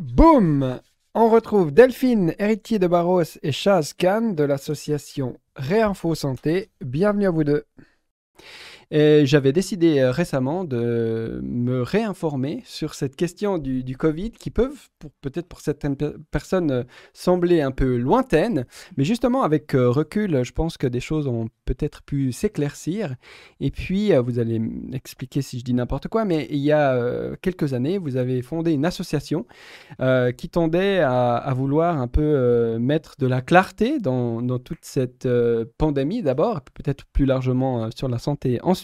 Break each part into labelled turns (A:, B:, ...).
A: Boum On retrouve Delphine, héritier de Barros et Chaz Khan de l'association Réinfo Santé. Bienvenue à vous deux j'avais décidé euh, récemment de me réinformer sur cette question du, Covid qui peuvent, peut-être pour certaines personnes, euh, sembler un peu lointaine. Mais justement, avec euh, recul, je pense que des choses ont peut-être pu s'éclaircir. Et puis, vous allez m'expliquer si je dis n'importe quoi, mais il y a quelques années, vous avez fondé une association qui tendait à, vouloir un peu mettre de la clarté dans, toute cette pandémie d'abord, peut-être plus largement sur la santé ensuite.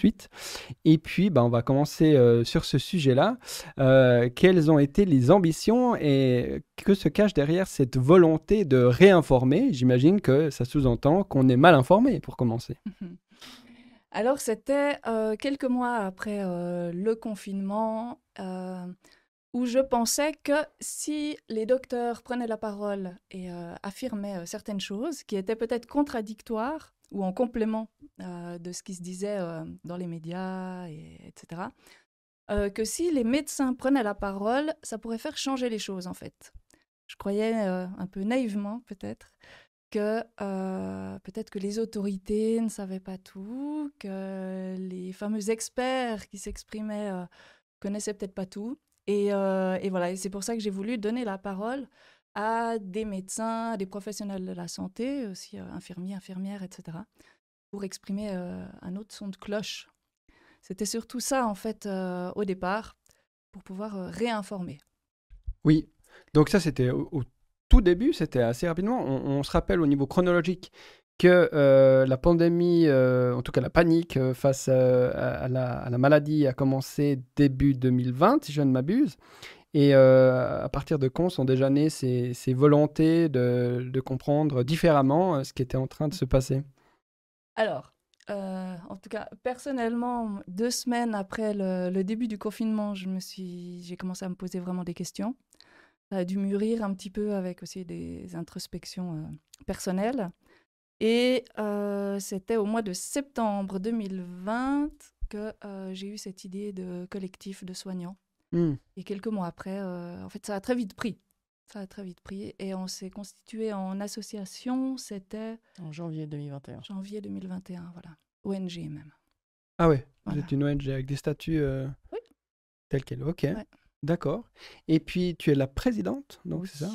A: Et puis, bah, on va commencer euh, sur ce sujet-là. Euh, quelles ont été les ambitions et que se cache derrière cette volonté de réinformer J'imagine que ça sous-entend qu'on est mal informé pour commencer.
B: Alors, c'était euh, quelques mois après le confinement où je pensais que si les docteurs prenaient la parole et euh, affirmaient euh, certaines choses qui étaient peut-être contradictoires ou en complément euh, de ce qui se disait dans les médias, et, etc., que si les médecins prenaient la parole, ça pourrait faire changer les choses en fait. Je croyais un peu naïvement peut-être que peut-être que les autorités ne savaient pas tout, que les fameux experts qui s'exprimaient connaissaient peut-être pas tout, euh, et, voilà, c'est pour ça que j'ai voulu donner la parole à des médecins, des professionnels de la santé, aussi euh, infirmiers, infirmières, etc., pour exprimer euh, un autre son de cloche. C'était surtout ça, en fait, au départ, pour pouvoir réinformer.
A: Oui, donc ça, c'était au, tout début, c'était assez rapidement. On, on, se rappelle au niveau chronologique que euh, la pandémie, euh, en tout cas la panique euh, face à, la, maladie a commencé début 2020, si je ne m'abuse. Et à partir de quand sont déjà nées ces, volontés de, comprendre différemment ce qui était en train de se passer
B: Alors, en tout cas, personnellement, deux semaines après le, le début du confinement, j'ai commencé à me poser vraiment des questions. Ça a dû mûrir un petit peu avec aussi des introspections personnelles. Et euh, c'était au mois de septembre 2020 que euh, j'ai eu cette idée de collectif de soignants. Mmh. Et quelques mois après, euh, en fait, ça a très vite pris. Ça a très vite pris. Et on s'est constitué en association, c'était... En janvier 2021. Janvier 2021, voilà. ONG même.
A: Ah ouais, C'est une ONG avec des statuts... Tels quels, ok. Ouais. D'accord. Et puis, tu es la présidente, donc c'est ça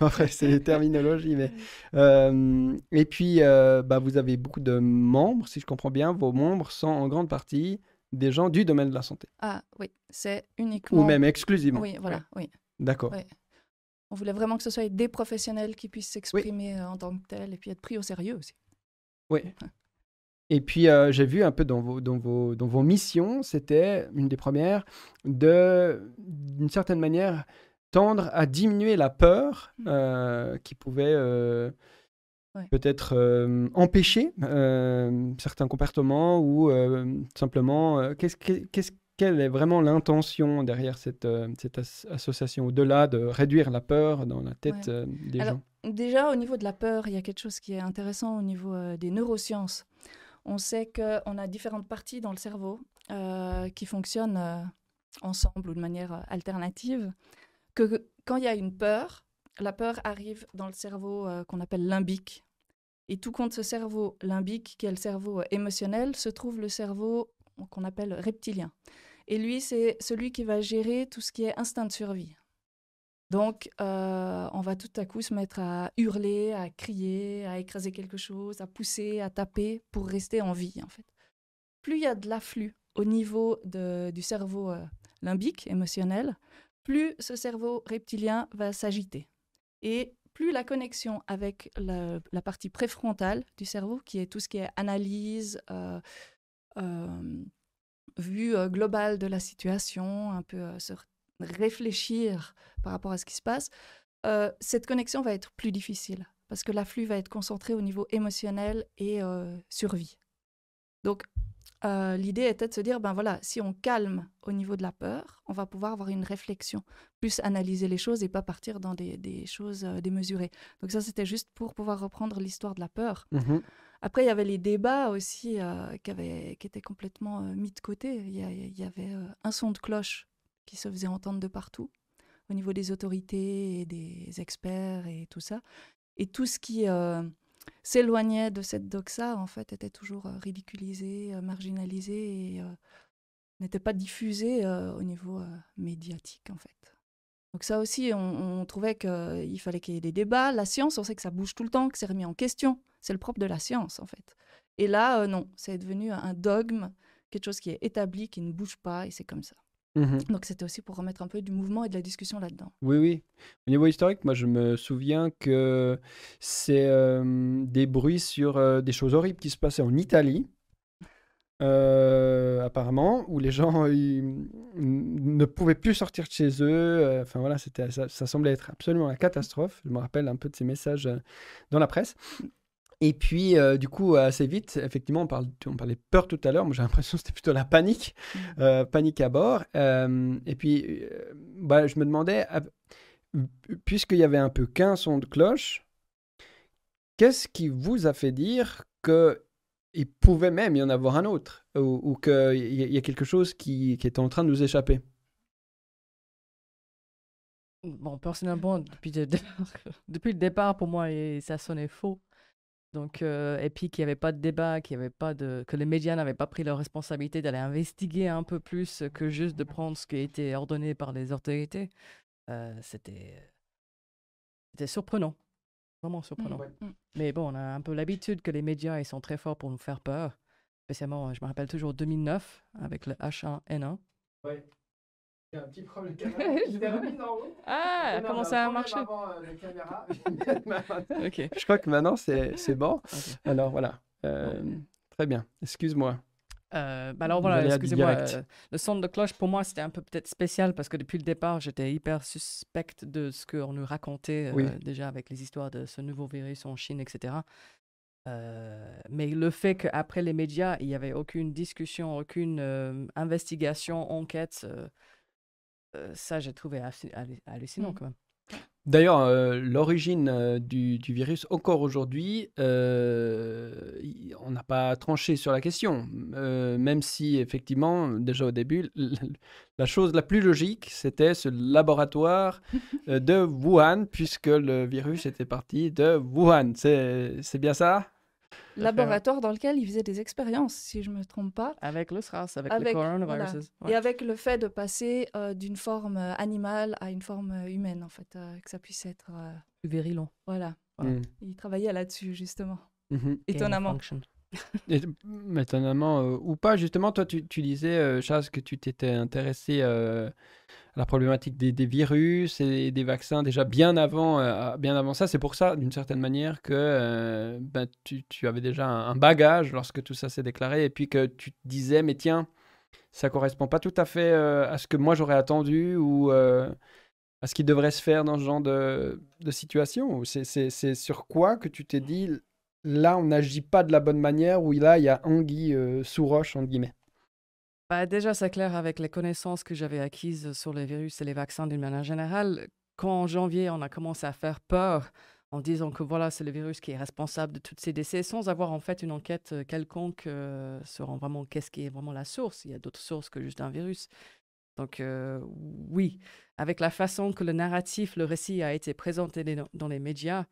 A: hein. c'est les terminologies, mais. Euh, et puis, euh, bah, vous avez beaucoup de membres, si je comprends bien. Vos membres sont en grande partie des gens du domaine de la santé.
B: Ah oui, c'est uniquement. Ou même exclusivement. Oui, voilà, oui. D'accord. On voulait vraiment que ce soit des professionnels qui puissent s'exprimer euh, en tant que tels et puis être pris au sérieux aussi.
A: Oui. Et puis, euh, j'ai vu un peu dans vos, dans vos, dans vos missions, c'était une des premières, de, d'une certaine manière, tendre à diminuer la peur mmh. euh, qui pouvait euh, peut-être empêcher certains comportements ou simplement, qu'est-ce, qu'est-ce, quelle est vraiment l'intention derrière cette, cette association, au-delà de réduire la peur dans la tête des Alors, gens
B: Déjà, au niveau de la peur, il y a quelque chose qui est intéressant au niveau des neurosciences on sait qu'on a différentes parties dans le cerveau euh, qui fonctionnent euh, ensemble ou de manière euh, alternative. Que, quand il y a une peur, la peur arrive dans le cerveau qu'on appelle limbique. Et tout compte ce cerveau limbique, qui est le cerveau émotionnel, se trouve le cerveau qu'on appelle reptilien. Et lui, c'est celui qui va gérer tout ce qui est instinct de survie. Donc, euh, on va tout à coup se mettre à hurler, à crier, à écraser quelque chose, à pousser, à taper pour rester en vie, en fait. Plus il y a de l'afflux au niveau du cerveau euh, limbique, émotionnel, plus ce cerveau reptilien va s'agiter. Et plus la connexion avec la, partie préfrontale du cerveau, qui est tout ce qui est analyse, euh, vue globale de la situation, un peu sur réfléchir par rapport à ce qui se passe, euh, cette connexion va être plus difficile parce que l'afflux va être concentré au niveau émotionnel et euh, survie. Donc, euh, l'idée était de se dire, ben voilà, si on calme au niveau de la peur, on va pouvoir avoir une réflexion, plus analyser les choses et pas partir dans des, choses démesurées. Donc ça, c'était juste pour pouvoir reprendre l'histoire de la peur. Mmh Après, il y avait les débats aussi qui, qui, étaient complètement mis de côté. il y avait un son de cloche qui se faisait entendre de partout, au niveau des autorités et des experts et tout ça. Et tout ce qui euh, s'éloignait de cette doxa, en fait, était toujours euh, ridiculisé, euh, marginalisé et n'était pas diffusé au niveau médiatique, en fait. Donc ça aussi, on, on trouvait qu'il fallait qu'il y ait des débats. La science, on sait que ça bouge tout le temps, que c'est remis en question. C'est le propre de la science, en fait. Et là, non, c'est devenu un dogme, quelque chose qui est établi, qui ne bouge pas, et c'est comme ça. Mhm. Donc c'était aussi pour remettre un peu du mouvement et de la discussion là-dedans.
A: Oui, oui. Au niveau historique, moi je me souviens que c'est euh, des bruits sur euh, des choses horribles qui se passaient en Italie. Euh, apparemment, où les gens ne pouvaient plus sortir de chez eux. Enfin voilà, c'était ça, semblait être absolument la catastrophe. Je me rappelle un peu de ces messages dans la presse. Et puis, euh, du coup, assez vite, effectivement, on, parlait peur tout à l'heure. Moi, j'ai l'impression que c'était plutôt la panique, mmh. euh, panique à bord. Euh, et puis, bah, je me demandais, puisqu'il y avait un peu qu'un son de cloche, qu'est-ce qui vous a fait dire que il pouvait même y en avoir un autre ou, qu'il y a quelque chose qui, était est en train de nous échapper
C: Bon, personnellement, depuis, le départ, pour moi, ça sonnait faux. Donc, euh, et puis qu'il n'y avait pas de débat, qu'il avait pas de, que les médias n'avaient pas pris leur responsabilité d'aller investiguer un peu plus que juste de prendre ce qui a été ordonné par les autorités. Euh, c'était, c'était surprenant, vraiment surprenant. Mmh. Mmh. Mais bon, on a un peu l'habitude que les médias, ils sont très forts pour nous faire peur. Spécialement, je me rappelle toujours 2009 avec le H1N1.
A: Ouais en haut. Ah, elle a commencé à euh, Je crois que maintenant, c'est bon. Alors, voilà. Euh, très bien. Excuse-moi.
C: Euh, bah alors voilà, excusez-moi. le son de cloche, pour moi, c'était un peu peut-être spécial parce que depuis le départ, j'étais hyper suspecte de ce qu'on nous racontait déjà avec les histoires de ce nouveau virus en Chine, etc. mais le fait qu'après les médias, il n'y avait aucune discussion, aucune investigation, enquête, euh, ça, j'ai trouvé hallucinant mmh. quand même.
A: D'ailleurs, euh, l'origine euh, du, virus, encore aujourd'hui, on n'a pas tranché sur la question, même si effectivement, déjà au début, la chose la plus logique, c'était ce laboratoire de Wuhan, puisque le virus était parti de Wuhan. C'est bien ça laboratoire
B: dans lequel il faisait des expériences, si je ne me trompe pas. Avec le SRAS, avec, le coronavirus. Et avec le fait de passer euh, d'une forme euh, animale à une forme euh, humaine, en fait, que ça puisse être... Euh... Virilon. Voilà. Mm. il travaillait là-dessus, justement. Mm-hmm. Étonnamment.
A: étonnamment, ou pas, justement, toi, tu, tu disais, Charles, que tu t'étais intéressé la problématique des, virus et des vaccins déjà bien avant, euh, bien avant ça. C'est pour ça, d'une certaine manière, que euh, bah, tu, avais déjà un, bagage lorsque tout ça s'est déclaré et puis que tu te disais, mais tiens, ça correspond pas tout à fait euh, à ce que moi j'aurais attendu ou à ce qui devrait se faire dans ce genre de, de situation. C'est sur quoi que tu t'es dit, là, on n'agit pas de la bonne manière ou là, il y a anguille sous roche, entre guillemets
C: bah, déjà, ça clair avec les connaissances que j'avais acquises sur les virus et les vaccins d'une manière générale. Quand en janvier, on a commencé à faire peur en disant que voilà, c'est le virus qui est responsable de toutes ces décès, sans avoir en fait une enquête quelconque sur vraiment qu'est-ce qui est vraiment la source. Il y a d'autres sources que juste un virus. Donc oui, avec la façon que le narratif, le récit a été présenté dans les médias,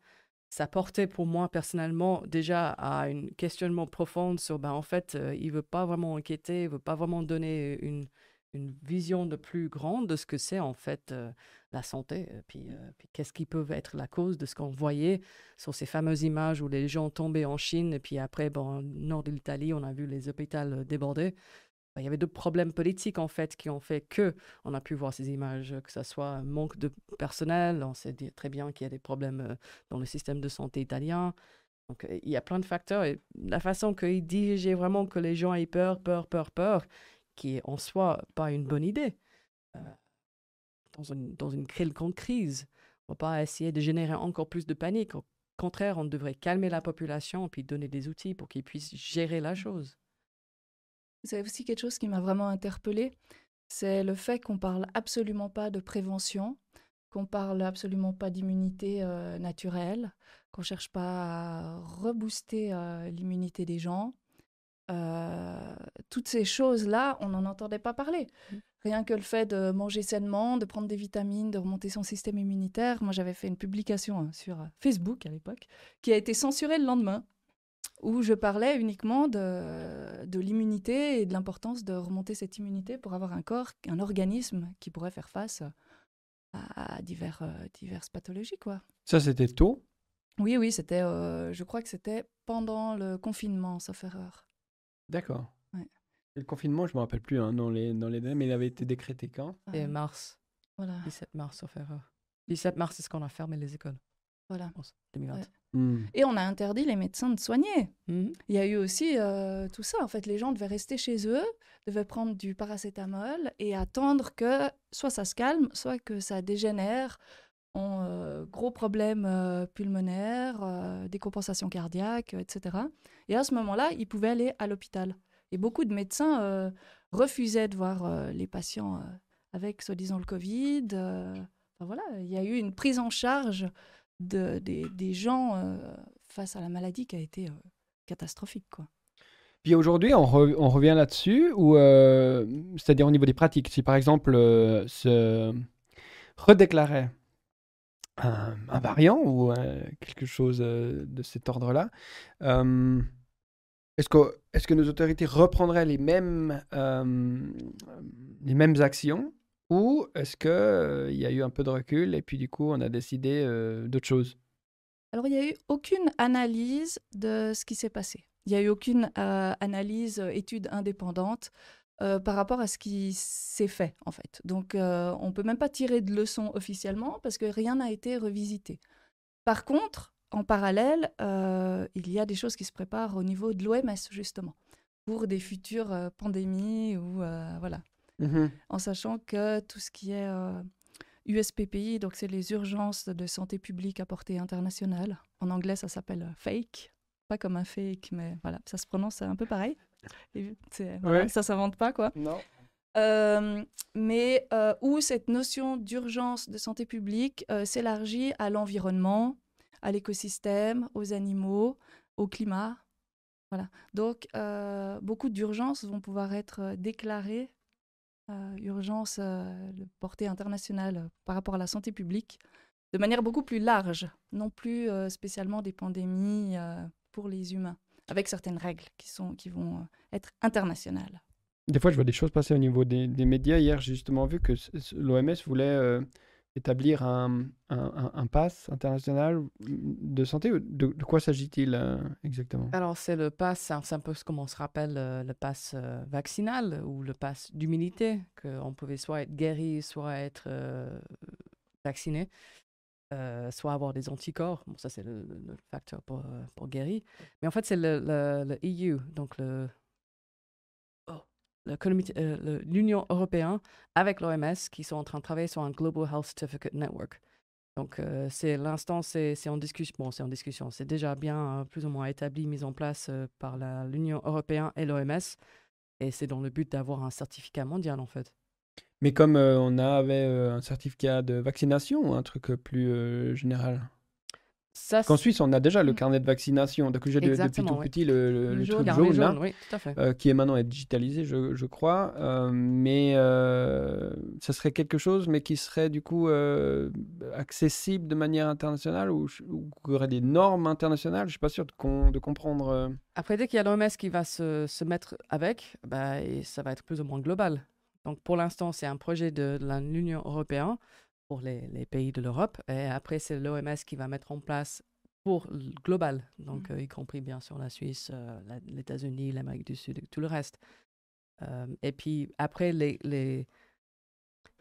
C: ça portait pour moi personnellement déjà à un questionnement profond sur, ben, en fait, euh, il ne veut pas vraiment inquiéter, il ne veut pas vraiment donner une, une vision de plus grande de ce que c'est en fait euh, la santé, euh, puis, puis qu'est-ce qui peut être la cause de ce qu'on voyait sur ces fameuses images où les gens tombaient en Chine, et puis après, au nord de l'Italie, on a vu les hôpitaux débordés il y avait deux problèmes politiques en fait qui ont fait que on a pu voir ces images, que ce soit euh, manque de personnel, on sait très bien qu'il y a des problèmes euh, dans le système de santé italien. Donc euh, il y a plein de facteurs et la façon qu'il dirigeait vraiment que les gens aient peur, peur, peur, peur, qui est en soi pas une bonne idée. dans une, dans crise, on ne va pas essayer de générer encore plus de panique, Au contraire, on devrait calmer la population et puis donner des outils pour qu'ils puissent gérer la chose.
B: C'est aussi quelque chose qui m'a vraiment interpellée, c'est le fait qu'on parle absolument pas de prévention, qu'on parle absolument pas d'immunité euh, naturelle, qu'on cherche pas à rebooster euh, l'immunité des gens. Euh, toutes ces choses-là, on n'en entendait pas parler. Mmh. Rien que le fait de manger sainement, de prendre des vitamines, de remonter son système immunitaire. Moi, j'avais fait une publication hein, sur Facebook à l'époque qui a été censurée le lendemain où je parlais uniquement de, de l'immunité et de l'importance de remonter cette immunité pour avoir un corps, un organisme qui pourrait faire face à, divers, euh, diverses pathologies. Quoi.
A: Ça, c'était tôt
B: Oui, oui, c'était, euh, je crois que c'était pendant le confinement, sauf erreur.
A: D'accord. Le confinement, je ne me rappelle plus hein, dans, les, dans les mais il avait été décrété quand Et euh,
C: Mars. Voilà. 17 mars, sauf erreur. 17 mars, c'est ce qu'on a fermé les écoles.
B: Voilà. Hmm. Et on a interdit les médecins de soigner. Hmm. Il y a eu aussi euh, tout ça. En fait, les gens devaient rester chez eux, devaient prendre du paracétamol et attendre que soit ça se calme, soit que ça dégénère en euh, gros problèmes euh, pulmonaires, des compensations cardiaques, etc. Et à ce moment-là, ils pouvaient aller à l'hôpital. Et beaucoup de médecins refusaient de voir les patients avec, soi-disant, le Covid. voilà, il y a eu une prise en charge des, des, gens euh, face à la maladie qui a été euh, catastrophique. Quoi.
A: Puis aujourd'hui, on, on, revient là-dessus, ou euh, c'est-à-dire au niveau des pratiques, si par exemple se redéclarait un, variant ou quelque chose de cet ordre-là, est-ce que, est que nos autorités reprendraient les mêmes, les mêmes actions ou est-ce qu'il il y a eu un peu de recul et puis du coup on a décidé d'autre chose
B: Alors il n'y a eu aucune analyse de ce qui s'est passé. Il n'y a eu aucune analyse, étude indépendante par rapport à ce qui s'est fait en fait. Donc on ne peut même pas tirer de leçons officiellement parce que rien n'a été revisité. Par contre, en parallèle, il y a des choses qui se préparent au niveau de l'OMS justement pour des futures pandémies ou voilà Mmh en sachant que tout ce qui est USPPI, euh, donc c'est les urgences de santé publique à portée internationale, en anglais ça s'appelle euh, FAKE, pas comme un fake, mais voilà, ça se prononce un peu pareil. Et euh, Ça s'invente pas, quoi. Non. mais où cette notion d'urgence de santé publique s'élargit à l'environnement, à l'écosystème, aux animaux, au climat. Voilà. Donc, beaucoup d'urgences vont pouvoir être déclarées euh, urgence, euh, portée internationale euh, par rapport à la santé publique, de manière beaucoup plus large, non plus spécialement des pandémies pour les humains, avec certaines règles qui, sont, qui vont être internationales.
A: Des fois, je vois des choses passer au niveau des, des médias. Hier, justement vu que l'OMS voulait établir un, un, un, pass international de santé De, quoi s'agit-il euh, exactement
C: Alors, c'est le pass, c'est un peu comme on se rappelle euh, le pass euh, vaccinal ou le pass d'humilité, qu'on pouvait soit être guéri, soit être vacciné, soit avoir des anticorps. Bon, ça, c'est le, facteur pour, pour guérir. Mais en fait, c'est le, le EU, e donc le euh, l'Union européenne avec l'OMS qui sont en train de travailler sur un Global Health Certificate Network. Donc, euh, c'est l'instant, c'est en discussion. Bon, c'est en discussion. C'est déjà bien euh, plus ou moins établi, mis en place par l'Union européenne et l'OMS. Et c'est dans le but d'avoir un certificat mondial, en fait.
A: Mais comme on avait un certificat de vaccination, ou un truc plus général
C: ça, en Suisse,
A: on a déjà le mm. carnet de vaccination. Donc, j'ai depuis tout petit le, truc jaune, euh, qui est maintenant digitalisé, je, crois. Euh, mais euh, ça serait quelque chose, mais qui serait du coup accessible de manière internationale ou, qui aurait des normes internationales. Je ne suis pas sûr de, comprendre.
C: Après, dès qu'il y a l'OMS qui va se, se mettre avec, bah, et ça va être plus ou moins global. Donc, pour l'instant, c'est un projet de, de l'Union européenne pour les, pays de l'Europe. Et après, c'est l'OMS qui va mettre en place pour le global, donc mmh. euh, y compris bien sûr la Suisse, euh, les États-Unis, l'Amérique du Sud, et tout le reste. Euh, et puis après, les,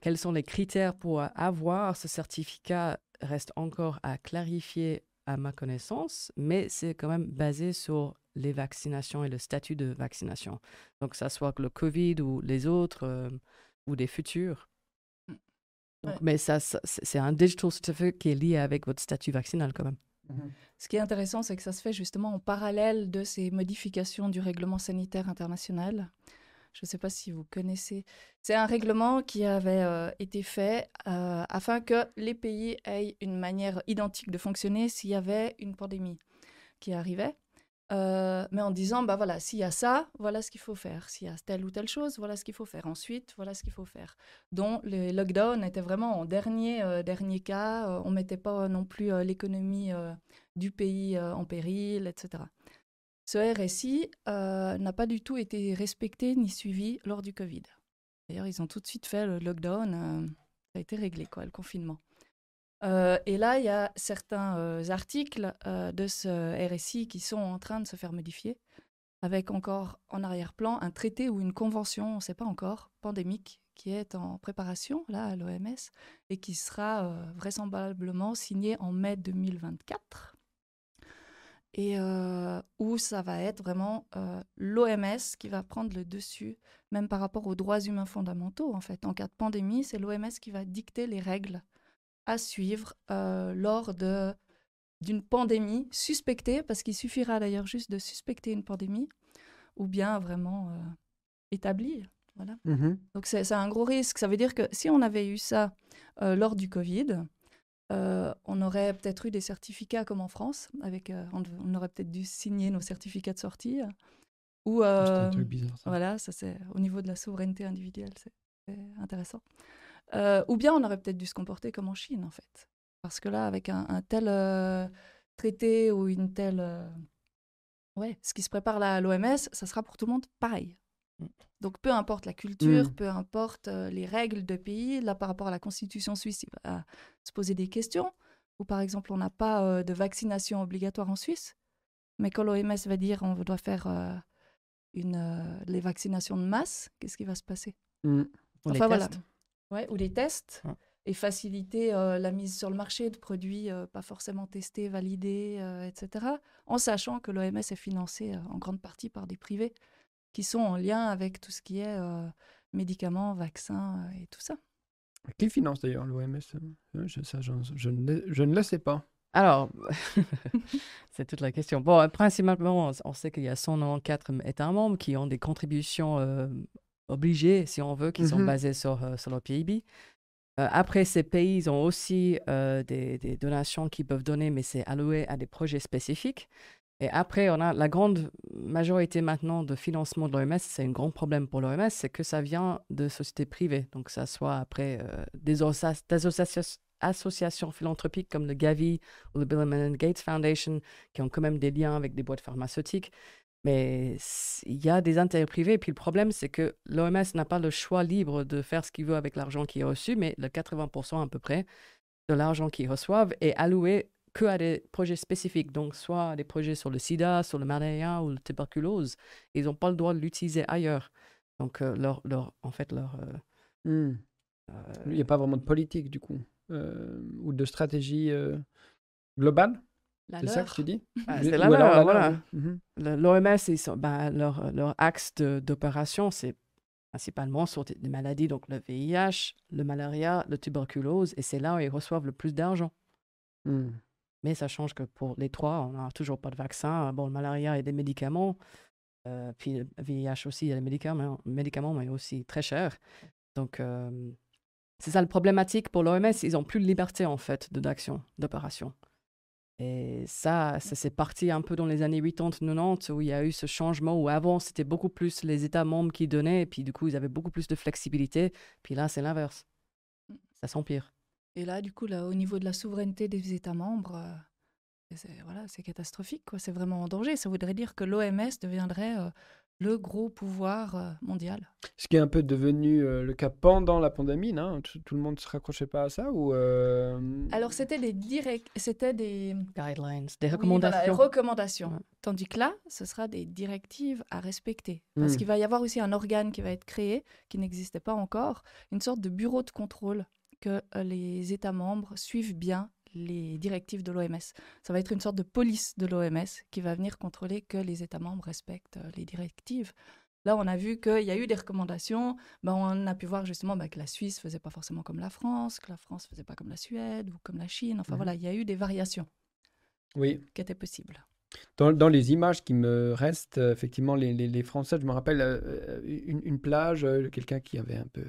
C: quels sont les critères pour avoir ce certificat reste encore à clarifier à ma connaissance, mais c'est quand même basé sur les vaccinations et le statut de vaccination. Donc, que ça soit le Covid ou les autres ou des futurs, mais ça, c'est un digital certificate qui est lié avec votre statut vaccinal quand même.
B: Mhm. Ce qui est intéressant, c'est que ça se fait justement en parallèle de ces modifications du règlement sanitaire international. Je ne sais pas si vous connaissez. C'est un règlement qui avait euh, été fait euh, afin que les pays aient une manière identique de fonctionner s'il y avait une pandémie qui arrivait. Euh, mais en disant, bah voilà, s'il y a ça, voilà ce qu'il faut faire. S'il y a telle ou telle chose, voilà ce qu'il faut faire. Ensuite, voilà ce qu'il faut faire. Dont les lockdowns étaient vraiment en dernier, euh, dernier cas. Euh, on ne mettait pas non plus l'économie du pays en péril, etc. Ce RSI n'a pas du tout été respecté ni suivi lors du Covid. D'ailleurs, ils ont tout de suite fait le lockdown. ça a été réglé, quoi, le confinement. Euh, et là, il y a certains euh, articles euh, de ce RSI qui sont en train de se faire modifier, avec encore en arrière-plan un traité ou une convention, on ne sait pas encore, pandémique, qui est en préparation là à l'OMS et qui sera vraisemblablement signé en mai 2024. Et où ça va être vraiment l'OMS qui va prendre le dessus, même par rapport aux droits humains fondamentaux en fait. En cas de pandémie, c'est l'OMS qui va dicter les règles à suivre euh, lors de d'une pandémie suspectée, parce qu'il suffira d'ailleurs juste de suspecter une pandémie, ou bien vraiment euh, établir. Voilà. Mmh Donc c'est un gros risque. Ça veut dire que si on avait eu ça euh, lors du Covid, euh, on aurait peut-être eu des certificats comme en France, avec, on, aurait peut-être dû signer nos certificats de sortie. Ou, oh, bizarre, ça. Voilà, ça c'est au niveau de la souveraineté individuelle, c'est intéressant. Euh, ou bien on aurait peut-être dû se comporter comme en Chine, en fait. Parce que là, avec un, tel euh, traité ou une telle... Euh, ouais, ce qui se prépare là à l'OMS, ça sera pour tout le monde pareil. Mm. Donc peu importe la culture, mm. peu importe les règles de pays, là par rapport à la constitution suisse, il va se poser des questions. Ou par exemple, on n'a pas de vaccination obligatoire en Suisse, mais quand l'OMS va dire on doit faire une, les vaccinations de masse, qu'est-ce qui va se passer mm. enfin, Voilà ouais, ou les tests, et faciliter euh, la mise sur le marché de produits euh, pas forcément testés, validés, euh, etc., en sachant que l'OMS est financé en grande partie par des privés qui sont en lien avec tout ce qui est médicaments, vaccins et tout ça.
A: Qui finance d'ailleurs l'OMS je, je, ne, je ne le sais pas. Alors,
C: c'est toute la question. Bon, principalement, on sait qu'il y a 194 États membres qui ont des contributions obligés, si on veut, qui sont mmh basés sur, sur le PIB. après, ces pays ils ont aussi des, des, donations qu'ils peuvent donner, mais c'est alloué à des projets spécifiques. Et après, on a la grande majorité maintenant de financement de l'OMS. C'est un grand problème pour l'OMS, c'est que ça vient de sociétés privées. Donc, ça soit après des, associations, philanthropiques comme le Gavi ou le Bill and Melinda Gates Foundation, qui ont quand même des liens avec des boîtes pharmaceutiques. Mais il y a des intérêts privés. Et puis le problème, c'est que l'OMS n'a pas le choix libre de faire ce qu'il veut avec l'argent qui est reçu, mais le 80% à peu près de l'argent qu'ils reçoivent est alloué que à des projets spécifiques, donc soit des projets sur le sida, sur le malaria ou la tuberculose. Ils n'ont pas le
A: droit de l'utiliser ailleurs. Donc, euh, leur, en fait, leur. Euh, hmm. euh, il n'y a pas vraiment de politique, du coup, ou de stratégie globale c'est ça que tu dis ah, C'est voilà. Mhm. L'OMS, ben, leur,
C: axe d'opération, c'est principalement sur des maladies, donc le VIH, le malaria, la tuberculose, et c'est là où ils reçoivent le plus d'argent. Hmm. Mais ça change que pour les trois, on n'a toujours pas de vaccin. Bon, le malaria et des médicaments, euh, puis le VIH aussi, il y a des médicaments, médicaments, mais aussi très chers. Donc, euh, c'est ça le problématique pour l'OMS, ils n'ont plus de liberté en fait d'action, d'opération. Et ça, ça s'est parti un peu dans les années 80-90 où il y a eu ce changement où avant c'était beaucoup plus les États membres qui donnaient et puis du coup ils avaient beaucoup plus de flexibilité. Puis là c'est l'inverse. Mmh. Ça s'empire.
B: Et là du coup là au niveau de la souveraineté des États membres, euh, voilà, c'est catastrophique quoi. C'est vraiment en danger. Ça voudrait dire que l'OMS deviendrait euh, le gros pouvoir euh, mondial.
A: Ce qui est un peu devenu euh, le cas pendant la pandémie, tout, le monde ne se raccrochait pas à ça ou euh,
B: Alors c'était des direct, c'était des guidelines, des recommandations. Tandis que là, ce sera des directives à respecter, hmm. parce qu'il va y avoir aussi un organe qui va être créé, qui n'existait pas encore, une sorte de bureau de contrôle que les États membres suivent bien les directives de l'OMS. Ça va être une sorte de police de l'OMS qui va venir contrôler que les États membres respectent euh, les directives. Là, on a vu qu'il y a eu des recommandations. Ben, on a pu voir justement ben, que la Suisse faisait pas forcément comme la France, que la France faisait pas comme la Suède ou comme la Chine. Enfin mhm. voilà, il y a eu des variations oui. qui étaient possibles.
A: Dans, les images qui me restent, euh, effectivement, les, Français, je me rappelle euh, une, plage, quelqu'un qui avait un peu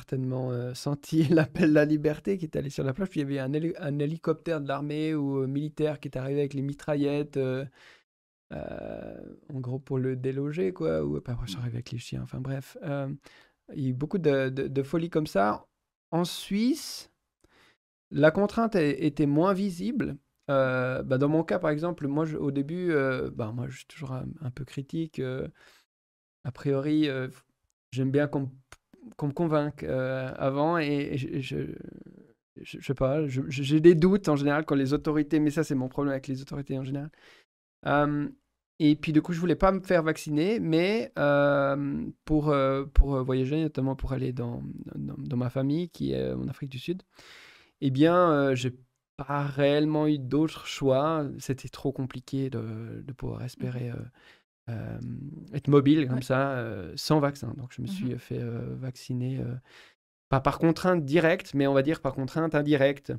A: certainement euh, senti l'appel de la liberté qui est allé sur la plage. il y avait un, hélicoptère de l'armée ou euh, militaire qui est arrivé avec les mitraillettes, euh, en gros pour le déloger, quoi. Ou après, après mmh. arrivé avec les chiens, enfin bref. il y a eu beaucoup de, de, folie comme ça. En Suisse, la contrainte était moins visible. Bah, dans mon cas, par exemple, moi, au début, bah, moi, je suis toujours un, un peu critique. a priori, j'aime bien qu'on qu'on me convainque euh, avant et, je, je, sais pas, j'ai des doutes en général quand les autorités, mais ça c'est mon problème avec les autorités en général. et puis du coup, je voulais pas me faire vacciner, mais pour, euh, pour euh, voyager, notamment pour aller dans, dans, ma famille qui est en Afrique du Sud, eh bien, j'ai pas réellement eu d'autres choix. C'était trop compliqué de, de pouvoir mmh. espérer. Euh, être mobile comme ça, euh, sans vaccin. Donc je me suis mmh euh, fait vacciner pas par contrainte directe, mais on va dire par contrainte indirecte.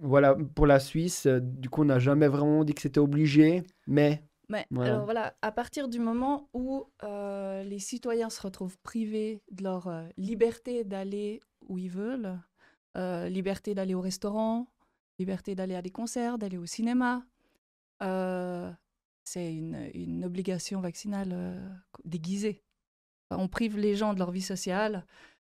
A: voilà, pour la Suisse, du coup, on n'a jamais vraiment dit que c'était obligé, mais... Mais voilà. alors
B: voilà, à partir du moment où les citoyens se retrouvent privés de leur liberté d'aller où ils veulent, liberté d'aller au restaurant, liberté d'aller à des concerts, d'aller au cinéma, c'est une, obligation vaccinale euh, déguisée. on prive les gens de leur vie sociale,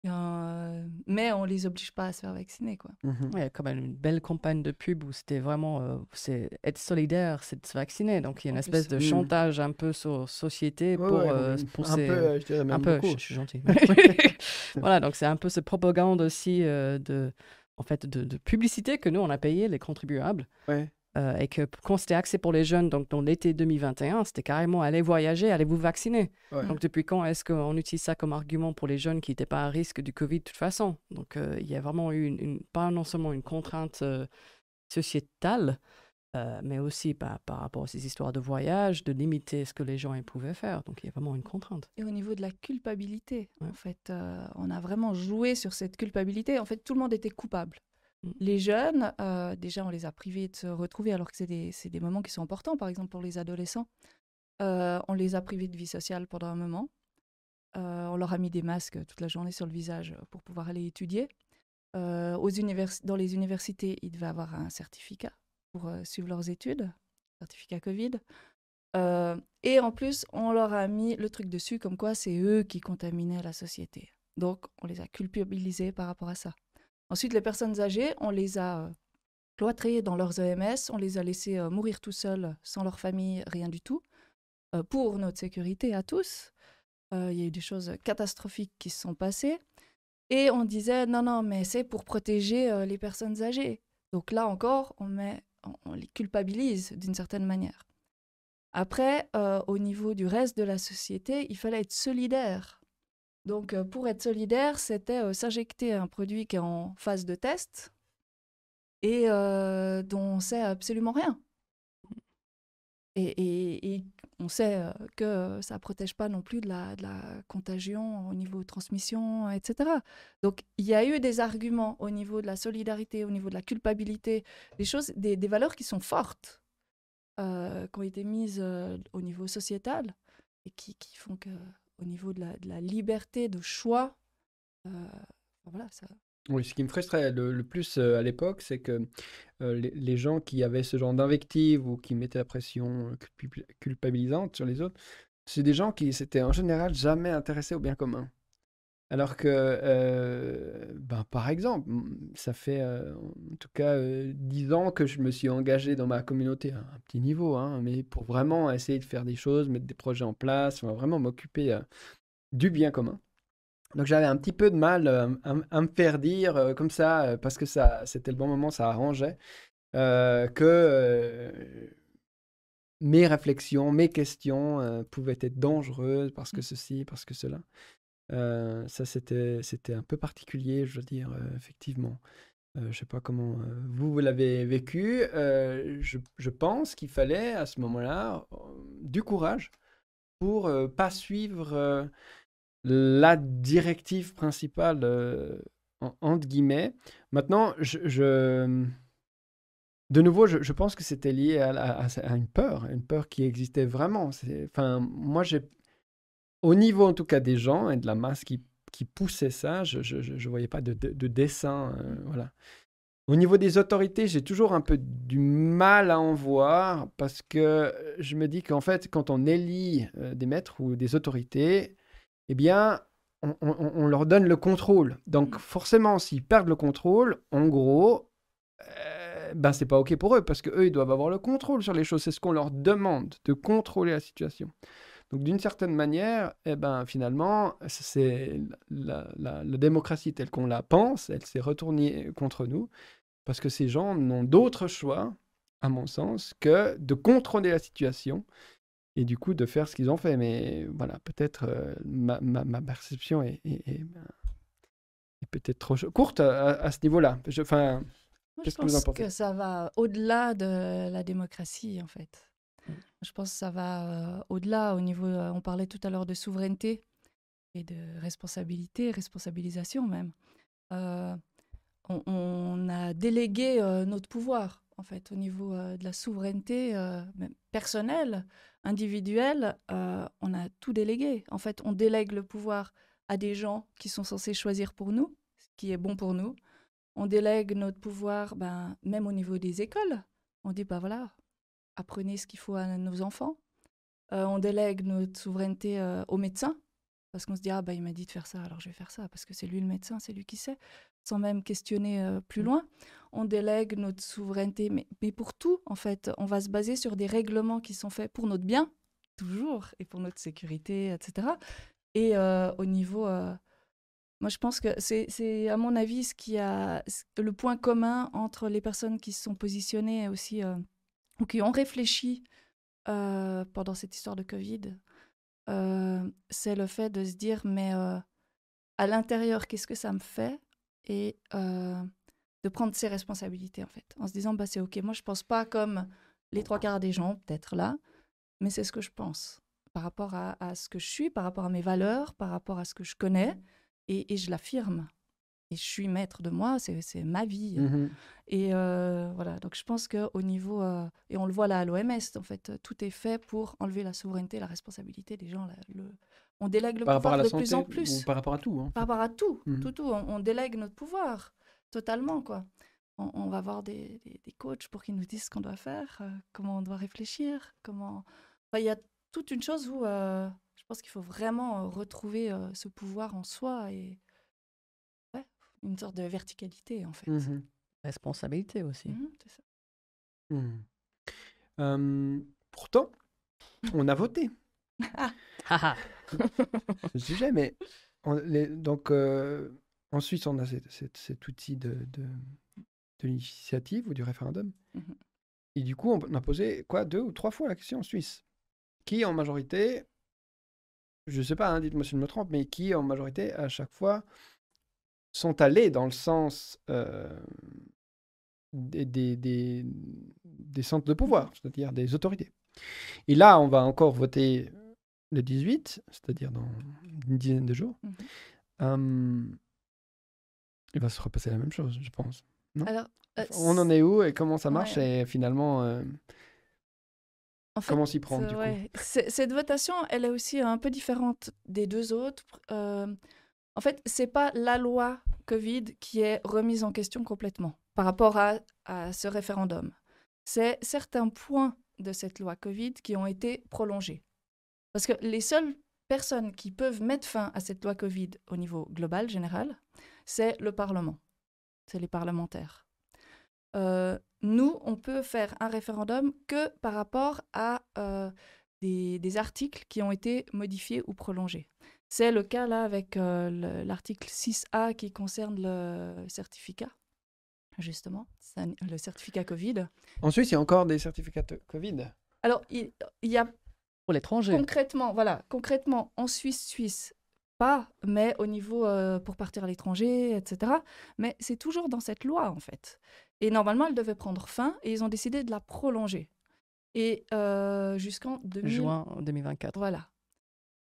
B: euh, mais on les oblige pas à se faire vacciner. Quoi.
C: Mmh il y a quand même une belle campagne de pub où c'était vraiment euh, c'est être solidaire, c'est de se vacciner. Donc il y a une espèce de mmh. chantage un peu sur société pour, un, peu, je suis gentil. voilà, donc c'est un peu cette propagande aussi de en fait de, publicité que nous on a payé les contribuables. Euh, et que quand c'était axé pour les jeunes, donc dans l'été 2021, c'était carrément aller voyager, allez vous vacciner. Donc depuis quand est-ce qu'on utilise ça comme argument pour les jeunes qui n'étaient pas à risque du Covid de toute façon Donc euh, il y a vraiment eu pas non seulement une contrainte euh, sociétale, mais aussi par rapport à ces histoires de voyage, de limiter ce que les gens pouvaient faire. Donc il y a vraiment une contrainte.
B: Et au niveau de la culpabilité, en fait, on a vraiment joué sur cette culpabilité. En fait, tout le monde était coupable. Mmh. Les jeunes, euh, déjà, on les a privés de se retrouver, alors que c'est des, moments qui sont importants, par exemple pour les adolescents. Euh, on les a privés de vie sociale pendant un moment. Euh, on leur a mis des masques toute la journée sur le visage pour pouvoir aller étudier. dans les universités, ils devaient avoir un certificat pour suivre leurs études, certificat Covid. et en plus, on leur a mis le truc dessus comme quoi c'est eux qui contaminaient la société. Donc, on les a culpabilisés par rapport à ça. Ensuite, les personnes âgées, on les a euh, cloîtrées dans leurs EMS, on les a laissées euh, mourir tout seuls, sans leur famille, rien du tout, euh, pour notre sécurité à tous. Il y a eu des choses catastrophiques qui se sont passées. Et on disait, non, non, mais c'est pour protéger les personnes âgées. Donc là encore, on, les culpabilise d'une certaine manière. Après, au niveau du reste de la société, il fallait être solidaire donc, euh, pour être solidaire, c'était euh, s'injecter un produit qui est en phase de test et euh, dont on sait absolument rien. Et, et, on sait que ça ne protège pas non plus de la, de la, contagion au niveau transmission, etc. Donc il y a eu des arguments au niveau de la solidarité, au niveau de la culpabilité, des choses, des, des valeurs qui sont fortes, qui ont été mises au niveau sociétal et qui, qui font que au niveau de la, liberté de choix. Euh, voilà,
A: oui, ce qui me frustrait euh, le, plus euh, à l'époque, c'est que les, gens qui avaient ce genre d'invective ou qui mettaient la pression culpabilisante sur les autres, c'est des gens qui s'étaient en général jamais intéressés au bien commun. Alors que, euh, ben, par exemple, mm, ça fait euh, en tout cas euh, dix ans que je me suis engagé dans ma communauté, à hein, un petit niveau, hein, mais pour vraiment essayer de faire des choses, mettre des projets en place, vraiment m'occuper du bien commun. Donc j'avais un petit peu de mal à, me faire dire comme ça, parce que ça, c'était le bon moment, ça arrangeait, que mes réflexions, mes questions pouvaient être dangereuses parce que mmh. ceci, parce que cela. Euh, ça, c'était, c'était un peu particulier, je veux dire, euh, effectivement. Euh, je ne sais pas comment vous, l'avez vécu. Je, je, pense qu'il fallait, à ce moment-là, du courage pour pas suivre la directive principale, en, entre guillemets. Maintenant, je... De nouveau, je, pense que c'était lié à, à, une peur, une peur qui existait vraiment. Enfin, moi, j'ai au niveau en tout cas des gens et de la masse qui, poussait ça, je ne voyais pas de, dessin. Euh, mmh. voilà. Au niveau des autorités, j'ai toujours un peu du mal à en voir parce que euh, je me dis qu'en fait, quand on élit euh, des maîtres ou des autorités, eh bien, on, leur donne le contrôle. Donc mmh. forcément, s'ils perdent le contrôle, en gros, ben c'est pas ok pour eux parce que eux, ils doivent avoir le contrôle sur les choses. C'est ce qu'on leur demande de contrôler la situation. Donc d'une certaine manière, eh ben, finalement, c'est la, démocratie telle qu'on la pense, elle s'est retournée contre nous, parce que ces gens n'ont d'autre choix, à mon sens, que de contrôler la situation et du coup de faire ce qu'ils ont fait. Mais voilà, peut-être euh, ma, perception est, peut-être trop courte euh, à, ce niveau-là. Enfin, Je pense que
B: ça va au-delà de la démocratie, en fait. Je pense que ça va euh, au-delà, au niveau, euh, on parlait tout à l'heure de souveraineté et de responsabilité, responsabilisation même. Euh, on, a délégué notre pouvoir, en fait, au niveau de la souveraineté personnelle, individuelle, on a tout délégué. En fait, on délègue le pouvoir à des gens qui sont censés choisir pour nous, ce qui est bon pour nous. On délègue notre pouvoir, ben, même au niveau des écoles. On dit, ben voilà, apprenez ce qu'il faut à nos enfants. Euh, on délègue notre souveraineté euh, au aux médecins parce qu'on se dit ah bah il m'a dit de faire ça alors je vais faire ça parce que c'est lui le médecin, c'est lui qui sait, sans même questionner euh, plus mm. loin. On délègue notre souveraineté, mais, pour tout en fait, on va se baser sur des règlements qui sont faits pour notre bien toujours et pour notre sécurité, etc. Et au niveau moi, je pense que c'est, à mon avis, ce qui a le point commun entre les personnes qui se sont positionnées aussi ou qui ont réfléchi euh, pendant cette histoire de Covid, euh, c'est le fait de se dire, mais euh, à l'intérieur, qu'est-ce que ça me fait Et de prendre ses responsabilités, en fait, en se disant, bah, c'est OK, moi, je pense pas comme les trois quarts des gens, peut-être là, mais c'est ce que je pense par rapport à, à, ce que je suis, par rapport à mes valeurs, par rapport à ce que je connais, mmh. et, et je l'affirme et je suis maître de moi, c'est ma vie. Mmh et euh, voilà, donc je pense qu'au niveau, euh, et on le voit là à l'OMS, en fait, euh, tout est fait pour enlever la souveraineté, la responsabilité des gens. On délègue le pouvoir de plus en plus. par rapport à tout. Hein. Par rapport à tout, mmh tout, tout. On, délègue notre pouvoir totalement, quoi. On, va voir des, des, coachs pour qu'ils nous disent ce qu'on doit faire, comment on doit réfléchir, comment... il y a toute une chose où je pense qu'il faut vraiment retrouver ce pouvoir en soi et une sorte de verticalité, en fait. Mmh Responsabilité aussi.
A: Mmh, mmh. pourtant, on a voté. Ah, ah, ah. Je sujet, mais on, donc euh, en Suisse, on a cet outil de, de, l'initiative ou du référendum. Et du coup, on a posé quoi deux ou trois fois la question en Suisse, qui en majorité je ne sais pas, hein, dites-moi si je me trompe, mais qui en majorité à chaque fois sont allés dans le sens des, centres de pouvoir, mmh. c'est-à-dire des autorités. Et là, on va encore voter le 18, c'est-à-dire dans une dizaine de jours. Mmh il va se repasser la même chose, je pense. on en est où et comment ça marche et finalement euh, comment s'y prendre du coup
B: Cette votation, elle est aussi un peu différente des deux autres. En fait, c'est pas la loi Covid qui est remise en question complètement par rapport à, ce référendum. C'est certains points de cette loi Covid qui ont été prolongés. Parce que les seules personnes qui peuvent mettre fin à cette loi Covid au niveau global, général, c'est le Parlement, c'est les parlementaires. Euh, nous, on peut faire un référendum que par rapport à euh, des, articles qui ont été modifiés ou prolongés. C'est le cas là avec euh, l'article 6A qui concerne le certificat, justement, le certificat Covid.
A: En Suisse, il y a encore des certificats Covid
B: Alors, il, y a. Pour l'étranger Concrètement, voilà, concrètement, en Suisse, Suisse, pas, mais au niveau euh, pour partir à l'étranger, etc. Mais c'est toujours dans cette loi, en fait. Et normalement, elle devait prendre fin et ils ont décidé de la prolonger. Et euh, jusqu'en juin 2024. Voilà.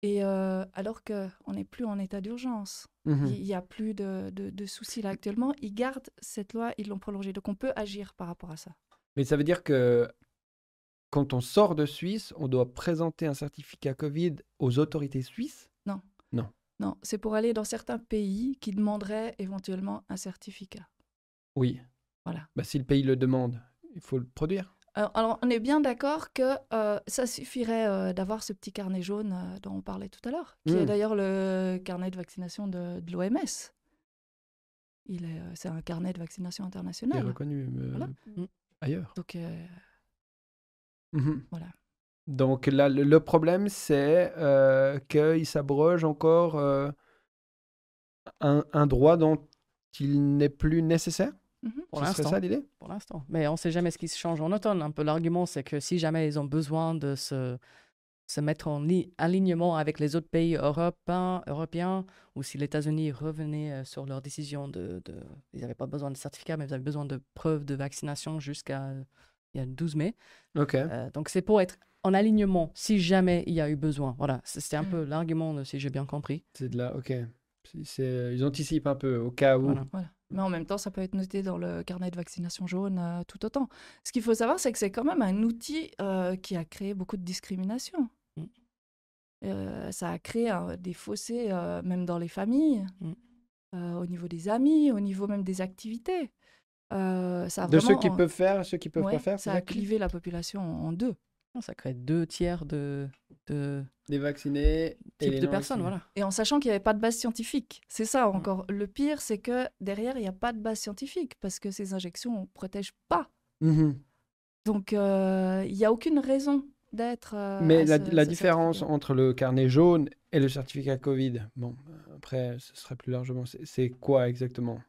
B: Et euh, alors alors qu'on n'est plus en état d'urgence, mmh il n'y a plus de, de, soucis là actuellement. Ils gardent cette loi, ils l'ont prolongée. Donc on peut agir par rapport à ça.
A: Mais ça veut dire que quand on sort de Suisse, on doit présenter un certificat Covid aux autorités suisses Non. Non.
B: Non, c'est pour aller dans certains pays qui demanderaient éventuellement un certificat.
A: Oui. Voilà. Bah, si le pays le demande, il faut le produire.
B: Euh, alors, on est bien d'accord que euh, ça suffirait euh, d'avoir ce petit carnet jaune dont on parlait tout à l'heure, qui est mmh. d'ailleurs le carnet de vaccination de, l'OMS. Il est, c'est un carnet de vaccination international. Il est reconnu mmh. ailleurs. Donc,
A: mmh voilà. Donc là, le problème, c'est qu'il s'abroge encore un droit dont il n'est plus nécessaire Mhm. Pour l'instant. ça Pour l'instant. Mais on ne sait
C: jamais ce qui se change en automne. Un peu l'argument, c'est que si jamais ils ont besoin de se, se mettre en alignement avec les autres pays européens, européens ou si les États-Unis revenaient euh, sur leur décision de. de ils n'avaient pas besoin de certificat, mais ils avaient besoin de preuves de vaccination jusqu'à il y a 12 mai. OK. Euh, donc c'est pour être en alignement si jamais il y a eu besoin. Voilà, c'était un hmm. peu l'argument, si j'ai bien compris. C'est de là, ok. ils
A: anticipent un peu au cas où. Voilà. voilà.
B: Mais en même temps, ça peut être noté dans le carnet de vaccination jaune euh, tout autant. Ce qu'il faut savoir, c'est que c'est quand même un outil euh, qui a créé beaucoup de discrimination. Mm. Euh, ça a créé des fossés, même dans les familles, mm. au niveau des amis, au niveau même des activités. de ceux qui peuvent faire, ceux qui peuvent pas faire. Ça a clivé la population en deux.
C: Ça crée deux tiers de, de
A: des vaccinés. et de personnes, voilà.
B: Et en sachant qu'il n'y avait pas de base scientifique. C'est ça mm. encore. Le pire, c'est que derrière, il n'y a pas de base scientifique parce que ces injections ne protègent pas. Mm-hmm. Donc, euh, il n'y a aucune raison d'être. Euh, Mais la, différence
A: entre le carnet jaune et le certificat Covid, bon, après, ce serait plus largement. C'est quoi exactement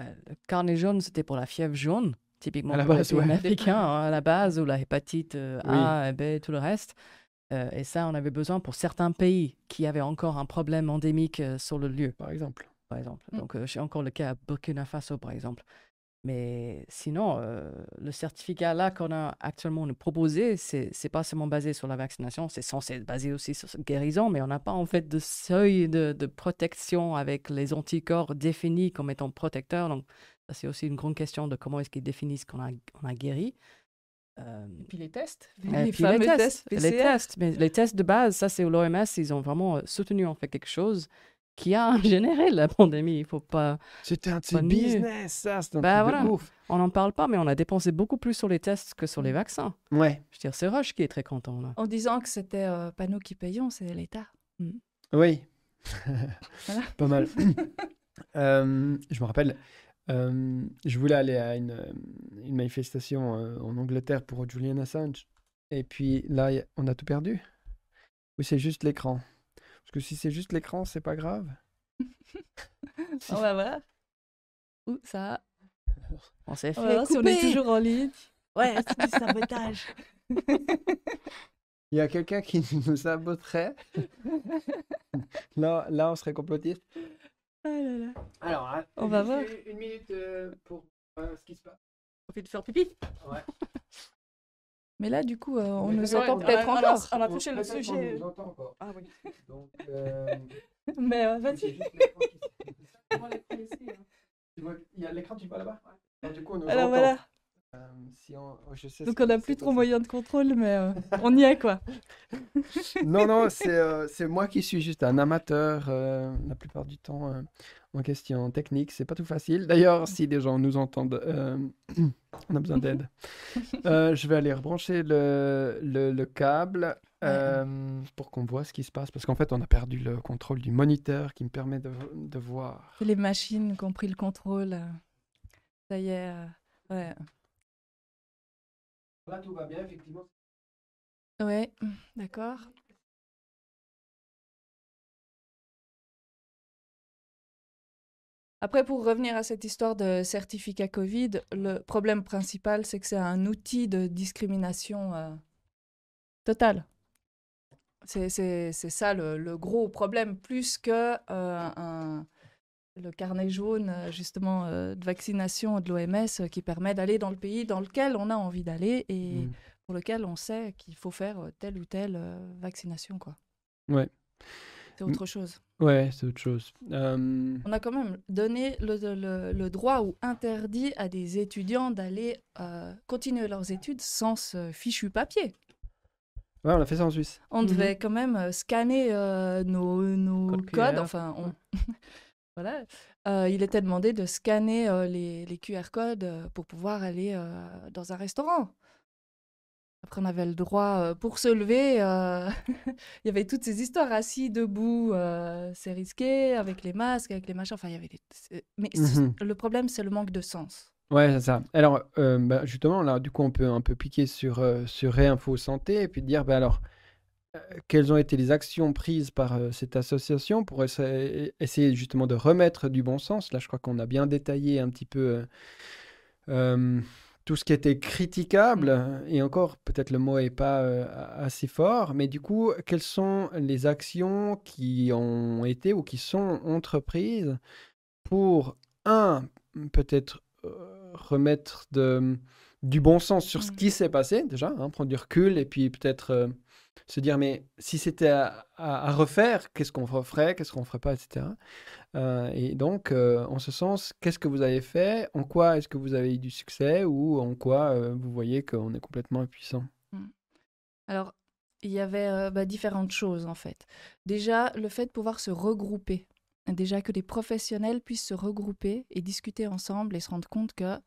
A: euh, Le carnet jaune, c'était pour la fièvre jaune,
C: typiquement à la hein, à la base, ou la hépatite A, et B, tout le reste. Euh, et ça, on avait besoin pour certains pays qui avaient encore un problème endémique euh, sur le lieu. Par exemple. Par exemple. Mm. Donc, euh, j'ai encore le cas à Burkina Faso, par exemple. Mais sinon, le certificat là qu'on a actuellement proposé, c'est n'est pas seulement basé sur la vaccination, c'est censé être basé aussi sur la guérison, mais on n'a pas en fait de seuil de, protection avec les anticorps définis comme étant protecteurs. Donc, c'est aussi une grande question de comment est-ce qu'ils définissent qu'on a guéri. Et euh, puis les tests, les, tests, les tests, mais les tests de base, ça c'est où l'OMS, ils ont vraiment euh, soutenu en fait quelque chose qui a généré la pandémie. Il faut pas. C'était un petit business,
A: ça, c'est un bah,
C: On n'en parle pas, mais on a dépensé beaucoup plus sur les tests que sur les mm. vaccins. Ouais. Je dire, c'est Roche qui est très content là.
B: En disant que c'était euh, pas nous qui payons, c'est l'État. Mm.
A: Oui. pas mal. je me rappelle, euh, je voulais aller à une, euh, une manifestation euh, en Angleterre pour Julian Assange. Et puis là, on a tout perdu. Ou c'est juste l'écran Parce que si c'est juste l'écran, c'est pas grave.
C: On va voir.
A: où ça. On s'est fait. On si on est toujours en
C: ligne. Ouais, c'est du sabotage.
A: Il y a quelqu'un qui nous saboterait. Là, là, on serait complotiste. Ah là là. Alors, hein, on va voir. Une minute euh, pour euh, ce qui se passe. On fait de faire pipi. Ouais.
B: Mais là, du coup, euh, on nous entend peut-être encore. On a, touché le sujet. On nous
A: entend encore. Ah oui. Donc, Mais vas-y. Hein il y a l'écran, tu vois là-bas. Ouais. Du coup, on nous Alors voilà. Euh, si oh, je sais Donc on n'a plus trop moyen de contrôle, mais euh, on y est quoi. non, non, euh, c'est moi qui suis juste un amateur la plupart du temps en question technique. C'est pas tout facile. D'ailleurs, si des gens nous entendent, on a besoin d'aide. je vais aller rebrancher le, le, câble pour qu'on voit ce qui se passe. Parce qu'en fait, on a perdu le contrôle du moniteur qui me permet de, de voir.
B: Les machines qui ont pris le contrôle. Ça y est. Ouais.
A: Là, tout va bien, effectivement.
B: Oui, d'accord. Après, pour revenir à cette histoire de certificat Covid, le problème principal, c'est que c'est un outil de discrimination euh, totale. C'est ça le, gros problème, plus que euh, un, le carnet jaune euh, justement euh, de vaccination de l'OMS euh, qui permet d'aller dans le pays dans lequel on a envie d'aller et mm. pour lequel on sait qu'il faut faire telle ou telle vaccination quoi.
A: Ouais. C'est mm. autre chose. Ouais, c'est autre chose. On
B: a quand même donné le, le, droit ou interdit à des étudiants d'aller continuer leurs études sans ce fichu papier.
A: Ouais, on a fait ça en Suisse. On devait mhm.
B: quand même scanner nos, nos codes, enfin on... Voilà. il était demandé de scanner les, QR codes pour pouvoir aller dans un restaurant. Après, on avait le droit pour se lever. il y avait toutes ces histoires assis, debout, c'est risqué, avec les masques, avec les machins. Enfin, il y avait des... Mais mmh le problème, c'est le manque de sens.
A: Ouais, c'est ça. Alors, bah, justement, là, du coup, on peut un peu piquer sur, sur Réinfo Santé et puis dire, bah, alors, euh, quelles ont été les actions prises par euh, cette association pour essayer, justement de remettre du bon sens Là, je crois qu'on a bien détaillé un petit peu euh, tout ce qui était critiquable, mmh. et encore, peut-être le mot n'est pas assez fort, mais du coup, quelles sont les actions qui ont été ou qui sont entreprises pour, un, peut-être remettre du bon sens sur ce qui mmh. s'est passé, déjà, hein, prendre du recul, et puis peut-être se dire mais si c'était à, refaire, qu'est-ce qu'on ferait, qu'est-ce qu'on ferait pas, etc. Euh, et donc, euh, en ce sens, qu'est-ce que vous avez fait, en quoi est-ce que vous avez eu du succès ou en quoi euh, vous voyez qu'on est complètement impuissant
B: mmh. Alors, il y avait bah, différentes choses en fait. Déjà, le fait de pouvoir se regrouper. Déjà que des professionnels puissent se regrouper et discuter ensemble et se rendre compte que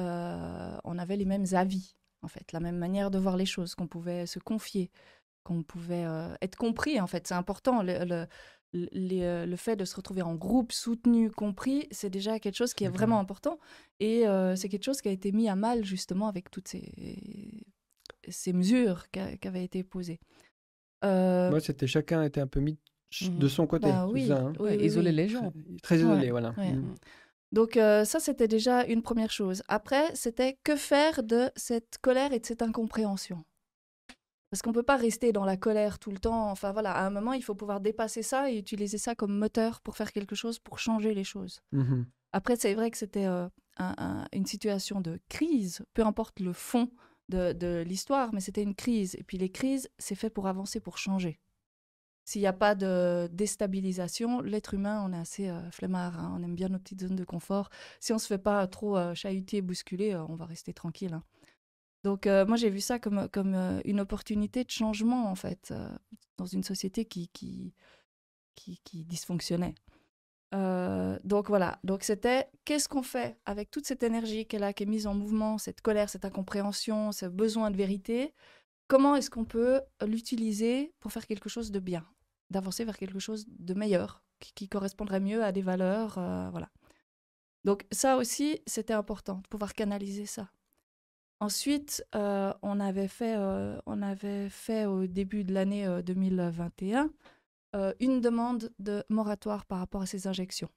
B: on avait les mêmes avis, en fait, la même manière de voir les choses, qu'on pouvait se confier, qu'on pouvait euh, être compris, en fait. C'est important. Le, le, euh, le, fait de se retrouver en groupe, soutenu, compris, c'est déjà quelque chose qui est vraiment important. Et euh, c'est quelque chose qui a été mis à mal, justement, avec toutes ces, ces mesures qui, avaient été posées.
A: Moi, c'était chacun était un peu mis mmh. de son côté. Bah, hein. les gens. Très, isolé, voilà. Mmh.
B: Donc ça, c'était déjà une première chose. Après, c'était que faire de cette colère et de cette incompréhension parce qu'on ne peut pas rester dans la colère tout le temps. Enfin voilà, à un moment, il faut pouvoir dépasser ça et utiliser ça comme moteur pour faire quelque chose, pour changer les choses. Mmh Après, c'est vrai que c'était euh, une situation de crise, peu importe le fond de, l'histoire, mais c'était une crise. Et puis les crises, c'est fait pour avancer, pour changer. S'il n'y a pas de déstabilisation, l'être humain, on est assez euh, flemmard, hein. on aime bien nos petites zones de confort. Si on ne se fait pas trop euh, chahuter, bousculer, euh, on va rester tranquille. Hein. Donc euh, moi j'ai vu ça comme, comme euh, une opportunité de changement en fait euh, dans une société qui, qui, qui, dysfonctionnait. donc voilà, donc c'était qu'est-ce qu'on fait avec toute cette énergie qu'elle a, qui est mise en mouvement, cette colère, cette incompréhension, ce besoin de vérité, comment est-ce qu'on peut l'utiliser pour faire quelque chose de bien, d'avancer vers quelque chose de meilleur, qui, qui correspondrait mieux à des valeurs, voilà. Donc ça aussi, c'était important de pouvoir canaliser ça. Ensuite, euh, on, avait fait, euh, on avait fait au début de l'année 2021 euh, une demande de moratoire par rapport à ces injections.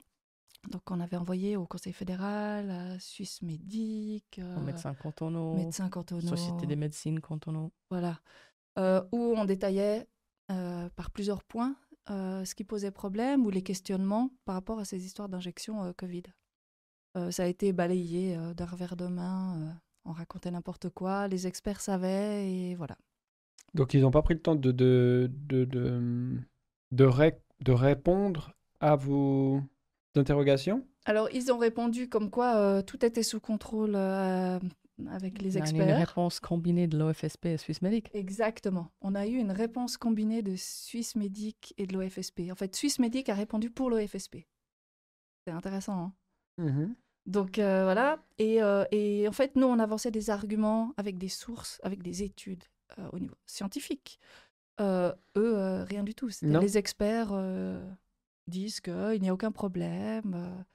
B: Donc, on avait envoyé au Conseil fédéral, à Suisse Médic, aux médecins
C: cantonaux, médecins cantonaux, Société des médecines cantonaux.
B: Voilà. où on détaillait par plusieurs points ce qui posait problème ou les questionnements par rapport à ces histoires d'injections Covid. ça a été balayé d'un revers de main on racontait n'importe quoi, les experts savaient, et voilà.
A: Donc ils n'ont pas pris le temps de, de, de, de, de, répondre à vos interrogations
B: Alors ils ont répondu comme quoi euh, tout était sous contrôle euh, avec les experts. On a une
C: réponse combinée de l'OFSP et Suisse Médic.
B: Exactement. On a eu une réponse combinée de Suisse Médic et de l'OFSP. En fait, Suisse Médic a répondu pour l'OFSP. C'est intéressant. Hein. Mmh donc euh, voilà, et, euh, et, en fait, nous, on avançait des arguments avec des sources, avec des études euh, au niveau scientifique. eux, rien du tout. Les experts disent qu'il n'y a aucun problème.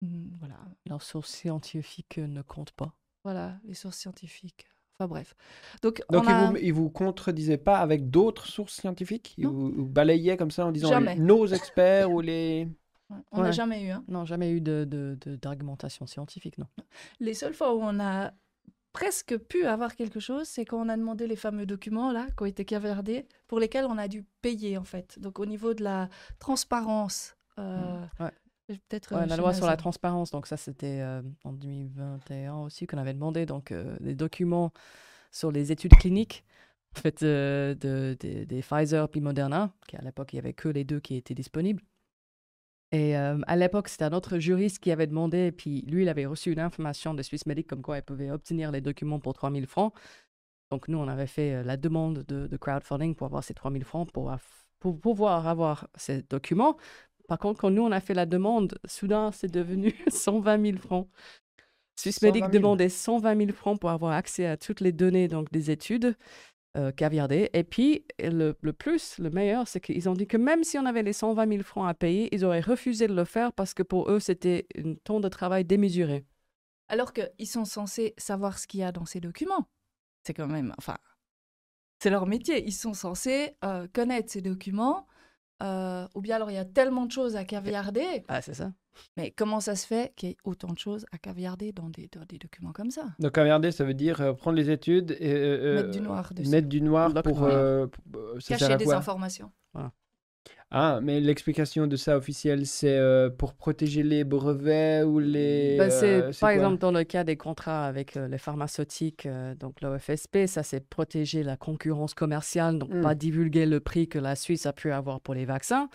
B: Mm, voilà. Les
A: sources scientifiques ne comptent pas.
B: Voilà, les sources scientifiques. Enfin bref. Donc, Donc
A: ils, vous, vous contredisaient pas avec d'autres sources scientifiques Ils vous, balayaient comme ça en disant nos experts ou les... On n'a
B: jamais eu. Hein.
C: Non, jamais eu d'argumentation de, de, scientifique, non.
B: Les seules fois où on a presque pu avoir quelque chose, c'est quand on a demandé les fameux documents là, qui ont été cavardés, pour lesquels on a dû payer en fait. Donc au niveau de la transparence. Euh, mmh, euh, la loi sur la
C: transparence, donc ça c'était euh, en 2021 aussi qu'on avait demandé donc des documents sur les études cliniques en fait, de, des Pfizer puis Moderna, qui à l'époque, il n'y avait que les deux qui étaient disponibles. Et euh, à l'époque, c'était un autre juriste qui avait demandé, et puis lui, il avait reçu une information de Swiss Medic comme quoi il pouvait obtenir les documents pour 000 francs. Donc nous, on avait fait euh, la demande de, crowdfunding pour avoir ces 000 francs pour, pour pouvoir avoir ces documents. Par contre, quand nous, on a fait la demande, soudain, c'est devenu 120 000 francs. Swiss Medic demandait 120 000 francs pour avoir accès à toutes les données donc, des études. Euh, Et puis, le, plus, le meilleur, c'est qu'ils ont dit que même si on avait les 120 000 francs à payer, ils auraient refusé de le faire parce que pour eux, c'était un temps de travail démesuré.
B: Alors qu'ils sont censés savoir ce qu'il y a dans ces documents. C'est quand même, enfin, c'est leur métier. Ils sont censés euh, connaître ces documents euh, ou bien alors il y a tellement de choses à caviarder. Ah, c'est ça. Mais comment ça se fait qu'il y ait autant de choses à caviarder dans des, documents comme ça
A: Donc caviarder, ça veut dire euh, prendre les études et... Euh, mettre du noir Mettre du noir pour... pour cacher des informations. Voilà. Ah, mais l'explication de ça officielle, c'est euh, pour protéger les brevets ou les... Bah, c'est, euh, par exemple
C: dans le cas des contrats avec euh, les pharmaceutiques, donc l'OFSP, ça c'est protéger la concurrence commerciale, donc hmm. pas divulguer le prix que la Suisse a pu avoir pour les vaccins.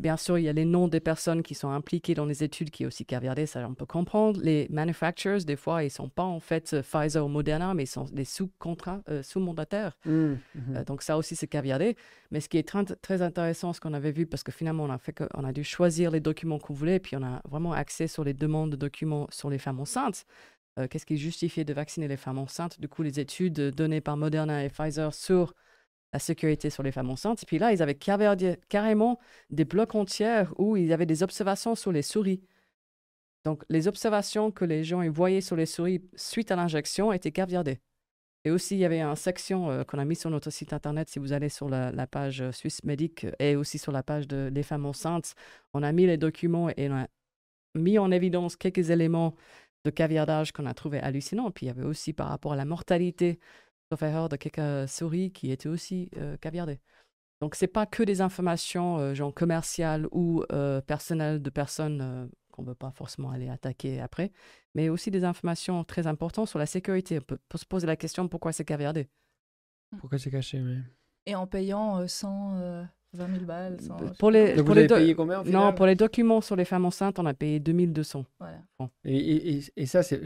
C: Bien sûr, il y a les noms des personnes qui sont impliquées dans les études qui est aussi caviardé, ça on peut comprendre. Les manufacturers, des fois, ils ne sont pas en fait euh, Pfizer ou Moderna, mais ils sont des sous-contrats, euh, sous-mandataires. Mmh, mmh. Euh, donc ça aussi, c'est caviardé. Mais ce qui est très, intéressant, ce qu'on avait vu, parce que finalement, on a, fait a dû choisir les documents qu'on voulait, puis on a vraiment accès sur les demandes de documents sur les femmes enceintes. Qu'est-ce qui est justifié de vacciner les femmes enceintes Du coup, les études données par Moderna et Pfizer sur la sécurité sur les femmes enceintes. Et puis là, ils avaient carrément des blocs entiers où il y avait des observations sur les souris. Donc, les observations que les gens voyaient sur les souris suite à l'injection étaient caviardées. Et aussi, il y avait une section euh, qu'on a mise sur notre site internet. Si vous allez sur la, page euh, Suisse Médic euh, et aussi sur la page des femmes enceintes, on a mis les documents et on a mis en évidence quelques éléments de caviardage qu'on a trouvé hallucinants. Puis il y avait aussi par rapport à la mortalité sauf de quelques euh, souris qui était aussi euh, caviardé. Donc, ce n'est pas que des informations euh, genre commerciales ou personnelles de personnes qu'on ne veut pas forcément aller attaquer après, mais aussi des informations très importantes sur la sécurité. On peut, se poser la question pourquoi c'est caviardé
A: mmh. Pourquoi c'est caché, mais...
B: Et en payant sans balles. Bah, pour les,
C: pour les combien Non, pour les documents sur les femmes enceintes, on a payé 2200.
A: Et, et, et, ça, c'est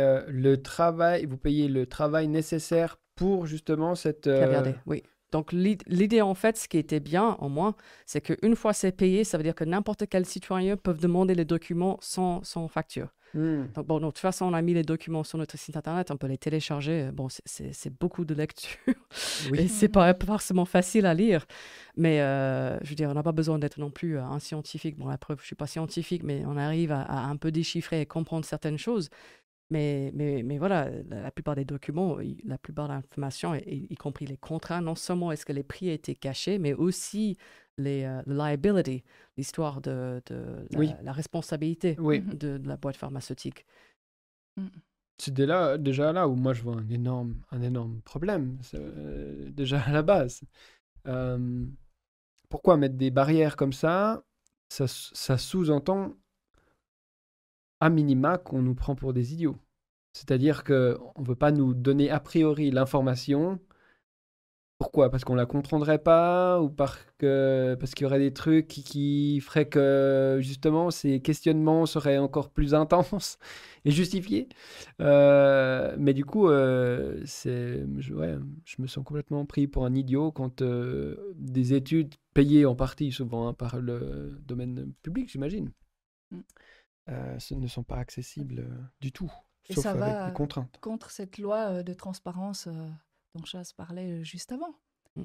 A: euh, le travail, vous payez le travail nécessaire pour justement cette... Euh, oui. Donc l'idée en fait, ce
C: qui était bien en moins, c'est qu'une fois c'est payé, ça veut dire que n'importe quel citoyen peut demander les documents sans, sans facture. Hmm. Donc, bon, de toute façon, on a mis les documents sur notre site internet, on peut les télécharger. Bon, c'est beaucoup de lecture oui. et c'est pas forcément facile à lire, mais euh, je veux dire, on n'a pas besoin d'être non plus un scientifique. Bon, la preuve, je suis pas scientifique, mais on arrive à, un peu déchiffrer et comprendre certaines choses. Mais, mais, mais, voilà, la plupart des documents, la plupart de l'information, y, y compris les contrats, non seulement est-ce que les prix étaient cachés, mais aussi les euh, liability, l'histoire de, la, responsabilité
A: de, la boîte pharmaceutique. Mm. C'est déjà, déjà là où moi je vois un énorme, un énorme problème, euh, déjà à la base. Euh, pourquoi mettre des barrières comme ça Ça, ça sous-entend à minima qu'on nous prend pour des idiots. C'est-à-dire qu'on ne veut pas nous donner a priori l'information pourquoi Parce qu'on la comprendrait pas ou par que, parce qu'il y aurait des trucs qui, feraient que justement ces questionnements seraient encore plus intenses et justifiés. Euh, mais du coup, euh, je, me sens complètement pris pour un idiot quand euh, des études payées en partie souvent hein, par le domaine public, j'imagine, mm. ne sont pas accessibles du tout, et sauf ça va des contraintes.
B: Contre cette loi de transparence dont Chas parlait euh, juste avant. Mm.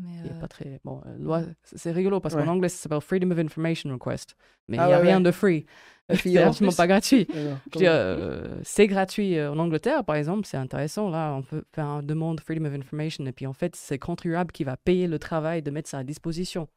B: Mais il a pas euh,
A: très.
C: Bon, euh, loi... c'est rigolo parce qu'en anglais, ça s'appelle Freedom of Information Request. Mais ah il n'y a rien de free. C'est absolument pas gratuit. c'est gratuit en Angleterre, par exemple, c'est intéressant. Là, on peut faire une demande Freedom of Information et puis en fait, c'est le contribuable qui va payer le travail de mettre ça à disposition.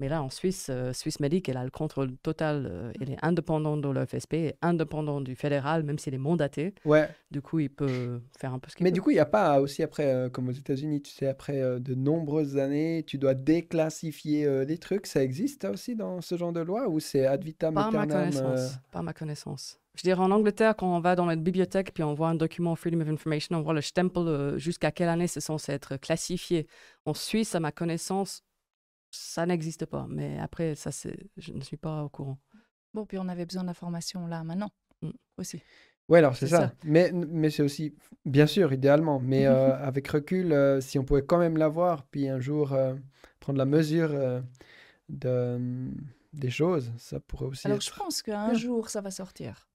C: Mais là, en Suisse, euh, Suisse Medic, elle a le contrôle total. Euh, elle est mm. indépendante de l'OFSP, indépendante du fédéral, même s'il est mandaté. Ouais. Du coup, il peut faire un peu ce qu'il veut. Mais du
A: coup, il n'y a pas aussi, après, euh, comme aux États-Unis, tu sais, après de nombreuses années, tu dois déclassifier les trucs. Ça existe aussi dans ce genre de loi ou c'est ad vitam Par ma connaissance.
C: Par ma connaissance. Je dirais en Angleterre, quand on va dans notre bibliothèque puis on voit un document Freedom of Information, on voit le stempel jusqu'à quelle année c'est censé être classifié. En Suisse, à ma connaissance, ça n'existe pas. Mais après, ça, je ne suis pas au courant.
B: Bon, puis on avait besoin d'informations là, maintenant, mm. aussi.
A: Oui, alors c'est ça. Mais, mais c'est aussi, bien sûr, idéalement, mais euh, avec recul, euh, si on pouvait quand même l'avoir, puis un jour euh, prendre la mesure de, des choses, ça pourrait aussi. Alors je
B: pense qu'un jour, ça va sortir.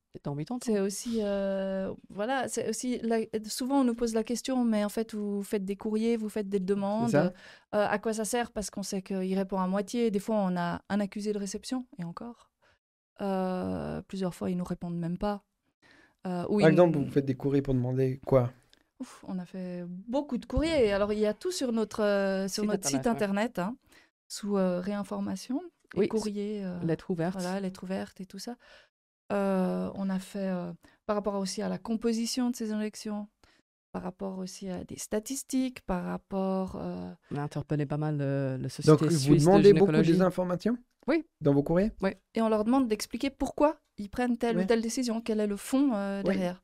B: C'est aussi, euh, voilà, c'est aussi souvent on nous pose la question, mais en fait vous faites des courriers, vous faites des demandes. Euh, à quoi ça sert Parce qu'on sait qu'il répond à moitié. Des fois on a un accusé de réception et encore. Euh, plusieurs fois ils nous répondent même pas. Par exemple, vous
A: faites des courriers pour demander quoi
B: on a fait beaucoup de courriers. Alors il y a tout sur notre sur site notre internet, site internet sous réinformation, oui, courrier, lettre ouverte, voilà, lettre ouverte et tout ça. Euh, on a fait euh, par rapport aussi à la composition de ces élections, par rapport aussi à des statistiques, par rapport. Euh,
C: on a interpellé pas mal le,
A: le société Donc, vous demandez beaucoup des informations Oui. Dans vos courriers
B: Oui. Et on leur demande d'expliquer pourquoi ils prennent telle ou telle décision, quel est le fond derrière.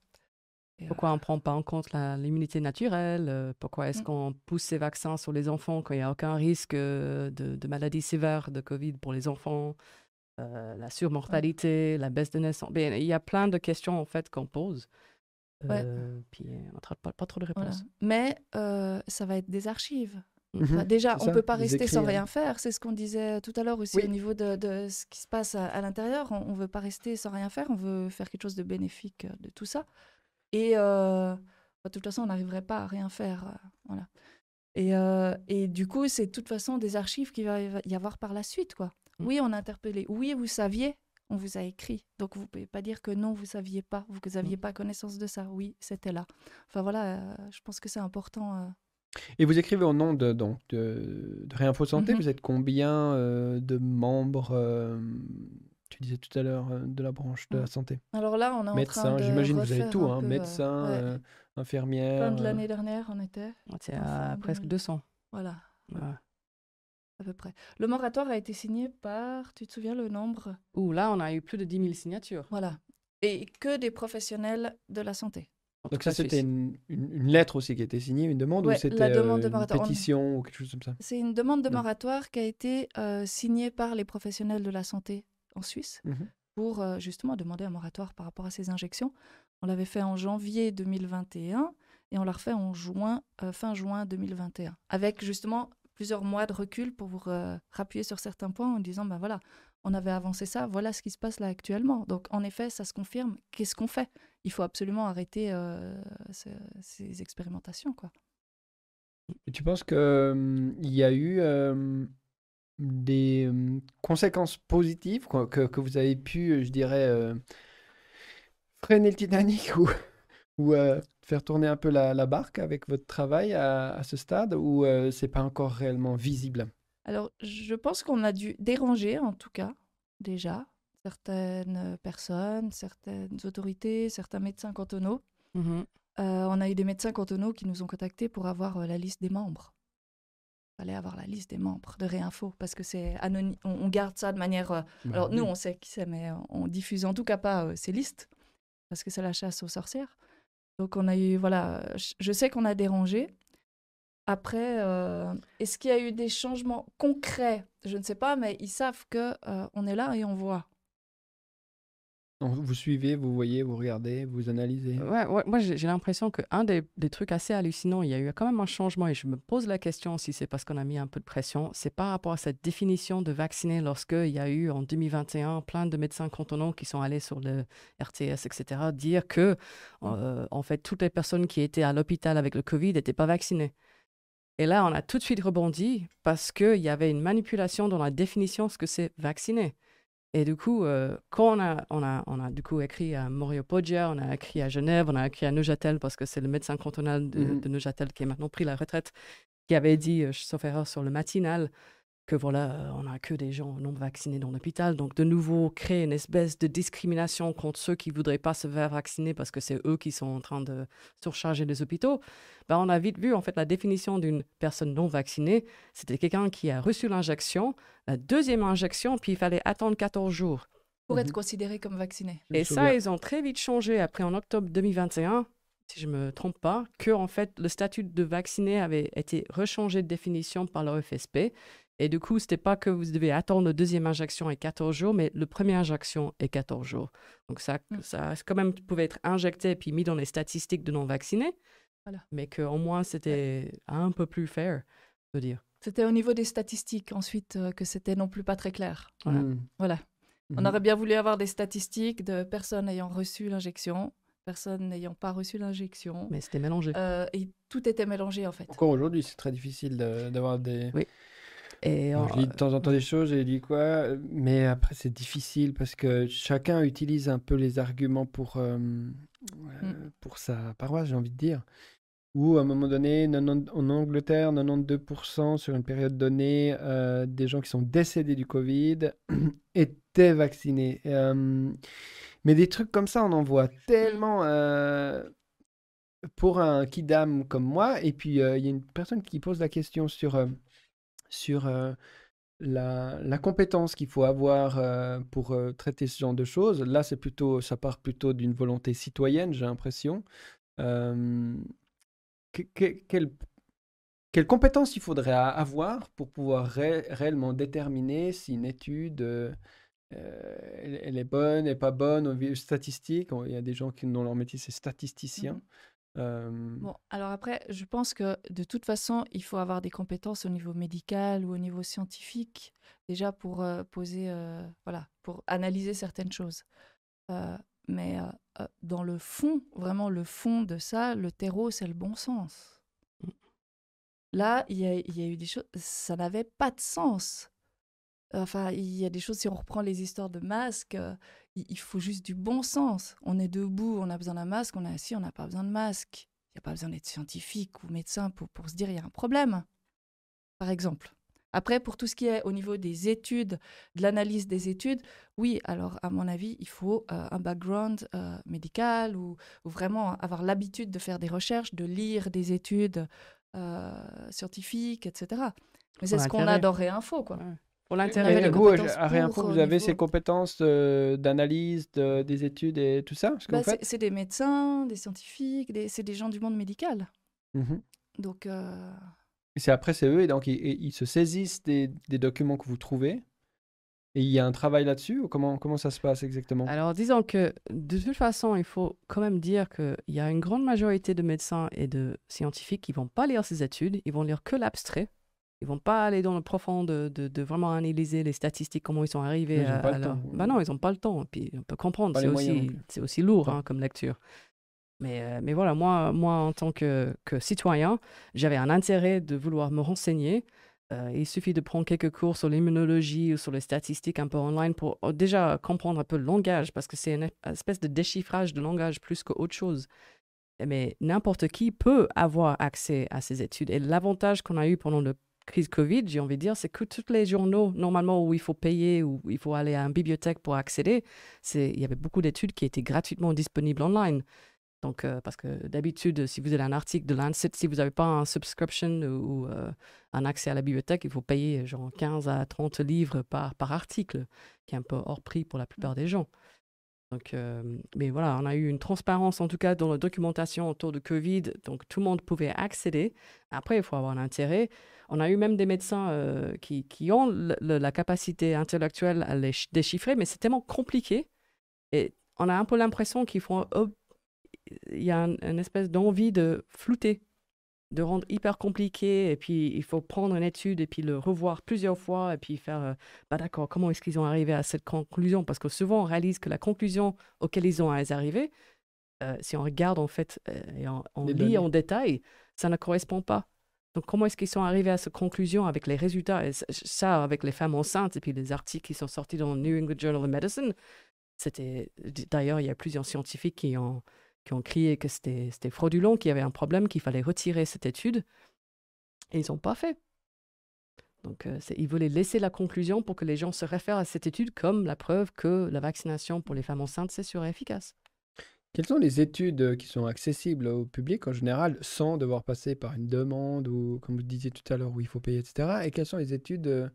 C: Pourquoi on ne prend pas en compte l'immunité naturelle Pourquoi est-ce mm. qu'on pousse ces vaccins sur les enfants quand il n'y a aucun risque de, de maladie sévère de Covid pour les enfants euh, la surmortalité, la baisse de naissance. Ben, il y a plein de questions en fait qu'on pose. Euh, puis on ne
B: pas, pas, trop de réponses. Mais euh, ça va être des archives. Mhm. Bah, déjà, on ne peut pas rester sans rien hein. faire. C'est ce qu'on disait tout à l'heure aussi au niveau de, de, ce qui se passe à, l'intérieur. On ne veut pas rester sans rien faire. On veut faire quelque chose de bénéfique de tout ça. Et bah, de toute façon, on n'arriverait pas à rien faire. voilà. Et, et, du coup, c'est de toute façon des archives qu'il va y avoir par la suite. quoi. Mm. Oui, on a interpellé. Oui, vous saviez, on vous a écrit. Donc vous ne pouvez pas dire que non, vous saviez pas, vous n'aviez mm. pas connaissance de ça. Oui, c'était là. Enfin voilà, euh, je pense que c'est important. Euh.
A: Et vous écrivez au nom de, donc, de, Réinfo Santé, mhm. vous êtes combien euh, de membres tu disais tout à l'heure de la branche de la mm. santé. Alors là, on est en train de j'imagine vous avez tout, hein, médecin, infirmière. Fin de l'année
B: dernière, on était. à presque 200. voilà à peu près. Le moratoire a été signé par, tu te souviens le nombre
C: Ouh, là, on a eu plus de 10 000
B: signatures. Voilà. Et que des professionnels de la santé.
A: Donc ça, c'était une, lettre aussi qui a été signée, une demande ou c'était euh, une pétition ou quelque chose comme ça C'est
B: une demande de moratoire qui a été euh, signée par les professionnels de la santé en Suisse mmh pour euh, justement demander un moratoire par rapport à ces injections. On l'avait fait en janvier 2021 et on l'a refait en juin, fin juin 2021, avec justement plusieurs mois de recul pour vous euh, rappuyer sur certains points en disant, ben voilà, on avait avancé ça, voilà ce qui se passe là actuellement. Donc en effet, ça se confirme. Qu'est-ce qu'on fait Il faut absolument arrêter euh, ces, expérimentations. quoi.
A: Tu penses qu'il il y a eu des conséquences positives que, que, vous avez pu, je dirais, euh, freiner le Titanic ou, ou faire tourner un peu la, barque avec votre travail à, ce stade ou ce euh, c'est pas encore réellement visible
B: Alors, je pense qu'on a dû déranger, en tout cas, déjà, certaines personnes, certaines autorités, certains médecins cantonaux. Mmh euh, on a eu des médecins cantonaux qui nous ont contactés pour avoir euh, la liste des membres. Il fallait avoir la liste des membres de Réinfo parce que c'est anonyme. On, garde ça de manière. Bah alors nous, on sait qui c'est, mais on diffuse en tout cas pas ces listes parce que c'est la chasse aux sorcières. Donc on a eu, voilà, je sais qu'on a dérangé. Après, euh, est-ce qu'il y a eu des changements concrets Je ne sais pas, mais ils savent que euh, on est là et on voit
A: vous suivez, vous voyez, vous regardez, vous analysez. Ouais, moi j'ai l'impression qu'un des,
C: des trucs assez hallucinants, il y a eu quand même un changement et je me pose la question si c'est parce qu'on a mis un peu de pression, c'est par rapport à cette définition de vacciner lorsqu'il y a eu en 2021 plein de médecins cantonaux qui sont allés sur le RTS, etc., dire que mmh. euh, en fait toutes les personnes qui étaient à l'hôpital avec le Covid n'étaient pas vaccinées. Et là, on a tout de suite rebondi parce qu'il y avait une manipulation dans la définition de ce que c'est vacciné. Et du coup, euh, quand on a, du coup écrit à Morio Poggia, on a écrit à Genève, on a écrit à Neuchâtel, parce que c'est le médecin cantonal de, mhm. Neuchâtel qui est maintenant pris la retraite, qui avait dit, euh, sauf erreur, sur le matinal, que voilà, euh, on n'a que des gens non vaccinés dans l'hôpital. Donc, de nouveau, créer une espèce de discrimination contre ceux qui ne voudraient pas se faire vacciner parce que c'est eux qui sont en train de surcharger les hôpitaux. Bah, on a vite vu, en fait, la définition d'une personne non vaccinée, c'était quelqu'un qui a reçu l'injection, la deuxième injection, puis il fallait attendre 14 jours.
B: Pour être mhm. considéré comme vacciné. Et ça, ils
C: ont très vite changé. Après, en octobre 2021, si je ne me trompe pas, que en fait le statut de vacciné avait été rechangé de définition par le FSP et du coup, ce n'était pas que vous devez attendre la deuxième injection et 14 jours, mais le première injection est 14 jours. Donc ça, mmh. ça quand même, pouvait être injecté et puis mis dans les statistiques de non-vaccinés, voilà. mais qu'au moins, c'était un peu plus fair, je veux dire.
B: C'était au niveau des statistiques ensuite euh, que c'était non plus pas très clair. Voilà. Mmh. voilà. On mmh. aurait bien voulu avoir des statistiques de personnes ayant reçu l'injection, personnes n'ayant pas reçu l'injection. Mais
A: c'était mélangé. Euh,
B: et tout était mélangé en
A: fait. Encore aujourd'hui, c'est très difficile d'avoir des... Oui. Je de temps en temps des choses j'ai dit quoi, mais après c'est difficile parce que chacun utilise un peu les arguments pour, euh, mm. euh, pour sa paroisse, j'ai envie de dire. Ou à un moment donné, en Angleterre, 92% sur une période donnée euh, des gens qui sont décédés du Covid étaient vaccinés. mais des trucs comme ça, on en voit mm. tellement pour un kidam comme moi. Et puis il y a une personne qui pose la question sur sur la, compétence qu'il faut avoir pour traiter ce genre de choses. Là, c'est plutôt, ça part plutôt d'une volonté citoyenne, j'ai l'impression. Euh, compétences quelle, compétence il faudrait avoir pour pouvoir réellement déterminer si une étude est bonne, et pas bonne au statistique Il y a des gens qui, dont leur métier c'est mmh statisticien. Euh, bon,
B: alors après, je pense que de toute façon, il faut avoir des compétences au niveau médical ou au niveau scientifique, déjà pour euh, poser, euh, voilà, pour analyser certaines choses. mais dans le fond, vraiment le fond de ça, le terreau, c'est le bon sens. Mm. Là, il y a, eu des choses, ça n'avait pas de sens. Enfin, il y a des choses, si on reprend les histoires de masques, il faut juste du bon sens. On est debout, on a besoin d'un masque, on est assis, on n'a pas besoin de masque. Il n'y a pas besoin d'être scientifique ou médecin pour, se dire il y a un problème, par exemple. Après, pour tout ce qui est au niveau des études, de l'analyse des études, oui, alors à mon avis, il faut euh, un background euh, médical ou, vraiment avoir l'habitude de faire des recherches, de lire des études euh, scientifiques, etc. Mais c'est ce qu'on a dans Réinfo, quoi.
A: Pour l'intérêt des vous, euh, vous avez euh, ces compétences euh, d'analyse, des études et tout ça bah,
B: C'est des médecins, des scientifiques, c'est des gens du monde médical. Mmh donc.
A: C'est après, c'est eux, et donc ils, se saisissent des, documents que vous trouvez. Et il y a un travail là-dessus ou comment, comment ça se passe exactement Alors,
C: disons que de toute façon, il faut quand même dire qu'il y a une grande majorité de médecins et de scientifiques qui ne vont pas lire ces études, ils vont lire que l'abstrait. Ils vont pas aller dans le profond de, de, vraiment analyser les statistiques, comment ils sont arrivés ils ben non, ils n'ont pas le temps. Puis on peut comprendre, c'est aussi, aussi, lourd hein, comme lecture. Mais, euh, mais voilà, moi, moi, en tant que, que citoyen, j'avais un intérêt de vouloir me renseigner. Euh, il suffit de prendre quelques cours sur l'immunologie ou sur les statistiques un peu online pour euh, déjà comprendre un peu le langage, parce que c'est une espèce de déchiffrage de langage plus qu'autre chose. Mais n'importe qui peut avoir accès à ces études. Et l'avantage qu'on a eu pendant le crise Covid, j'ai envie de dire, c'est que tous les journaux, normalement, où il faut payer, où il faut aller à une bibliothèque pour accéder, il y avait beaucoup d'études qui étaient gratuitement disponibles online. Donc, euh, parce que d'habitude, si vous avez un article de Lancet, si vous n'avez pas un subscription ou, euh, un accès à la bibliothèque, il faut payer genre 15 à 30 livres par, par article, qui est un peu hors prix pour la plupart des gens. Donc, euh, mais voilà, on a eu une transparence en tout cas dans la documentation autour de Covid, donc tout le monde pouvait accéder. Après, il faut avoir l'intérêt. On a eu même des médecins euh, qui, qui, ont la capacité intellectuelle à les déchiffrer, mais c'est tellement compliqué. Et on a un peu l'impression qu'ils font. Il y a une espèce d'envie de flouter de rendre hyper compliqué et puis il faut prendre une étude et puis le revoir plusieurs fois et puis faire, euh, bah d'accord, comment est-ce qu'ils ont arrivé à cette conclusion Parce que souvent on réalise que la conclusion auquel ils ont arrivé, euh, si on regarde en fait euh, et on, lit en détail, ça ne correspond pas. Donc comment est-ce qu'ils sont arrivés à cette conclusion avec les résultats ça avec les femmes enceintes et puis les articles qui sont sortis dans le New England Journal of Medicine, c'était d'ailleurs il y a plusieurs scientifiques qui ont qui ont crié que c'était fraudulent, qu'il y avait un problème, qu'il fallait retirer cette étude. Et ils n'ont pas fait. Donc, euh, ils voulaient laisser la conclusion pour que les gens se réfèrent à cette étude comme la preuve que la vaccination pour les femmes enceintes, c'est sûr et efficace.
A: Quelles sont les études euh, qui sont accessibles au public en général sans devoir passer par une demande ou, comme vous disiez tout à l'heure, où il faut payer, etc. Et quelles sont les études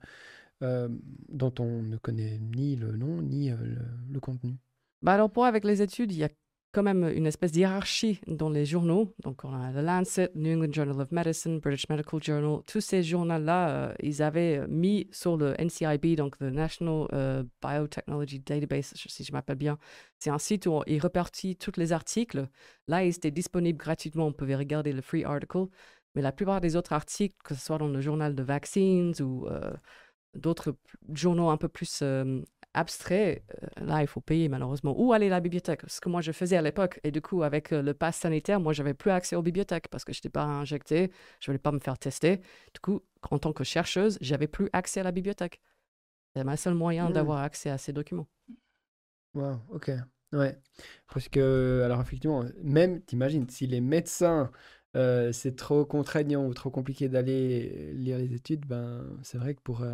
A: euh, dont on ne connaît ni le nom ni le, contenu
C: bah alors pour avec les études, il y a quand même une espèce d'hierarchie dans les journaux. Donc, on a The Lancet, New England Journal of Medicine, British Medical Journal. Tous ces journaux-là, euh, ils avaient mis sur le NCIB, donc le National euh, Biotechnology Database, si je m'appelle bien. C'est un site où ils répartit tous les articles. Là, ils étaient disponibles gratuitement. On pouvait regarder le free article. Mais la plupart des autres articles, que ce soit dans le journal de vaccines ou euh, d'autres journaux un peu plus abstrait, euh, là, il faut payer malheureusement, ou aller à la bibliothèque, ce que moi je faisais à l'époque. Et du coup, avec euh, le pass sanitaire, moi, j'avais plus accès aux bibliothèques parce que je n'étais pas injectée, je ne voulais pas me faire tester. Du coup, en tant que chercheuse, j'avais plus accès à la bibliothèque. C'est ma seule moyen mmh. d'avoir accès à ces documents.
A: Wow, ok. Ouais. Parce que, alors effectivement, même, t'imagines, si les médecins euh, c'est trop contraignant ou trop compliqué d'aller lire les études, ben c'est vrai que pour,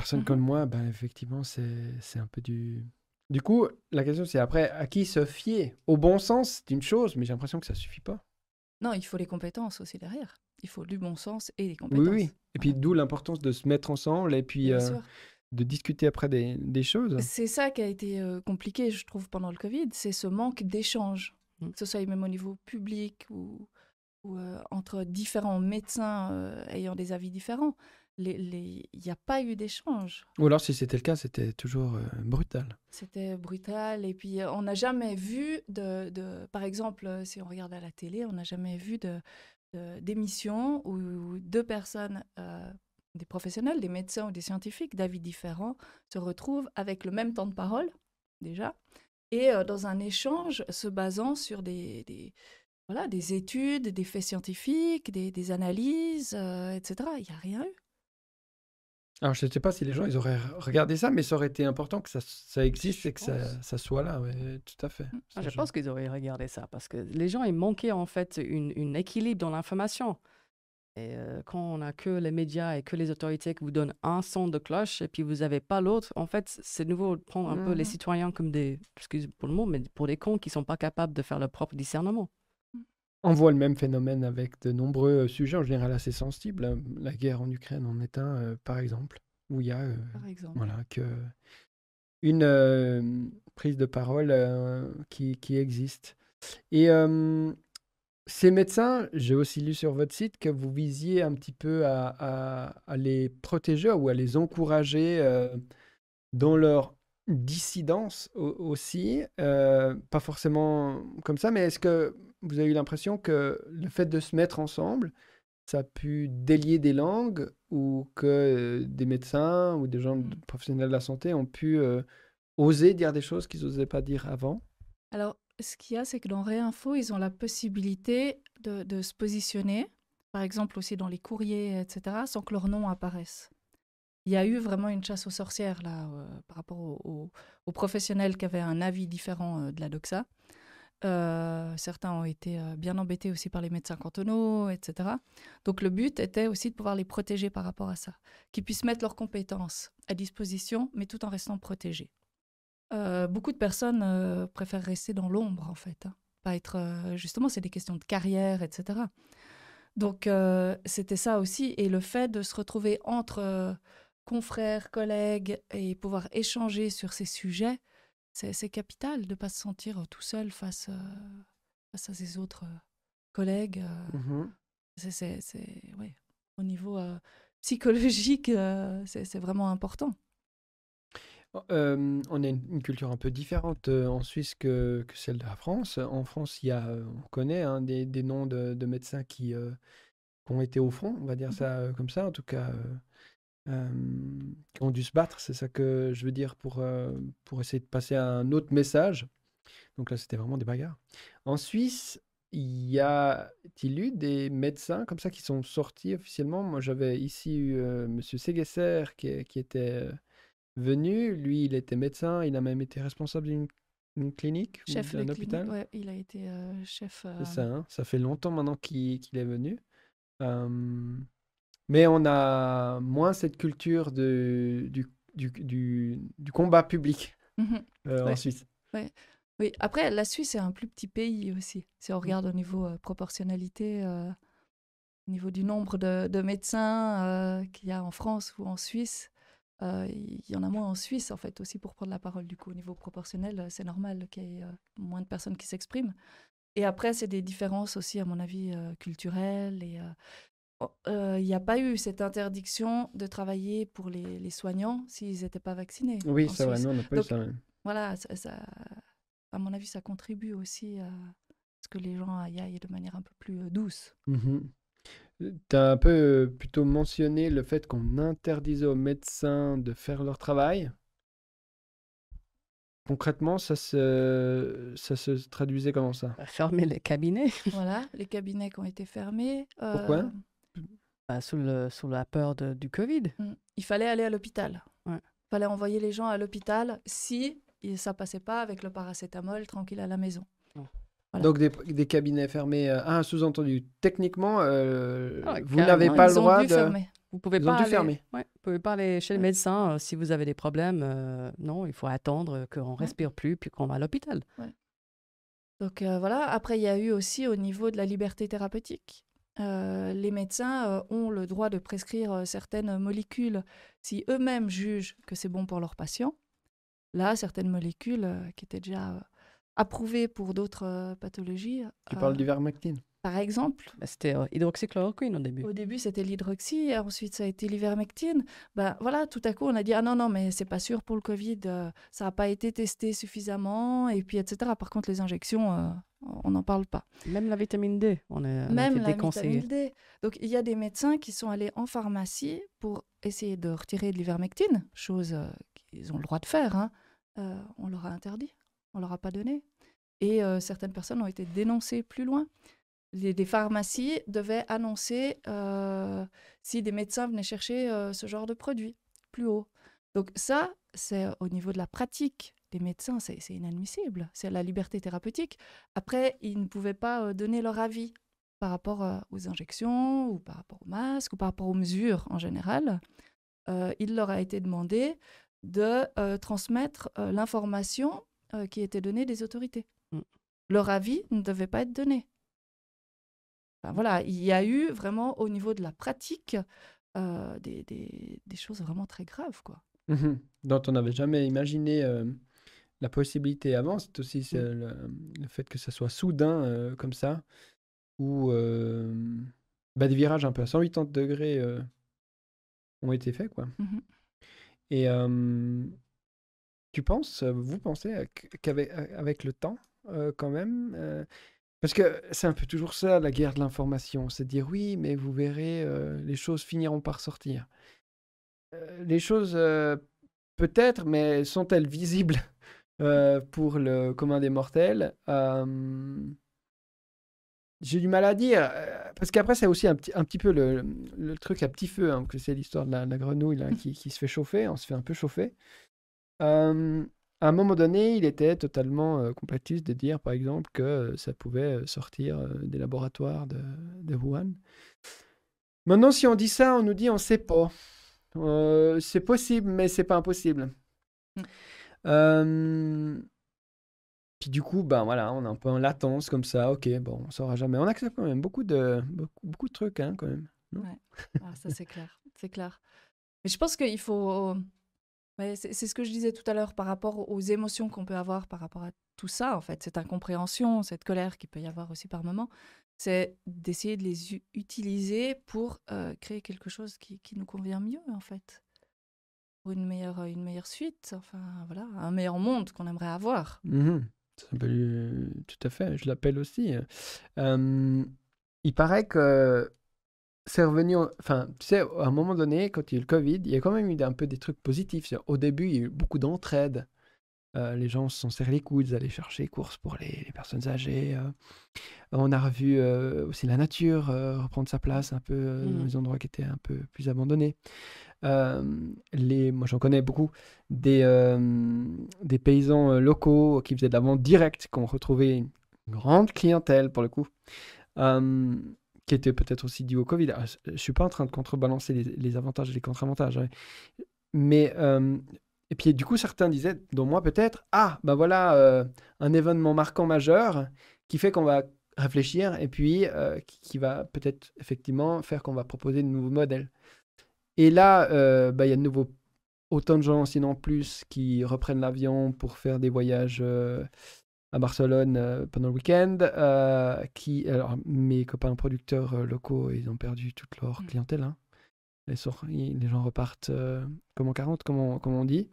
A: Personne mmh comme moi, ben, effectivement, c'est un peu du. Du coup, la question, c'est après, à qui se fier Au bon sens, c'est une chose, mais j'ai l'impression que ça suffit pas.
B: Non, il faut les compétences aussi derrière. Il faut du bon sens et des compétences. Oui, oui.
A: Et puis, d'où l'importance de se mettre ensemble et puis euh, de discuter après des, choses. C'est
B: ça qui a été euh, compliqué, je trouve, pendant le Covid. C'est ce manque d'échange, mmh. que ce soit même au niveau public ou, euh, entre différents médecins ayant des avis différents il n'y a pas eu d'échange.
A: Ou alors, si c'était le cas, c'était toujours euh, brutal.
B: C'était brutal. Et puis, euh, on n'a jamais vu, de, par exemple, euh, si on regarde à la télé, on n'a jamais vu de, d'émissions où deux personnes, des professionnels, des médecins ou des scientifiques d'avis différents, se retrouvent avec le même temps de parole, déjà, et dans un échange se basant sur des, voilà, des études, des faits scientifiques, des, analyses, etc. Il n'y a rien eu
A: je ne sais pas si les gens ils auraient regardé ça, mais ça aurait été important que ça, existe et que ça, soit là, tout à fait.
C: Ah, je pense qu'ils auraient regardé ça, parce que les gens, ils manquaient en fait une, équilibre dans l'information. Et euh, quand on n'a que les médias et que les autorités qui vous donnent un son de cloche et puis vous n'avez pas l'autre, en fait, c'est nouveau de prendre un peu les mmh citoyens comme des, excusez pour le mot, mais pour des cons qui ne sont pas capables de faire leur propre discernement.
A: On voit le même phénomène avec de nombreux euh, sujets en général assez sensibles. Hein. La guerre en Ukraine en est un, euh, par exemple, où il y a euh, voilà, que une prise de parole qui, existe. Et ces médecins, j'ai aussi lu sur votre site que vous visiez un petit peu à, les protéger ou à les encourager dans leur dissidence aussi. pas forcément comme ça, mais est-ce que vous avez eu l'impression que le fait de se mettre ensemble, ça a pu délier des langues ou que euh, des médecins ou des gens mmh. professionnels de la santé ont pu euh, oser dire des choses qu'ils n'osaient pas dire avant
B: Alors, ce qu'il y a, c'est que dans Réinfo, ils ont la possibilité de, se positionner, par exemple aussi dans les courriers, etc., sans que leur nom apparaisse. Il y a eu vraiment une chasse aux sorcières là, euh, par rapport aux, professionnels qui avaient un avis différent de la doxa. Euh, certains ont été euh, bien embêtés aussi par les médecins cantonaux, etc. Donc le but était aussi de pouvoir les protéger par rapport à ça, qu'ils puissent mettre leurs compétences à disposition, mais tout en restant protégés. Euh, beaucoup de personnes préfèrent rester dans l'ombre, en fait. Hein. Pas être, justement, c'est des questions de carrière, etc. Donc c'était ça aussi, et le fait de se retrouver entre confrères, collègues, et pouvoir échanger sur ces sujets, c'est capital de ne pas se sentir euh, tout seul face, euh, face à ses autres euh, collègues. Mmh c'est au niveau psychologique, c'est vraiment important.
A: Oh, on a une, culture un peu différente en Suisse que, que, celle de la France. En France, il y a, on connaît hein, des, des, noms de, de médecins qui, qui, ont été au front, on va dire mmh ça comme ça, en tout cas qui ont dû se battre, c'est ça que je veux dire, pour, euh, pour essayer de passer un autre message. Donc là, c'était vraiment des bagarres. En Suisse, y a-t-il eu des médecins comme ça qui sont sortis officiellement Moi, j'avais ici eu M. Euh, monsieur qui, était euh, venu. Lui, il était médecin. Il a même été responsable d'une clinique, chef d'un hôpital.
B: il a été chef. ça. Hein.
A: ça fait longtemps maintenant qu'il est venu. Mais on a moins cette culture de, du, du, du, combat public mmh euh, en Suisse.
B: Ouais. Oui, après, la Suisse est un plus petit pays aussi. Si on mmh. regarde au niveau euh, proportionnalité, euh, au niveau du nombre de, de médecins qu'il y a en France ou en Suisse, il y en a moins en Suisse, en fait, aussi pour prendre la parole. Du coup, au niveau proportionnel, c'est normal qu'il y ait moins de personnes qui s'expriment. Et après, c'est des différences aussi, à mon avis, culturelles et Oh, euh, il n'y a pas eu cette interdiction de travailler pour les, soignants s'ils n'étaient pas vaccinés. Oui, c'est vrai, on n'a pas eu ça. Voilà, à mon avis, ça contribue aussi à ce que les gens aillent de manière un peu plus
A: euh, douce. Mmh euh, tu as un peu plutôt mentionné le fait qu'on interdisait aux médecins de faire leur travail. Concrètement, ça se, ça se traduisait comment ça bah, Fermer les cabinets.
B: voilà, les cabinets qui ont été fermés. Pourquoi
A: bah, sous, la peur du Covid. Mm.
B: Il fallait aller à l'hôpital. Il fallait envoyer les gens à l'hôpital si ça passait pas avec le paracétamol tranquille à la maison.
A: Donc des, cabinets fermés. Euh, un sous-entendu, techniquement, euh, ah, vous n'avez pas le droit de... Vous pouvez pas aller...
C: pouvez pas chez le médecin euh, si vous avez des problèmes. non, il faut attendre qu'on respire plus puis qu'on va à l'hôpital.
B: Donc voilà. Après, il y a eu aussi au niveau de la liberté thérapeutique. Euh, les médecins euh, ont le droit de prescrire euh, certaines molécules si eux-mêmes jugent que c'est bon pour leurs patients. Là, certaines molécules qui étaient déjà approuvées pour d'autres pathologies. Tu parles
A: d'ivermectine
B: Par exemple.
C: Bah, c'était hydroxychloroquine au début. Au
B: début, c'était l'hydroxy, ensuite ça a été l'ivermectine. Bah, voilà, tout à coup, on a dit ah non non, mais c'est pas sûr pour le Covid, ça n'a pas été testé suffisamment, et puis etc. Par contre, les injections on n'en parle pas. Même la vitamine D, on est Même la vitamine D. Donc il y a des médecins qui sont allés en pharmacie pour essayer de retirer de l'ivermectine, chose euh, qu'ils ont le droit de faire. Hein. Euh, on leur a interdit, on leur a pas donné. Et euh, certaines personnes ont été dénoncées plus loin. Les, les pharmacies devaient annoncer si des médecins venaient chercher ce genre de produit plus haut. Donc ça, c'est au niveau de la pratique des médecins, c'est inadmissible. C'est la liberté thérapeutique. Après, ils ne pouvaient pas euh, donner leur avis par rapport euh, aux injections ou par rapport aux masques ou par rapport aux mesures en général. Euh, il leur a été demandé de transmettre l'information qui était donnée des autorités. Mm. Leur avis ne devait pas être donné. voilà, il y a eu vraiment au niveau de la pratique des, choses vraiment très graves. quoi.
A: Mmh dont on n'avait jamais imaginé la possibilité avant, c'est aussi mmh. le, fait que ça soit soudain euh, comme ça, ou bah, des virages un peu à 180 degrés euh, ont été faits. Quoi. Mmh Et tu penses, euh, vous pensez qu'avec avec le temps, quand même, parce que c'est un peu toujours ça, la guerre de l'information, c'est dire oui, mais vous verrez, les choses finiront par sortir. les choses, peut-être, mais sont-elles visibles euh, pour le commun des mortels. Euh, j'ai du mal à dire, euh, parce qu'après, c'est aussi un petit, un petit peu le, le, truc à petit feu, hein, que c'est l'histoire de la, grenouille hmm. qui, qui, se fait chauffer, on se fait un peu chauffer. à un moment donné, il était totalement euh, de dire, par exemple, que ça pouvait sortir des laboratoires de, de, Wuhan. Maintenant, si on dit ça, on nous dit on ne sait pas. c'est possible, mais c'est pas impossible. Hmm. Euh, puis du coup, ben voilà, on est un peu en latence comme ça. Ok, bon, on saura jamais. On accepte quand même beaucoup de, beaucoup, beaucoup de trucs, hein, quand même.
B: ouais. Ah, ça, c'est clair. C'est clair. Mais je pense qu'il faut. c'est ce que je disais tout à l'heure par rapport aux émotions qu'on peut avoir par rapport à tout ça, en fait. Cette incompréhension, cette colère qu'il peut y avoir aussi par moment. C'est d'essayer de les utiliser pour euh, créer quelque chose qui, qui nous convient mieux, en fait une meilleure, euh, une meilleure suite, enfin voilà, un meilleur monde qu'on aimerait avoir.
A: Mhm. Euh, tout à fait, je l'appelle aussi. il paraît que c'est revenu, enfin, tu sais, à un moment donné, quand il y a eu le Covid, il y a quand même eu un peu des trucs positifs. Au début, il y a eu beaucoup d'entraide. Euh, les gens se sont serrés les coudes, allaient chercher courses pour les, personnes âgées. Euh. On a revu euh, aussi la nature reprendre sa place un peu dans mmh. les endroits qui étaient un peu plus abandonnés. les, moi, j'en connais beaucoup des, des paysans locaux qui faisaient de la vente directe, qui ont retrouvé une grande clientèle pour le coup qui était peut-être aussi dû au Covid. je ne suis pas en train de contrebalancer les, avantages et les contre-avantages, hein. mais et puis du coup, certains disaient, dont moi peut-être, ah, ben voilà euh, un événement marquant majeur qui fait qu'on va réfléchir et puis euh, qui, va peut-être effectivement faire qu'on va proposer de nouveaux modèles. Et là, euh, bah, il y a de nouveau autant de gens, sinon plus, qui reprennent l'avion pour faire des voyages à Barcelone pendant le week-end. qui, alors, mes copains producteurs locaux, ils ont perdu toute leur mmh. clientèle. Hein les, gens repartent euh, comme en 40, comme on, dit.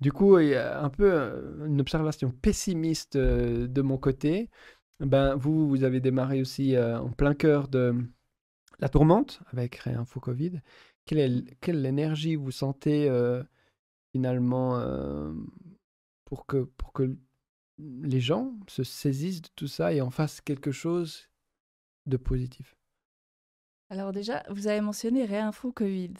A: Du coup, il y a un peu euh, une observation pessimiste euh, de mon côté. Ben, vous, vous avez démarré aussi en plein cœur de la tourmente avec Réinfo Covid. Quelle, quelle énergie vous sentez finalement pour, que, pour que les gens se saisissent de tout ça et en fassent quelque chose de positif
B: alors déjà, vous avez mentionné Réinfo Covid.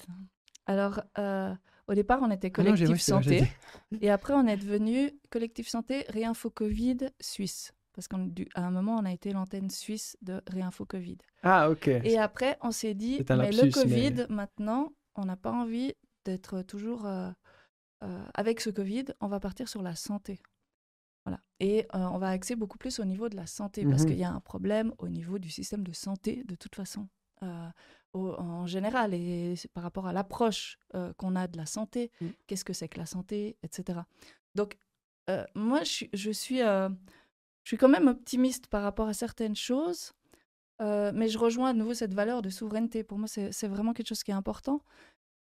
B: Alors, euh, au départ, on était ah collectif santé. et après, on est devenu collectif santé Réinfo Covid Suisse. Parce qu'à un moment, on a été l'antenne suisse de Réinfo Covid.
A: Ah, ok. Et
B: après, on s'est dit, le Covid, maintenant, on n'a pas envie d'être toujours euh, euh, avec ce Covid, on va partir sur la santé. Voilà. Et on va axer beaucoup plus au niveau de la santé, parce mhm. qu'il y a un problème au niveau du système de santé, de toute façon. Euh, en général et par rapport à l'approche euh, qu'on a de la santé, mm. qu'est-ce que c'est que la santé, etc. Donc, euh, moi, je, je suis, je suis quand même optimiste par rapport à certaines choses. mais je rejoins à nouveau cette valeur de souveraineté. Pour moi, c'est vraiment quelque chose qui est important.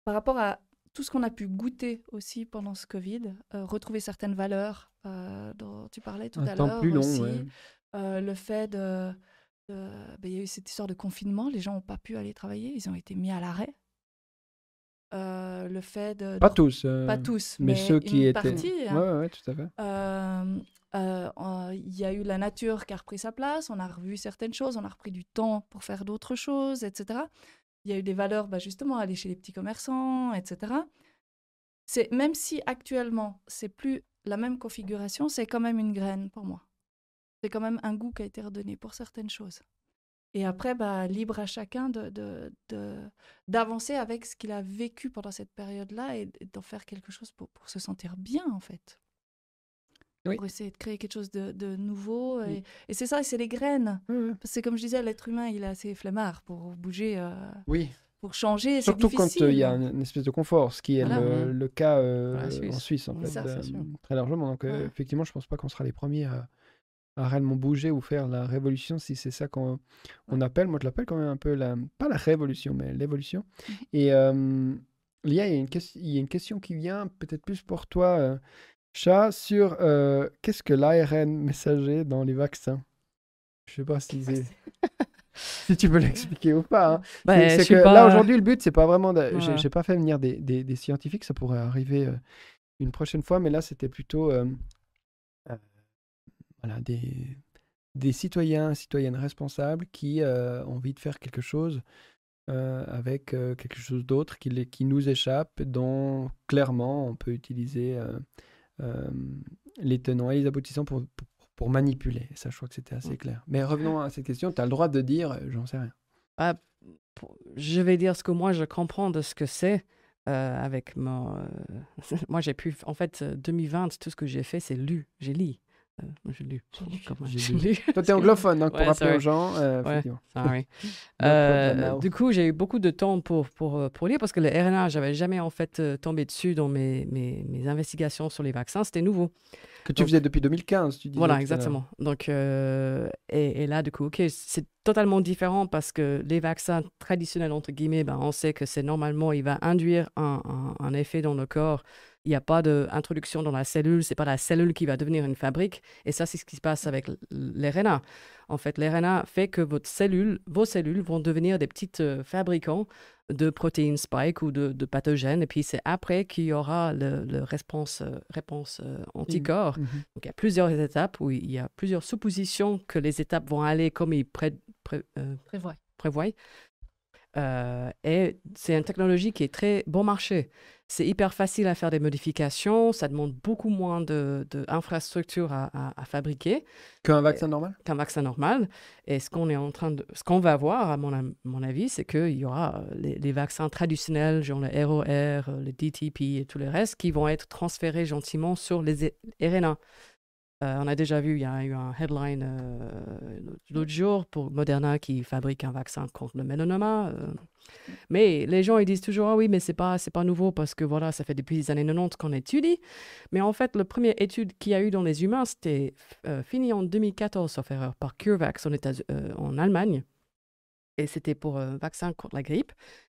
B: Par rapport à tout ce qu'on a pu goûter aussi pendant ce Covid, retrouver certaines valeurs dont tu parlais tout à l'heure. aussi, le fait de euh, bah, il y a eu cette histoire de confinement, les gens n'ont pas pu aller travailler, ils ont été mis à l'arrêt. Euh, le fait de... Pas tous. Euh, pas tous, mais, ceux qui étaient... Hein. tout à fait. Il y a eu la nature qui a repris sa place, on a revu certaines choses, on a repris du temps pour faire d'autres choses, etc. Il y a eu des valeurs, bah, justement, aller chez les petits commerçants, etc. Même si actuellement, c'est plus la même configuration, c'est quand même une graine pour moi. C'est quand même un goût qui a été redonné pour certaines choses. Et après, bah, libre à chacun d'avancer de, de, avec ce qu'il a vécu pendant cette période-là et d'en faire quelque chose pour, pour, se sentir bien, en fait. Oui. Pour essayer de créer quelque chose de, nouveau. Et, c'est ça, c'est les graines. Mmh, mmh. C'est comme je disais, l'être humain, il est assez flemmard pour bouger. Euh, oui pour changer. Surtout quand euh, il y a
A: une, espèce de confort, ce qui est le, cas euh, en Suisse, en fait, très largement. Donc, effectivement, je pense pas qu'on sera les premiers à réellement bouger ou faire la révolution, si c'est ça qu'on on appelle. Moi, je l'appelle quand même un peu la, pas la révolution, mais l'évolution. Mmh Et Lia, il y, a une il y, a une question qui vient peut-être plus pour toi, euh, Chat, sur euh, qu'est-ce que l'ARN messager dans les vaccins Je sais pas si tu peux l'expliquer ou hein. bah, pas. là aujourd'hui le but c'est pas vraiment. Je n'ai J'ai pas fait venir des, des, scientifiques, ça pourrait arriver euh, une prochaine fois, mais là c'était plutôt voilà, des, des citoyens, citoyennes responsables qui euh, ont envie de faire quelque chose euh, avec euh, quelque chose d'autre qui, nous échappe, dont clairement on peut utiliser les tenants et les aboutissants pour, manipuler. Ça, je crois que c'était assez mmh. clair. Mais revenons à cette question, tu as le droit de dire, j'en sais rien. Ah, je vais dire ce que moi je comprends de ce que c'est.
C: avec mon, moi j'ai pu, en fait, 2020, tout ce que j'ai fait, c'est lu, j'ai lu. Euh, lu. Toi, anglophone, donc hein, pour rappeler aux gens. Euh, euh, du coup, j'ai eu beaucoup de temps pour, pour, pour lire parce que le RNA, n'avais jamais en fait tombé dessus dans mes, mes, investigations sur les vaccins. C'était nouveau.
A: Que tu faisais depuis 2015, tu disais. Voilà, exactement.
C: Donc, et, là, du coup, OK, c'est totalement différent parce que les vaccins traditionnels, entre guillemets, ben, on sait que c'est normalement, il va induire un, un effet dans le corps il n'y a pas d'introduction dans la cellule, c'est pas la cellule qui va devenir une fabrique. Et ça, c'est ce qui se passe avec l'RNA. En fait, l'RNA fait que votre cellule, vos cellules vont devenir des petites euh, fabricants de protéines spike ou de, pathogènes. Et puis, c'est après qu'il y aura le, euh, réponse, réponse euh, anticorps. Mm-hmm. Donc, il y a plusieurs étapes où il y a plusieurs suppositions que les étapes vont aller comme ils prévoient et euh, c'est une technologie qui est très bon marché. C'est hyper facile à faire des modifications, ça demande beaucoup moins d'infrastructures de, infrastructure à, fabriquer. Qu'un vaccin normal Qu'un vaccin normal. Et ce qu'on est en train de, ce qu'on va voir, à mon, avis, c'est qu'il y aura euh, les, les, vaccins traditionnels, genre le ROR, euh, le DTP et tout le reste, qui vont être transférés gentiment sur les RNA. Euh, on a déjà vu, il y a eu un headline euh, l'autre jour pour Moderna qui fabrique un vaccin contre le mélanoma. Euh. Mais les gens, ils disent toujours, ah oui, mais c'est pas, c'est pas nouveau parce que voilà, ça fait depuis les années 90 qu'on étudie. Mais en fait, la première étude qu'il y a eu dans les humains, c'était fini en 2014, sauf erreur, par Curevax en Allemagne. Et c'était pour un vaccin contre la grippe.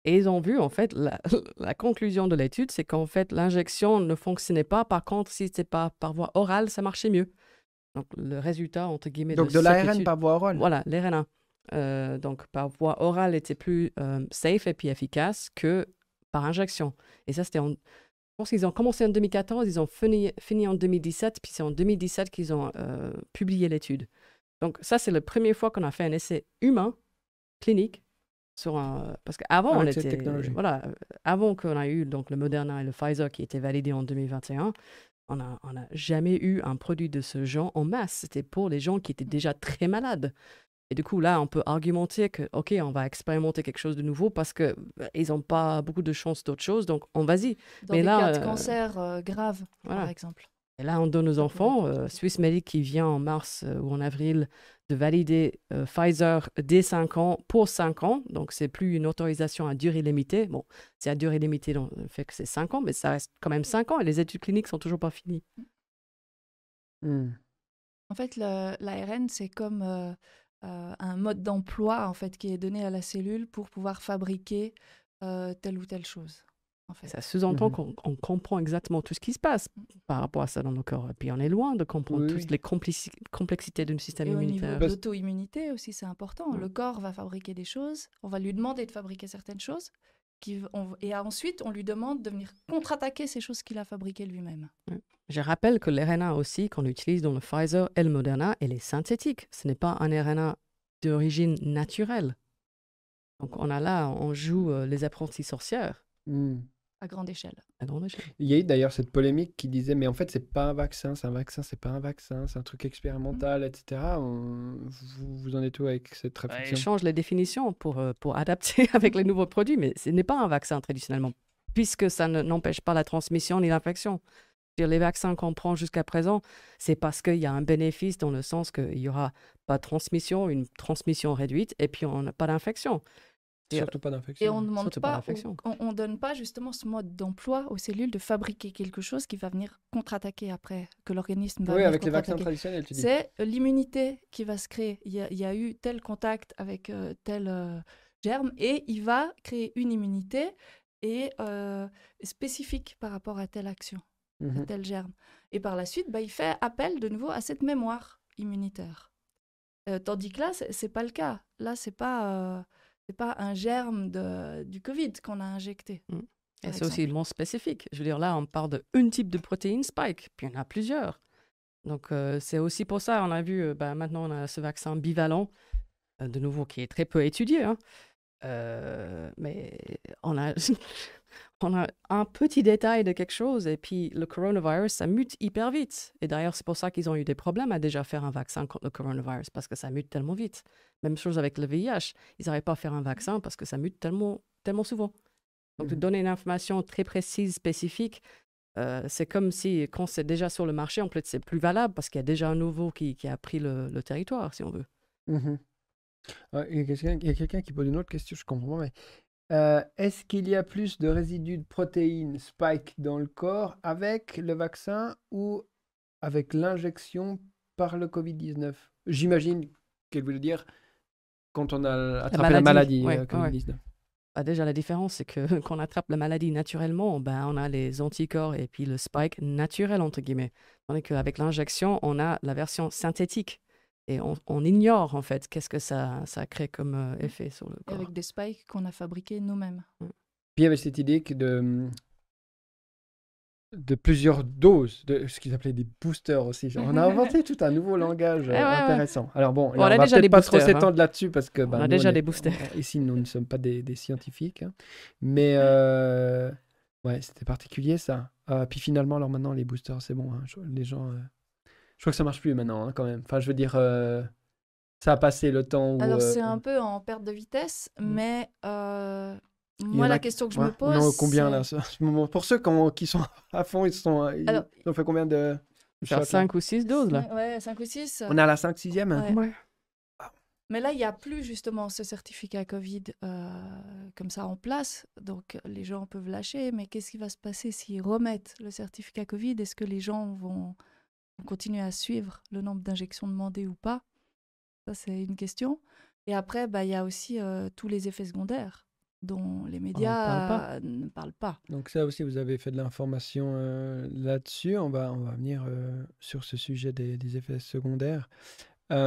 C: Et ils ont vu, en fait, la, conclusion de l'étude, c'est qu'en fait, l'injection ne fonctionnait pas. Par contre, si c'était pas par voie orale, ça marchait mieux. Donc, le résultat, entre guillemets, donc, de, l'ARN par voie orale. Voilà, l'ARN. Euh, donc, par voie orale était plus euh, safe et puis efficace que par injection. Et ça, c'était en... Je pense qu'ils ont commencé en 2014, ils ont fini, fini en 2017, puis c'est en 2017 qu'ils ont euh, publié l'étude. Donc ça, c'est la première fois qu'on a fait un essai humain, clinique, sur un... Parce qu'avant, ah, on était... Voilà, avant qu'on a eu donc, le Moderna et le Pfizer qui étaient validés en 2021, on n'a on jamais eu un produit de ce genre en masse. C'était pour les gens qui étaient déjà très malades. Et du coup, là, on peut argumenter que, OK, on va expérimenter quelque chose de nouveau parce qu'ils bah, n'ont pas beaucoup de chances d'autre chose, donc on va-y.
B: Dans Mais des là, cas de euh, cancer euh, grave, par exemple.
C: Et là, on donne aux enfants, euh, Swissmedic Swiss Medic qui vient en mars ou en avril de valider euh, Pfizer dès 5 ans pour 5 ans. Donc, c'est plus une autorisation à durée limitée. Bon, c'est à durée limitée, donc le fait que c'est 5 ans, mais ça reste quand même 5 ans et les études cliniques sont toujours pas finies.
B: Hmm. En fait, l'ARN, c'est comme euh, euh, un mode d'emploi en fait qui est donné à la cellule pour pouvoir fabriquer telle ou telle chose.
C: En Ça sous-entend mhm. qu'on comprend exactement tout ce qui se passe par rapport à ça dans nos corps. Et puis on est loin de comprendre toutes les complexités d'un système immunitaire.
B: l'auto-immunité aussi, c'est important. Le corps va fabriquer des choses, on va lui demander de fabriquer certaines choses, et ensuite on lui demande de venir contre-attaquer ces choses qu'il a fabriquées lui-même.
C: Je rappelle que l'RNA aussi qu'on utilise dans le Pfizer et le Moderna, elle est synthétique. Ce n'est pas un RNA d'origine naturelle. Donc on a là, on joue euh, les apprentis sorcières.
A: Mmh à grande échelle. À grande échelle. Il y a eu d'ailleurs cette polémique qui disait mais en fait c'est pas un vaccin, c'est un vaccin, c'est pas un vaccin, c'est un truc expérimental, mm. etc. Vous, vous, en êtes où avec cette bah, réflexion On
C: change les définitions pour, euh, pour adapter avec les nouveaux produits, mais ce n'est pas un vaccin traditionnellement, puisque ça n'empêche pas la transmission ni l'infection. Les vaccins qu'on prend jusqu'à présent, c'est parce qu'il y a un bénéfice dans le sens qu'il n'y aura pas de transmission, une transmission réduite, et puis on n'a pas d'infection. Et, Surtout pas d'infection. Et on ne demande pas,
B: on, donne pas justement ce mode d'emploi aux cellules de fabriquer quelque chose qui va venir contre-attaquer après, que l'organisme va Oui, avec les vaccins traditionnels, tu dis. C'est euh, l'immunité qui va se créer. Il y, a, eu tel contact avec euh, tel euh, germe et il va créer une immunité et spécifique par rapport à telle action, à mhm. tel germe. Et par la suite, bah, il fait appel de nouveau à cette mémoire immunitaire. tandis que là, c'est pas le cas. Là, c'est pas c'est pas un germe de, du Covid qu'on a injecté.
C: Mm. Et c'est aussi mot spécifique. Je veux dire, là, on parle d'un type de protéine spike, puis il y en a plusieurs. Donc, euh, c'est aussi pour ça, on a vu, euh, bah, maintenant, on a ce vaccin bivalent, euh, de nouveau, qui est très peu étudié. Hein. mais on a. on a un petit détail de quelque chose et puis le coronavirus, ça mute hyper vite. Et d'ailleurs, c'est pour ça qu'ils ont eu des problèmes à déjà faire un vaccin contre le coronavirus parce que ça mute tellement vite. Même chose avec le VIH. Ils n'arrivent pas à faire un vaccin parce que ça mute tellement, tellement souvent. Donc, de mmh. donner une information très précise, spécifique, euh, c'est comme si, quand c'est déjà sur le marché, en fait, c'est plus valable parce qu'il y a déjà un nouveau qui, qui a pris le, territoire, si on veut.
A: Mmh euh, il y a quelqu'un qui pose une autre question, je comprends, mais euh, est-ce qu'il y a plus de résidus de protéines spike dans le corps avec le vaccin ou avec l'injection par le Covid-19 J'imagine qu'elle veut dire quand on a attrapé la maladie, 19 euh,
C: bah, déjà, la différence, c'est que quand on attrape la maladie naturellement, ben, on a les anticorps et puis le spike naturel, entre guillemets. Tandis qu'avec l'injection, on a la version synthétique et on, ignore en fait qu'est-ce que ça, ça crée comme euh, mmh. effet
A: sur le corps. Avec
B: des spikes qu'on a fabriqués nous-mêmes. Mmh.
A: Puis il y avait cette idée que de, mmh, de plusieurs doses, de ce qu'ils appelaient des boosters aussi. on a inventé tout un nouveau langage intéressant. Alors bon, on, là, va pas trop hein. s'étendre là-dessus parce que... on bah, nous, déjà les boosters. Ici, nous ne sommes pas des, scientifiques. Hein. Mais... Euh, ouais, c'était particulier ça. Ah, puis finalement, alors maintenant, les boosters, c'est bon. Hein. les gens... Euh, je crois que ça marche plus maintenant, hein, quand même. Enfin, je veux dire, euh, ça a passé le temps où. Alors, euh, c'est un
B: peu en perte de vitesse, mm. mais euh, moi, la question que je me pose. combien là,
A: ce Pour ceux qui sont à fond, ils, sont, ont fait combien de. 5 ou 6 doses là
B: Ouais, 5 ou 6. On est à la 5 6 e ouais. Mais là, il n'y a plus justement ce certificat Covid comme ça en place. Donc les gens peuvent lâcher. Mais qu'est-ce qui va se passer s'ils remettent le certificat Covid Est-ce que les gens vont on continue à suivre le nombre d'injections demandées ou pas Ça, c'est une question. Et après, bah, il y a aussi euh, tous les effets secondaires dont les médias
A: ne parlent pas. Donc ça aussi, vous avez fait de l'information euh, là-dessus. On va, on va venir euh, sur ce sujet des, effets secondaires. ouais,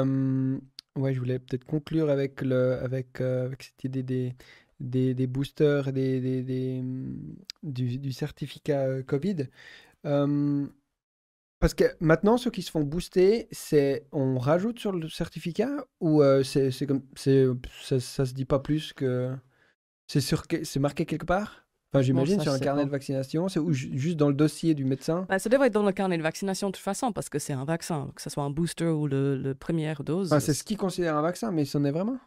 A: je voulais peut-être conclure avec, le, avec, cette idée des, des, boosters, des, des, mmh, du, du, certificat Covid. Parce que maintenant, ceux qui se font booster, c'est on rajoute sur le certificat ou euh, c'est comme c'est ça, se dit pas plus que c'est sur c'est marqué quelque part. Enfin, j'imagine sur un carnet de vaccination, c'est ou juste dans le dossier du médecin.
C: Bah, ça devrait être dans le carnet de vaccination de toute façon parce que c'est un vaccin, que ce soit un booster ou le, première dose. c'est ce
A: qu'ils considèrent un vaccin, mais ce n'est vraiment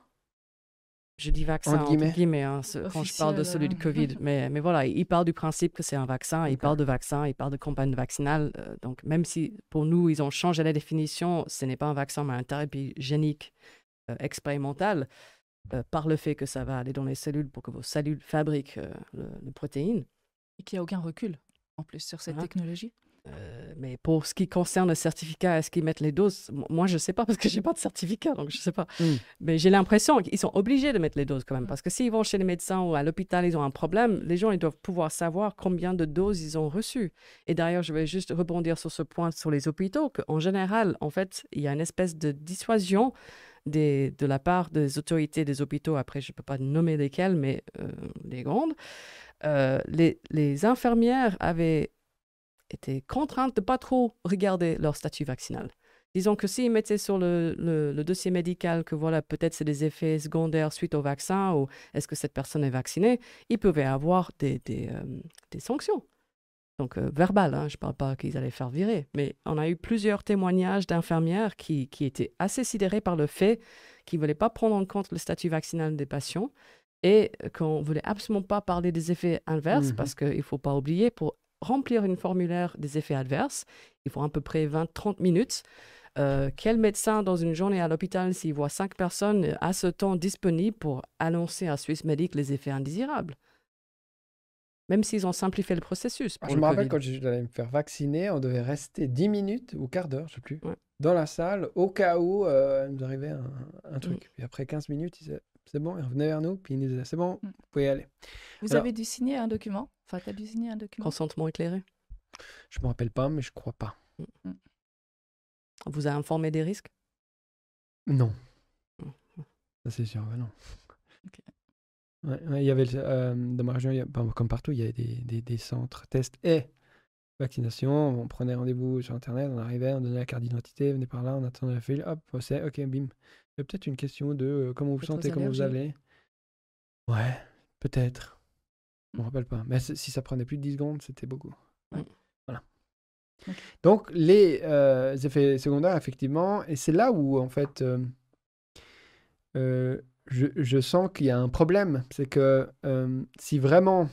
A: je dis vaccin entre guillemets, hein, quand je parle de celui de hein. Covid,
C: mais, mais voilà, il part du principe que c'est un vaccin, il parlent de vaccin, il part de campagne vaccinale. Euh, donc même si pour nous, ils ont changé la définition, ce n'est pas un vaccin, mais un thérapie génique euh, expérimental euh, par le fait que ça va aller dans les cellules pour que vos cellules fabriquent le, les protéines.
B: Et qu'il n'y a aucun recul en plus sur cette technologie. Euh, mais
C: pour ce qui concerne le certificat, est-ce qu'ils mettent les doses Moi, je ne sais pas parce que je n'ai pas de certificat, donc je ne sais pas. Hmm. Mais j'ai l'impression qu'ils sont obligés de mettre les doses quand même, hmm. parce que s'ils vont chez les médecins ou à l'hôpital, ils ont un problème, les gens, ils doivent pouvoir savoir combien de doses ils ont reçues. Et d'ailleurs, je vais juste rebondir sur ce point sur les hôpitaux, qu'en général, en fait, il y a une espèce de dissuasion. Des, de la part des autorités des hôpitaux, après je ne peux pas nommer lesquelles, mais les euh, grandes, euh, les, les infirmières avaient étaient contraintes de pas trop regarder leur statut vaccinal. Disons que s'ils mettaient sur le, le, dossier médical que voilà, peut-être c'est des effets secondaires suite au vaccin ou est-ce que cette personne est vaccinée, ils pouvaient avoir des, des, euh, des sanctions. Donc, euh, verbal, verbales, hein, je ne parle pas qu'ils allaient faire virer, mais on a eu plusieurs témoignages d'infirmières qui, qui, étaient assez sidérées par le fait qu'ils ne voulaient pas prendre en compte le statut vaccinal des patients et qu'on ne voulait absolument pas parler des effets inverses mmh parce qu'il ne faut pas oublier, pour remplir une formulaire des effets adverses. Il faut à peu près 20-30 minutes. Euh, quel médecin dans une journée à l'hôpital, s'il voit cinq personnes, a ce temps disponible pour annoncer à SwissMedic les effets indésirables Même s'ils ont simplifié le
A: processus. je me rappelle quand j'allais me faire vacciner, on devait rester 10 minutes ou quart d'heure, je ne sais plus, dans la salle, au cas où euh, il nous arrivait un, truc. Et mm. après 15 minutes, c'est bon, il revenait vers nous, puis il nous disait c'est bon, mm. vous pouvez y aller. Vous avez
B: dû signer un document un document.
A: Consentement éclairé Je me rappelle pas, mais je crois pas. Mm. Mm. On vous
C: a informé des risques
A: Non. Mm. c'est sûr, bah non. il y avait, euh, dans ma région, comme partout, il y avait des, des, des centres tests et vaccination. On prenait rendez-vous sur Internet, on arrivait, on donnait la carte d'identité, on venait par là, on attendait la file, hop, c'est ok, bim. peut-être une question de comment euh, comment vous sentez, comment vous allez. Ouais, peut-être. Je me rappelle pas. Mais si ça prenait plus de 10 secondes, c'était beaucoup. Voilà. Donc, les euh, effets secondaires, effectivement, et c'est là où, en fait, euh, euh, je, je, sens qu'il y a un problème. C'est que si vraiment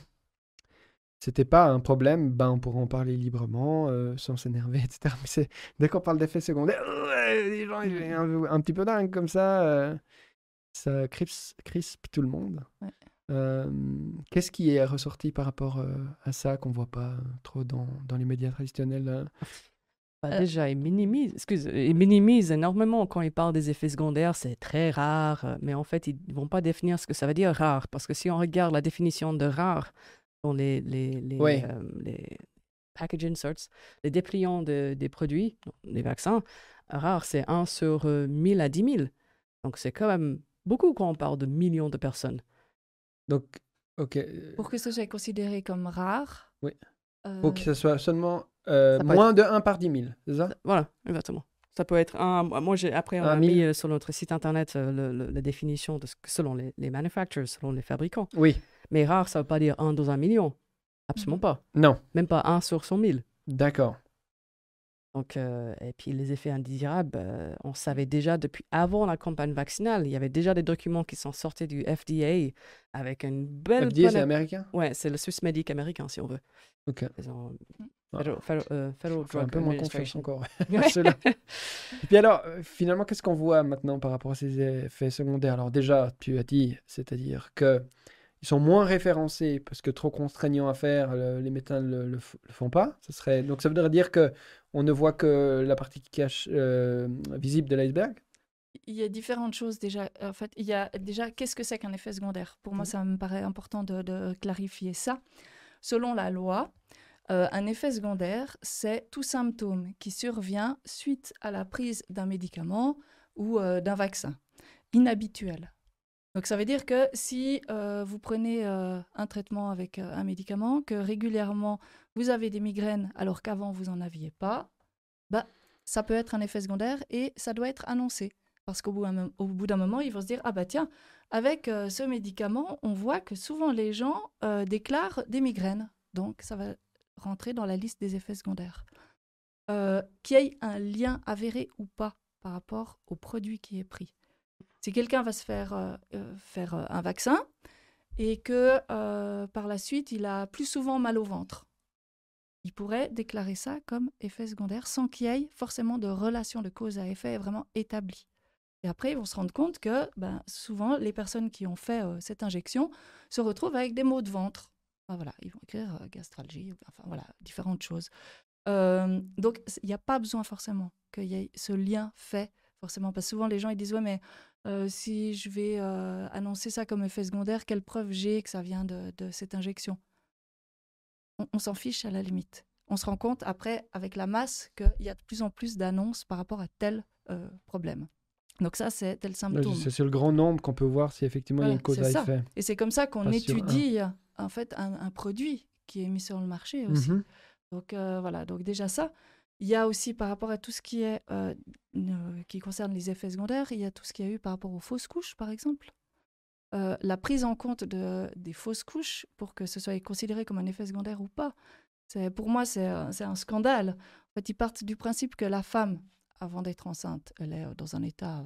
A: c'était pas un problème, ben on pourrait en parler librement, sans s'énerver, etc. Mais dès qu'on parle d'effets secondaires, les gens, ils sont mm. un, petit peu dingue comme ça. ça crispe, crispe tout le monde. Ouais. Euh, qu'est-ce qui est ressorti par rapport euh, à ça qu'on voit pas trop dans, les médias traditionnels hein bah, euh. déjà, ils minimise,
C: excuse, énormément quand il parle des effets secondaires, c'est très rare, mais en fait, ils ne vont pas définir ce que ça veut dire rare, parce que si on regarde la définition de rare dans les, les, les, les package inserts, les dépliants des produits, les vaccins, rare, c'est 1 sur 1000 à 10 000. Donc c'est quand même beaucoup quand on parle de millions de
A: personnes. Donc, ok. Euh Pour
B: que ce soit considéré comme rare. Oui. Pour que euh
A: ce soit seulement euh, moins de 1 par 10 000, c'est ça Voilà, exactement. Ça
C: peut être un. Bah, moi, j'ai après on a mis sur notre site internet la définition de ce que, selon les, les manufacturers, selon les fabricants. Oui. Mais rare, ça veut pas dire 1 dans un million. Absolument mmh. pas. Non. Même pas 1 sur 100 000. D'accord. Donc, euh, et puis les effets indésirables, euh, on mmh. savait déjà depuis avant la campagne vaccinale, il y avait déjà des documents qui sont sortis du FDA avec une belle. FDA, c'est américain Ouais, c'est le Swiss Medic américain, si on veut.
A: Ok. Ils ont... Mmh.
C: Euh, un peu moins confiance encore. Et
A: puis alors, finalement, qu'est-ce qu'on voit maintenant par rapport à ces effets secondaires Alors déjà, tu as dit, c'est-à-dire que ils sont moins référencés parce que trop contraignant à faire, les médecins ne le, font pas. serait... Donc ça voudrait dire que on ne voit que la partie qui cache euh, visible de l'iceberg
B: il y a différentes choses déjà. En fait, il y a déjà qu'est-ce que c'est qu'un effet secondaire Pour moi, mmh. ça me paraît important de, clarifier ça. Selon la loi, euh, un effet secondaire, c'est tout symptôme qui survient suite à la prise d'un médicament ou euh, d'un vaccin inhabituel. Donc ça veut dire que si euh, vous prenez euh, un traitement avec euh, un médicament, que régulièrement vous avez des migraines alors qu'avant vous n'en aviez pas, bah, ça peut être un effet secondaire et ça doit être annoncé. Parce qu'au bout d'un moment, ils vont se dire, ah bah tiens, avec ce médicament, on voit que souvent les gens déclarent des migraines. Donc ça va rentrer dans la liste des effets secondaires. Qu'il y ait un lien avéré ou pas par rapport au produit qui est pris. Si quelqu'un va se faire euh, euh, faire euh, un vaccin et que par la suite il a plus souvent mal au ventre, il pourrait déclarer ça comme effet secondaire sans qu'il y ait forcément de relation de cause à effet vraiment établie. Et après, ils vont se rendre compte que ben, souvent, les personnes qui ont fait cette injection se retrouvent avec des maux de ventre. voilà, ils vont écrire gastralgie, différentes choses. donc, il n'y a pas besoin forcément qu'il y ait ce lien fait forcément. Parce souvent, les gens, ils disent, ouais, mais euh, si je vais euh, annoncer ça comme effet secondaire, quelle preuve j'ai que ça vient de, cette injection On, s'en fiche à la limite. On se rend compte après, avec la masse, qu'il y a de plus en plus d'annonces par rapport à tel euh, problème. Donc ça, c'est tel symptôme. C'est
A: le grand nombre qu'on peut voir si effectivement il y a une cause à effet. Et c'est comme ça qu'on hein. étudie
B: un. en fait un, produit qui est mis sur le marché aussi. Mmh donc voilà, donc déjà ça. Il y a aussi par rapport à tout ce qui est euh, qui concerne les effets secondaires, il y a tout ce qu'il y a eu par rapport aux fausses couches, par exemple. Euh, la prise en compte de, des fausses couches pour que ce soit considéré comme un effet secondaire ou pas, pour moi, c'est un scandale. En fait, ils partent du principe que la femme, avant d'être enceinte, elle est dans un état euh,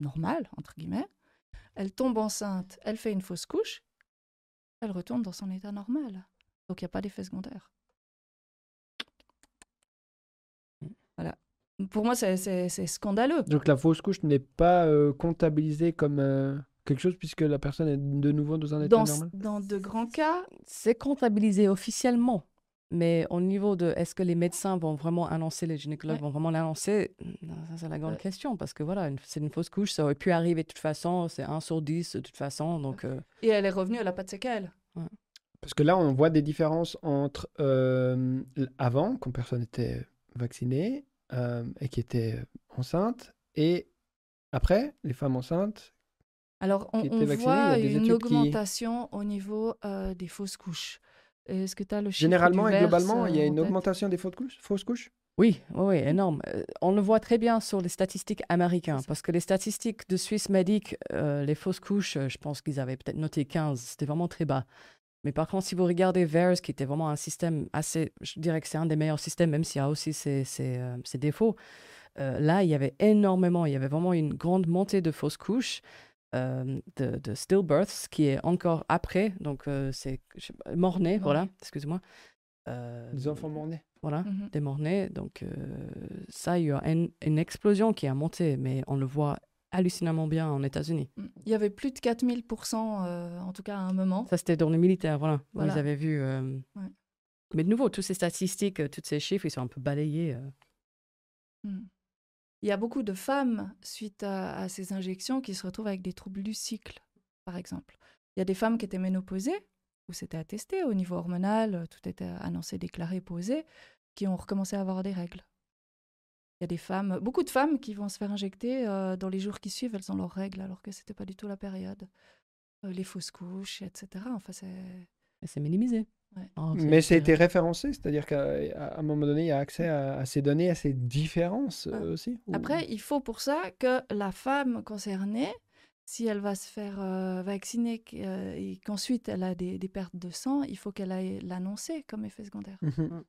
B: normal, entre guillemets. Elle tombe enceinte, elle fait une fausse couche, elle retourne dans son état normal. Donc, il n'y a pas d'effet secondaire. Pour moi, c'est scandaleux. Donc la
A: fausse couche n'est pas euh, comptabilisée comme euh, quelque chose puisque la personne est de nouveau dans un état dans, normal
B: Dans de grands cas, c'est comptabilisé officiellement.
C: Mais au niveau de est-ce que les médecins vont vraiment annoncer, les gynécologues vont vraiment l'annoncer, c'est la grande euh. question parce que voilà, c'est une fausse couche, ça aurait pu arriver de toute façon, c'est 1 sur 10 de toute façon. Donc,
B: Et elle est revenue, elle n'a pas de séquelles.
A: Parce que là, on voit des différences entre avant, quand personne n'était vaccinée, euh, et qui étaient enceintes. Et après, les femmes enceintes.
B: Alors, on, voit une augmentation au niveau euh, des fausses couches. Est-ce que tu as le chiffre Généralement et
C: globalement, euh, il y a une
A: augmentation des fausses couches, fausses couches
C: oui, oui, énorme. On le voit très bien sur les statistiques américaines, parce que les statistiques de Swiss Medic, les fausses couches, je pense qu'ils avaient peut-être noté 15, c'était vraiment très bas. Mais par contre, si vous regardez Vers, qui était vraiment un système assez, je dirais que c'est un des meilleurs systèmes, même s'il y a aussi ses, euh, défauts, euh, là, il y avait énormément, il y avait vraiment une grande montée de fausses couches, euh, de, stillbirths, qui est encore après, donc c'est mort-né, voilà, excuse-moi. des enfants mort-nés. Voilà, mm-hmm. des mort-nés. Donc ça, il y a une, une explosion qui a monté, mais on le voit hallucinamment bien en États-Unis. Mm.
B: Il y avait plus de 4000%, euh, en tout cas à un moment.
C: Ça, c'était dans le militaire, voilà. Vous avez vu. Euh, Mais de nouveau, toutes ces statistiques, euh, tous ces chiffres, ils sont un peu balayés.
B: Mm. Il y a beaucoup de femmes, suite à, à, ces injections, qui se retrouvent avec des troubles du cycle, par exemple. Il y a des femmes qui étaient ménopausées, où c'était attesté au niveau hormonal, tout était annoncé, déclaré, posé, qui ont recommencé à avoir des règles. Il y a des femmes, beaucoup de femmes qui vont se faire injecter euh, dans les jours qui suivent, elles ont leurs règles alors que c'était pas du tout la période. Euh, les fausses couches, etc. Enfin, c'est.
A: C'est minimisé. Mais ça a été référencé, c'est-à-dire qu'à un moment donné, il y a accès à, ces données, à ces différences ah. euh, aussi. Après,
B: il faut pour ça que la femme concernée, si elle va se faire vacciner et qu'ensuite elle a des, pertes de sang, il faut qu'elle aille l'annoncer comme effet secondaire. Si mhm. mm.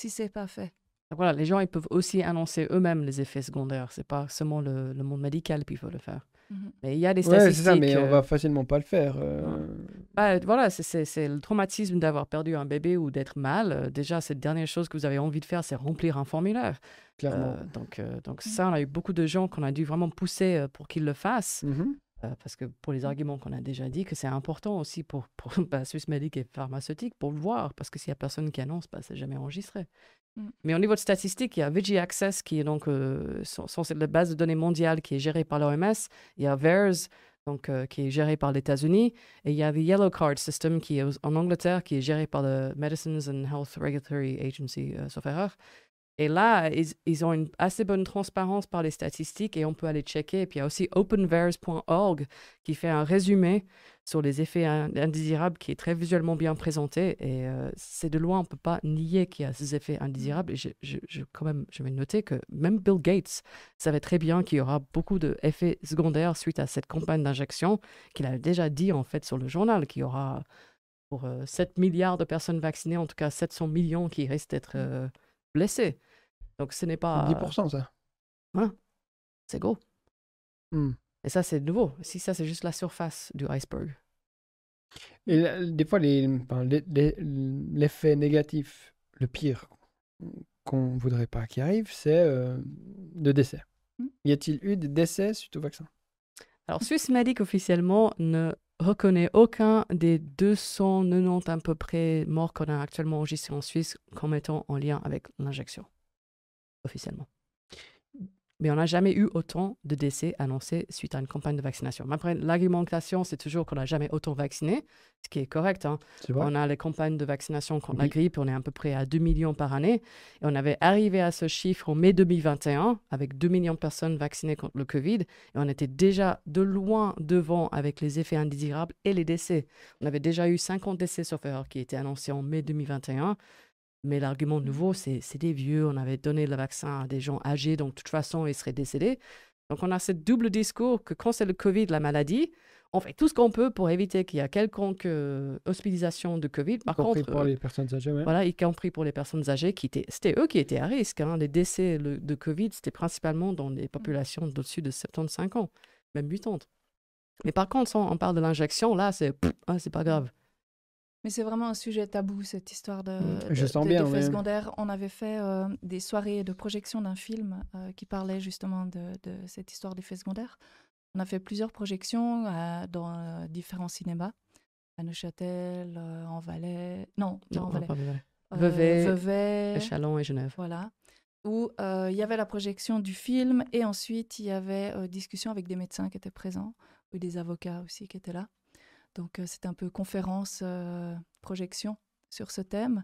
B: Si c'est pas fait,
C: voilà, les gens, ils peuvent aussi annoncer eux-mêmes les effets secondaires. C'est pas seulement le, monde médical qui faut le faire. Mmh mais il y a des statistiques. Oui, c'est ça, mais on euh, va
A: facilement pas le faire.
C: Euh. Bah, voilà, c'est le traumatisme d'avoir perdu un bébé ou d'être mal. Euh, déjà, cette dernière chose que vous avez envie de faire, c'est remplir un formulaire. Clairement. donc, donc mmh. ça, on a eu beaucoup de gens qu'on a dû vraiment pousser pour qu'ils le fassent. Mmh parce que pour les arguments qu'on a déjà dit, que c'est important aussi pour, pour bah, Suisse et pharmaceutique pour le voir, parce que s'il n'y a personne qui annonce, bah, c'est jamais enregistré. Mm. Mais au niveau de statistiques, il y a VG qui est donc euh, la base de données mondiale qui est gérée par l'OMS. Il y a VAERS, donc, euh, qui est gérée par les États-Unis. Et il y a le Yellow Card System qui est en Angleterre, qui est géré par le Medicines and Health Regulatory Agency, euh, sauf erreur. Et là, ils, ils, ont une assez bonne transparence par les statistiques et on peut aller checker. Et puis il y a aussi openvers.org qui fait un résumé sur les effets indésirables qui est très visuellement bien présenté. Et euh, c'est de loin, on ne peut pas nier qu'il y a ces effets indésirables. Et je, quand même, je vais noter que même Bill Gates savait très bien qu'il y aura beaucoup d'effets secondaires suite à cette campagne d'injection qu'il a déjà dit en fait sur le journal, qu'il y aura pour 7 euh, milliards de personnes vaccinées, en tout cas 700 millions qui risquent d'être euh, blessés. Donc ce n'est pas... 10% ça. Voilà. C'est gros. Hmm. Et ça, c'est nouveau. Si ça, c'est juste la surface du iceberg.
A: Et des fois, l'effet négatif, le pire qu'on ne voudrait pas qu'il arrive, c'est euh, de décès. Hmm. Y a-t-il eu des décès suite au vaccin
C: Alors, Suisse Swissmedic officiellement ne reconnaît aucun des 290 à peu près morts qu'on a actuellement enregistrés en Suisse comme étant en lien avec l'injection, officiellement mais on n'a jamais eu autant de décès annoncés suite à une campagne de vaccination. Après, l'argumentation, c'est toujours qu'on n'a jamais autant vacciné, ce qui est correct. Hein. on a les campagnes de vaccination contre la grippe, on est à peu près à 2 millions par année. Et on avait arrivé à ce chiffre en mai 2021, avec 2 millions de personnes vaccinées contre le Covid, et on était déjà de loin devant avec les effets indésirables et les décès. On avait déjà eu 50 décès sur erreur qui étaient annoncés en mai 2021 mais l'argument mmh. nouveau, c'est des vieux, on avait donné le vaccin à des gens âgés, donc de toute façon, ils seraient décédés. Donc on a ce double discours que quand c'est le Covid, la maladie, on fait tout ce qu'on peut pour éviter qu'il y ait quelconque euh, hospitalisation de Covid. Par contre, pour euh, les personnes âgées, voilà, y compris pour les personnes âgées, qui étaient, c'était eux qui étaient à risque. Hein. Les décès de Covid, c'était principalement dans les mmh. populations d'au-dessus de 75 ans, même 80. Mais par contre, on, parle de l'injection, là, c'est, ah, c'est pas mmh. grave.
B: Mais c'est vraiment un sujet tabou, cette histoire de, mm, faits secondaires. On avait fait euh, des soirées de projection d'un film euh, qui parlait justement de, cette histoire faits secondaires. On a fait plusieurs projections euh, dans différents cinémas, à Neuchâtel, en Valais, non, non en Valais. Vevey, Vevey, Chalon et Genève. Voilà où il y avait la projection du film et ensuite il y avait discussion avec des médecins qui étaient présents ou des avocats aussi qui étaient là. Donc euh, c'est un peu conférence, euh, projection sur ce thème.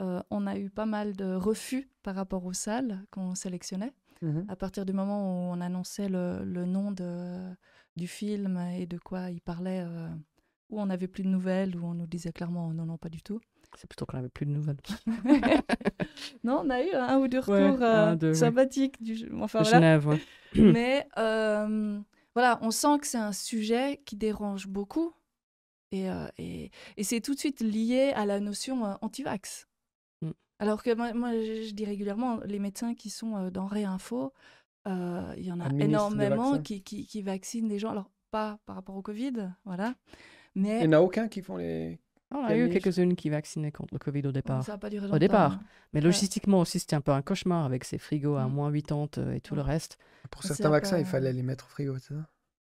B: Euh, on a eu pas mal de refus par rapport aux salles qu'on sélectionnait. Mmh à partir du moment où on annonçait le, nom de, du film et de quoi il parlait, ou où on n'avait plus de nouvelles, où on nous disait clairement oh non, non, pas du tout.
C: C'est plutôt qu'on n'avait plus de nouvelles.
B: non, on a eu un ou deux retours sympathiques du, enfin, de voilà. Genève. Mais voilà, on sent que c'est un sujet qui dérange beaucoup et, euh, et, et c'est tout de suite lié à la notion euh, anti-vax. Mm. Alors que moi, je dis régulièrement, les médecins qui sont euh, dans Réinfo, il y en a énormément qui, qui, vaccinent des gens. Alors, pas par rapport au Covid, voilà. Mais... Il n'y
C: en a aucun qui font les, on a eu quelques-unes qui vaccinaient contre le Covid au départ. Ça n'a pas longtemps, au départ. Hein. Mais logistiquement aussi, c'était un peu un cauchemar avec ces frigos à mm. moins 80 et tout le reste. Pour certains
B: vaccins, il fallait
A: les mettre au frigo, c'est ça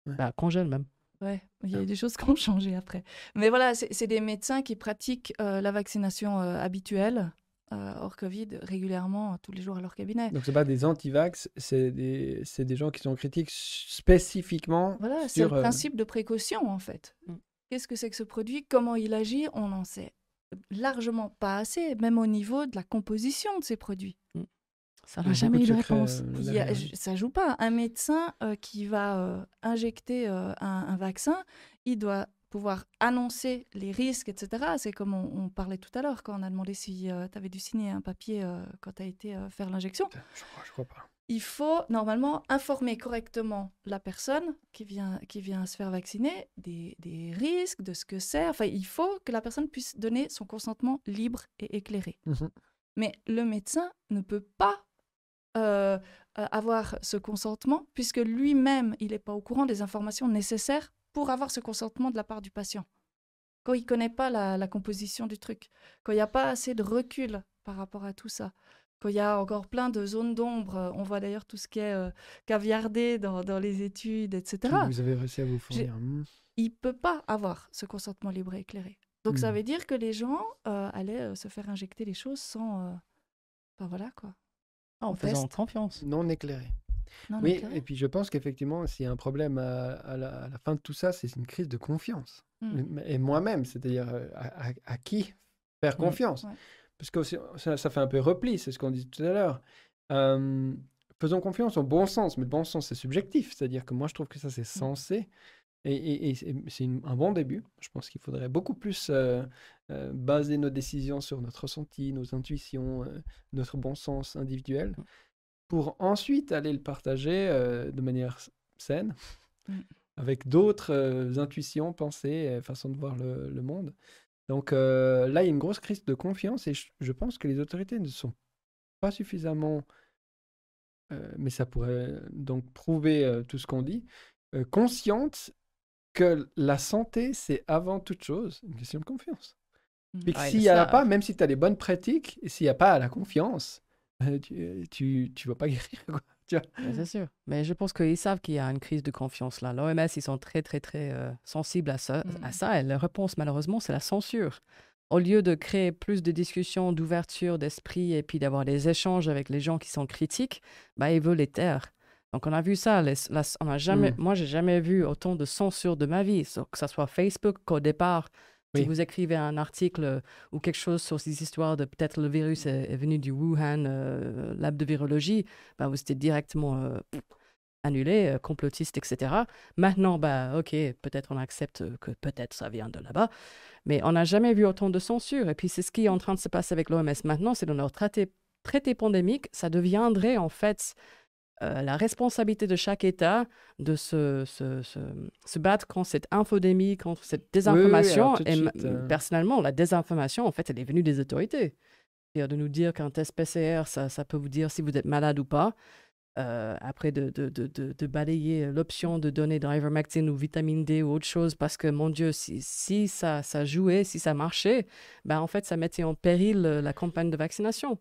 A: bah, Congèle même.
B: Ouais, il y a euh. des choses qui ont changé après. Mais voilà, c'est des médecins qui pratiquent euh, la vaccination euh, habituelle, hors Covid, régulièrement, tous les jours à leur cabinet. Donc,
A: ce pas des antivax, c'est des, des, gens qui sont critiques spécifiquement. Voilà, c'est le principe
B: de précaution, en fait. Mm. Qu'est-ce que c'est que ce produit Comment il agit On n'en sait largement pas assez, même au niveau de la composition de ces produits.
C: Ça n'a jamais eu de réponse. Euh, il
B: y ça joue pas. Un médecin euh, qui va euh, injecter un, vaccin, il doit pouvoir annoncer les risques, etc. C'est comme on, parlait tout à l'heure quand on a demandé si tu avais dû signer un papier quand tu as été faire l'injection. Je crois, je crois pas. Il faut normalement informer correctement la personne qui vient, qui vient se faire vacciner des, des risques, de ce que c'est. Enfin, il faut que la personne puisse donner son consentement libre et éclairé. Mmh Mais le médecin ne peut pas euh, euh, avoir ce consentement, puisque lui-même, il n'est pas au courant des informations nécessaires pour avoir ce consentement de la part du patient. Quand il ne connaît pas la, composition du truc, quand il n'y a pas assez de recul par rapport à tout ça, quand il y a encore plein de zones d'ombre, euh, on voit d'ailleurs tout ce qui est caviardé dans, les études, etc. vous avez réussi à vous fournir. Hmm. Il ne peut pas avoir ce consentement libre et éclairé. Donc ça hmm. veut dire que les gens allaient se faire injecter les choses sans... Enfin voilà quoi. Ah, en faisant
A: confiance. Non éclairé. oui, et puis je pense qu'effectivement, s'il y a un problème à, la, fin de tout ça, c'est une crise de confiance. Hmm. Et moi-même, c'est-à-dire euh, à, qui faire confiance Parce que ça, fait un peu repli, c'est ce qu'on dit tout à l'heure. faisons confiance au bon sens, mais le bon sens, c'est subjectif. C'est-à-dire que moi, je trouve que ça, c'est hmm. sensé. Et, c'est un bon début. Je pense qu'il faudrait beaucoup plus euh, euh, baser nos décisions sur notre ressenti, nos intuitions, euh, notre bon sens individuel, mm. pour ensuite aller le partager euh, de manière saine, mm. avec d'autres intuitions, pensées, façons de voir le, monde. Donc là, il y a une grosse crise de confiance et je, je pense que les autorités ne sont pas suffisamment, mais ça pourrait donc prouver tout ce qu'on dit, conscientes que la santé, c'est avant toute chose une question de confiance. Mm. s'il n'y a pas, même si tu as des bonnes pratiques, s'il n'y a pas la confiance, euh, tu, tu, vas pas guérir. c'est sûr. Mais je
C: pense qu'ils savent qu'il y a une crise de confiance là. L'OMS, ils sont très, très, très euh, sensibles à ça, à mm. ça. Et leur réponse, malheureusement, c'est la censure. Au lieu de créer plus de discussions, d'ouverture d'esprit et puis d'avoir des échanges avec les gens qui sont critiques, bah, ils veulent les taire. Donc on a vu ça. on a jamais, mm. Moi, j'ai jamais vu autant de censure de ma vie, que ce soit Facebook qu'au départ. Si vous écrivez un article euh, ou quelque chose sur ces histoires de peut-être le virus est, venu du Wuhan, euh, lab de virologie, bah, vous êtes directement euh, annulé, complotiste, etc. Maintenant, bah, ok, peut-être on accepte que peut-être ça vient de là-bas, mais on n'a jamais vu autant de censure. Et puis c'est ce qui est en train de se passer avec l'OMS maintenant, c'est dans leur traité, traité pandémique, ça deviendrait en fait euh, la responsabilité de chaque État de se, battre contre cette infodémie, contre cette désinformation. et euh. personnellement, la désinformation, en fait, elle est venue des autorités. C'est-à-dire de nous dire qu'un test PCR, ça, peut vous dire si vous êtes malade ou pas. Euh, après de, balayer l'option de donner d'ivermectin ou vitamine D ou autre chose, parce que mon Dieu, si, ça, ça jouait, si ça marchait, ben, en fait, ça mettait en péril la campagne de vaccination.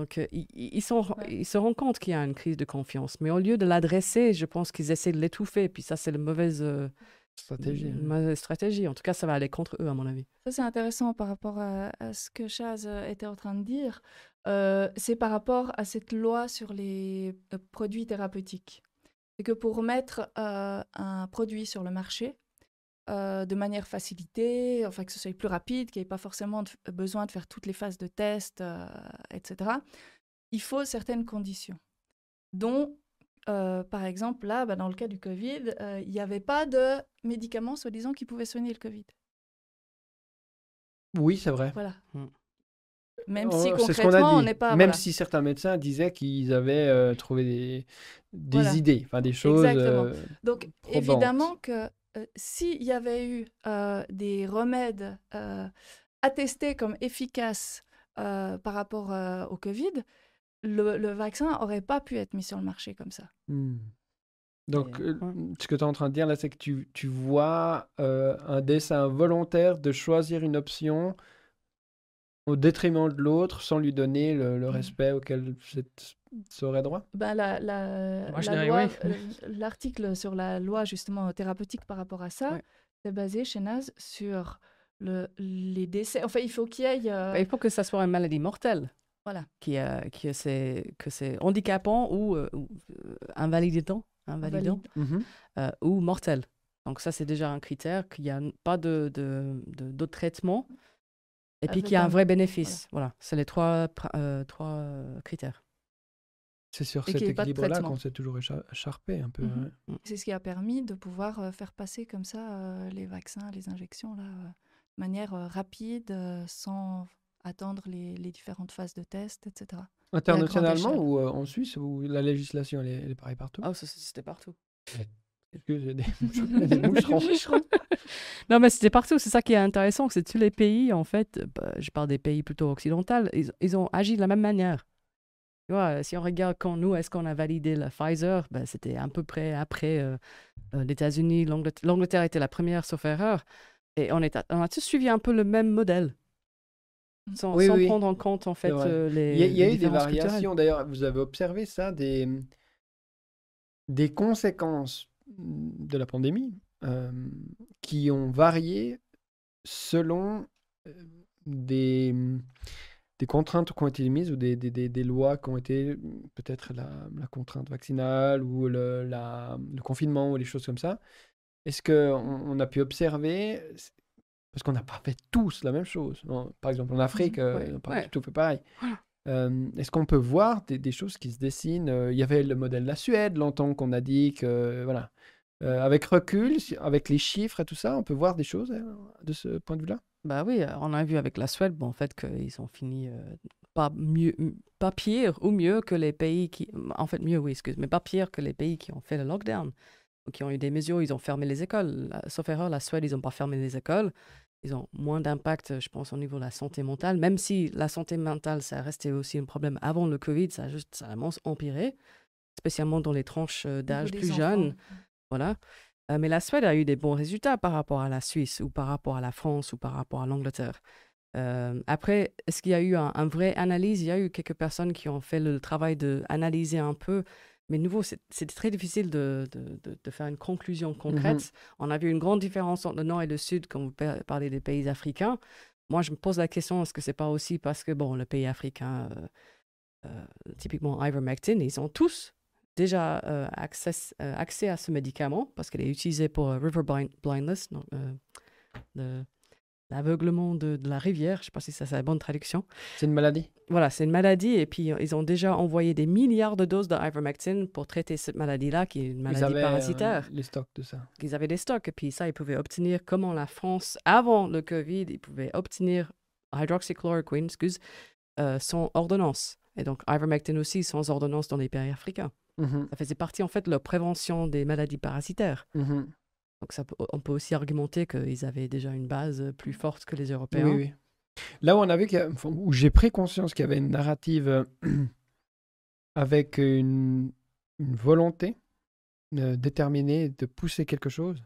C: Donc, euh, ils, sont, ils, se rendent compte qu'il y a une crise de confiance. Mais au lieu de l'adresser, je pense qu'ils essaient de l'étouffer. Puis ça, c'est la mauvaise euh, stratégie. Une, mauvaise stratégie. En tout cas, ça va aller contre eux, à mon avis.
B: Ça, c'est intéressant par rapport à, ce que Chaz euh, était en train de dire. c'est par rapport à cette loi sur les produits thérapeutiques. C'est que pour mettre un produit sur le marché, euh, de manière facilitée, enfin que ce soit plus rapide, qu'il n'y ait pas forcément besoin de faire toutes les phases de test, euh, etc. Il faut certaines conditions, dont, euh, par exemple, là, bah, dans le cas du Covid, il n'y avait pas de médicaments, soi-disant, qui pouvaient soigner le Covid.
A: Oui, c'est vrai. Voilà. Hmm.
B: Même oh, si concrètement, on n'est pas. Même si
A: certains médecins disaient qu'ils avaient trouvé des, idées, enfin des choses. Exactement. Donc évidemment
B: que euh, s'il y avait eu euh, des remèdes euh, attestés comme efficaces par rapport au Covid, le, vaccin n'aurait pas pu être mis sur le marché comme ça.
A: Mmh. Donc, ce que tu es en train de dire là, c'est que tu, tu vois un dessin volontaire de choisir une option au détriment de l'autre sans lui donner le, mm. respect auquel ça aurait droit
B: bah, la, la, euh, L'article sur la loi justement thérapeutique par rapport à ça, c'est basé chez Naz sur le, les décès. Enfin, il faut qu'il y ait... Euh, bah, il
C: faut que ça soit une maladie mortelle. Voilà. Qui, euh, qui que c'est handicapant ou, invalidant, invalidant mmh ou mortel. Donc ça, c'est déjà un critère qu'il n'y a pas de, d'autres traitements. traitement et ah, puis qu'il y a un vrai bénéfice. Voilà, c'est les trois, euh, trois euh, critères. C'est sur cet équilibre-là qu'on s'est
A: toujours écharpé un peu. Mm-hmm.
B: C'est ce qui a permis de pouvoir euh, faire passer comme ça les vaccins, les injections, là, de manière rapide, sans attendre les, les, différentes phases de test, etc. Internationalement
A: ou en Suisse, où la législation, elle est, pareil pareille partout Ah, c'était partout.
C: non, mais c'était partout. C'est ça qui est intéressant, c'est tous les pays, en fait, bah, je parle des pays plutôt occidentaux, ils, ont agi de la même manière. vois, si on regarde quand nous, est-ce qu'on a validé la Pfizer, bah, c'était à peu près après euh, euh les États-Unis. L'Angleterre était la première, sauf erreur. Et on, est, on a tous suivi un peu le même modèle mm. sans, prendre en compte en fait euh, les. Il y a, y a eu des variations.
A: D'ailleurs, vous avez observé ça, des des conséquences de la pandémie euh, qui ont varié selon euh, des, contraintes qui ont été mises ou des, lois qui ont été peut-être la, contrainte vaccinale ou le, confinement ou les choses comme ça. Est-ce qu'on on a pu observer, parce qu'on n'a pas fait tous la même chose. Par exemple, en Afrique, mhm, euh, pas tout fait pareil. Est-ce qu'on peut voir des, choses qui se dessinent Il y avait le modèle de la Suède, longtemps qu'on a dit que. Voilà. avec recul, avec les chiffres et tout ça, on peut voir des choses hein, de ce point de vue-là Bah oui, on a vu avec la Suède, bon, en fait, qu'ils ont fini pas,
C: mieux, pas pire ou mieux que les pays qui. En fait, mieux, oui, excuse, mais pas pire que les pays qui ont fait le lockdown, qui ont eu des mesures, ils ont fermé les écoles. Sauf erreur, la Suède, ils n'ont pas fermé les écoles ils ont moins d'impact, je pense, au niveau de la santé mentale, même si la santé mentale, ça restait aussi un problème avant le Covid, ça a juste, ça a vraiment empiré, spécialement dans les tranches euh, d'âge plus jeunes. Voilà. Euh, mais la Suède a eu des bons résultats par rapport à la Suisse ou par rapport à la France ou par rapport à l'Angleterre. Euh, après, est-ce qu'il y a eu un, un vrai analyse Il y a eu quelques personnes qui ont fait le travail d'analyser un peu mais nouveau, c'était très difficile de, de, de, faire une conclusion concrète. Mhm. On a vu une grande différence entre le nord et le sud quand vous parlez des pays africains. Moi, je me pose la question, est-ce que c'est pas aussi parce que, bon, le pays africain, euh, euh, typiquement ivermectin, ils ont tous déjà euh, accès à ce médicament parce qu'il est utilisé pour river blindness, l'aveuglement de, la rivière. Je ne sais pas si ça, c'est la bonne traduction. C'est une maladie. Voilà, c'est une maladie. Et puis, ils ont déjà envoyé des milliards de doses d'ivermectin pour traiter cette maladie-là, qui est une maladie ils avaient, euh, parasitaire. les stocks de ça. Ils avaient des stocks. Et puis, ça, ils pouvaient obtenir, comme la France, avant le Covid, ils pouvaient obtenir hydroxychloroquine, excuse, euh, sans ordonnance. Et donc, ivermectin aussi, sans ordonnance dans les pays africains. Mm-hmm. Ça faisait partie, en fait, de la prévention des maladies parasitaires. Mm-hmm. Donc ça, on peut aussi argumenter qu'ils avaient déjà
A: une base plus forte que les Européens. Oui, oui. Là où on avait, où j'ai pris conscience qu'il y avait une narrative euh, avec une, une volonté euh, déterminée de pousser quelque chose,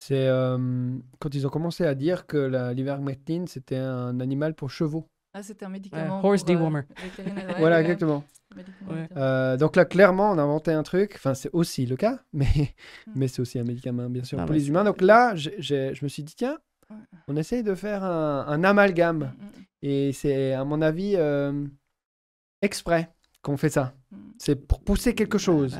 A: c'est euh, quand ils ont commencé à dire que la l'ivermectine c'était un animal pour chevaux. Ah, c'était un médicament. horse dewormer. voilà, exactement. Bah, euh, donc là, clairement, on a inventé un truc. Enfin, c'est aussi le cas, mais, mm. mais c'est aussi un médicament, bien sûr, bah, pour les humains. Donc là, je me suis dit, tiens, on essaye de faire un, un amalgame. Mm, mm, Et c'est, à mon avis, euh, exprès qu'on fait ça. C'est pour pousser quelque bah, chose.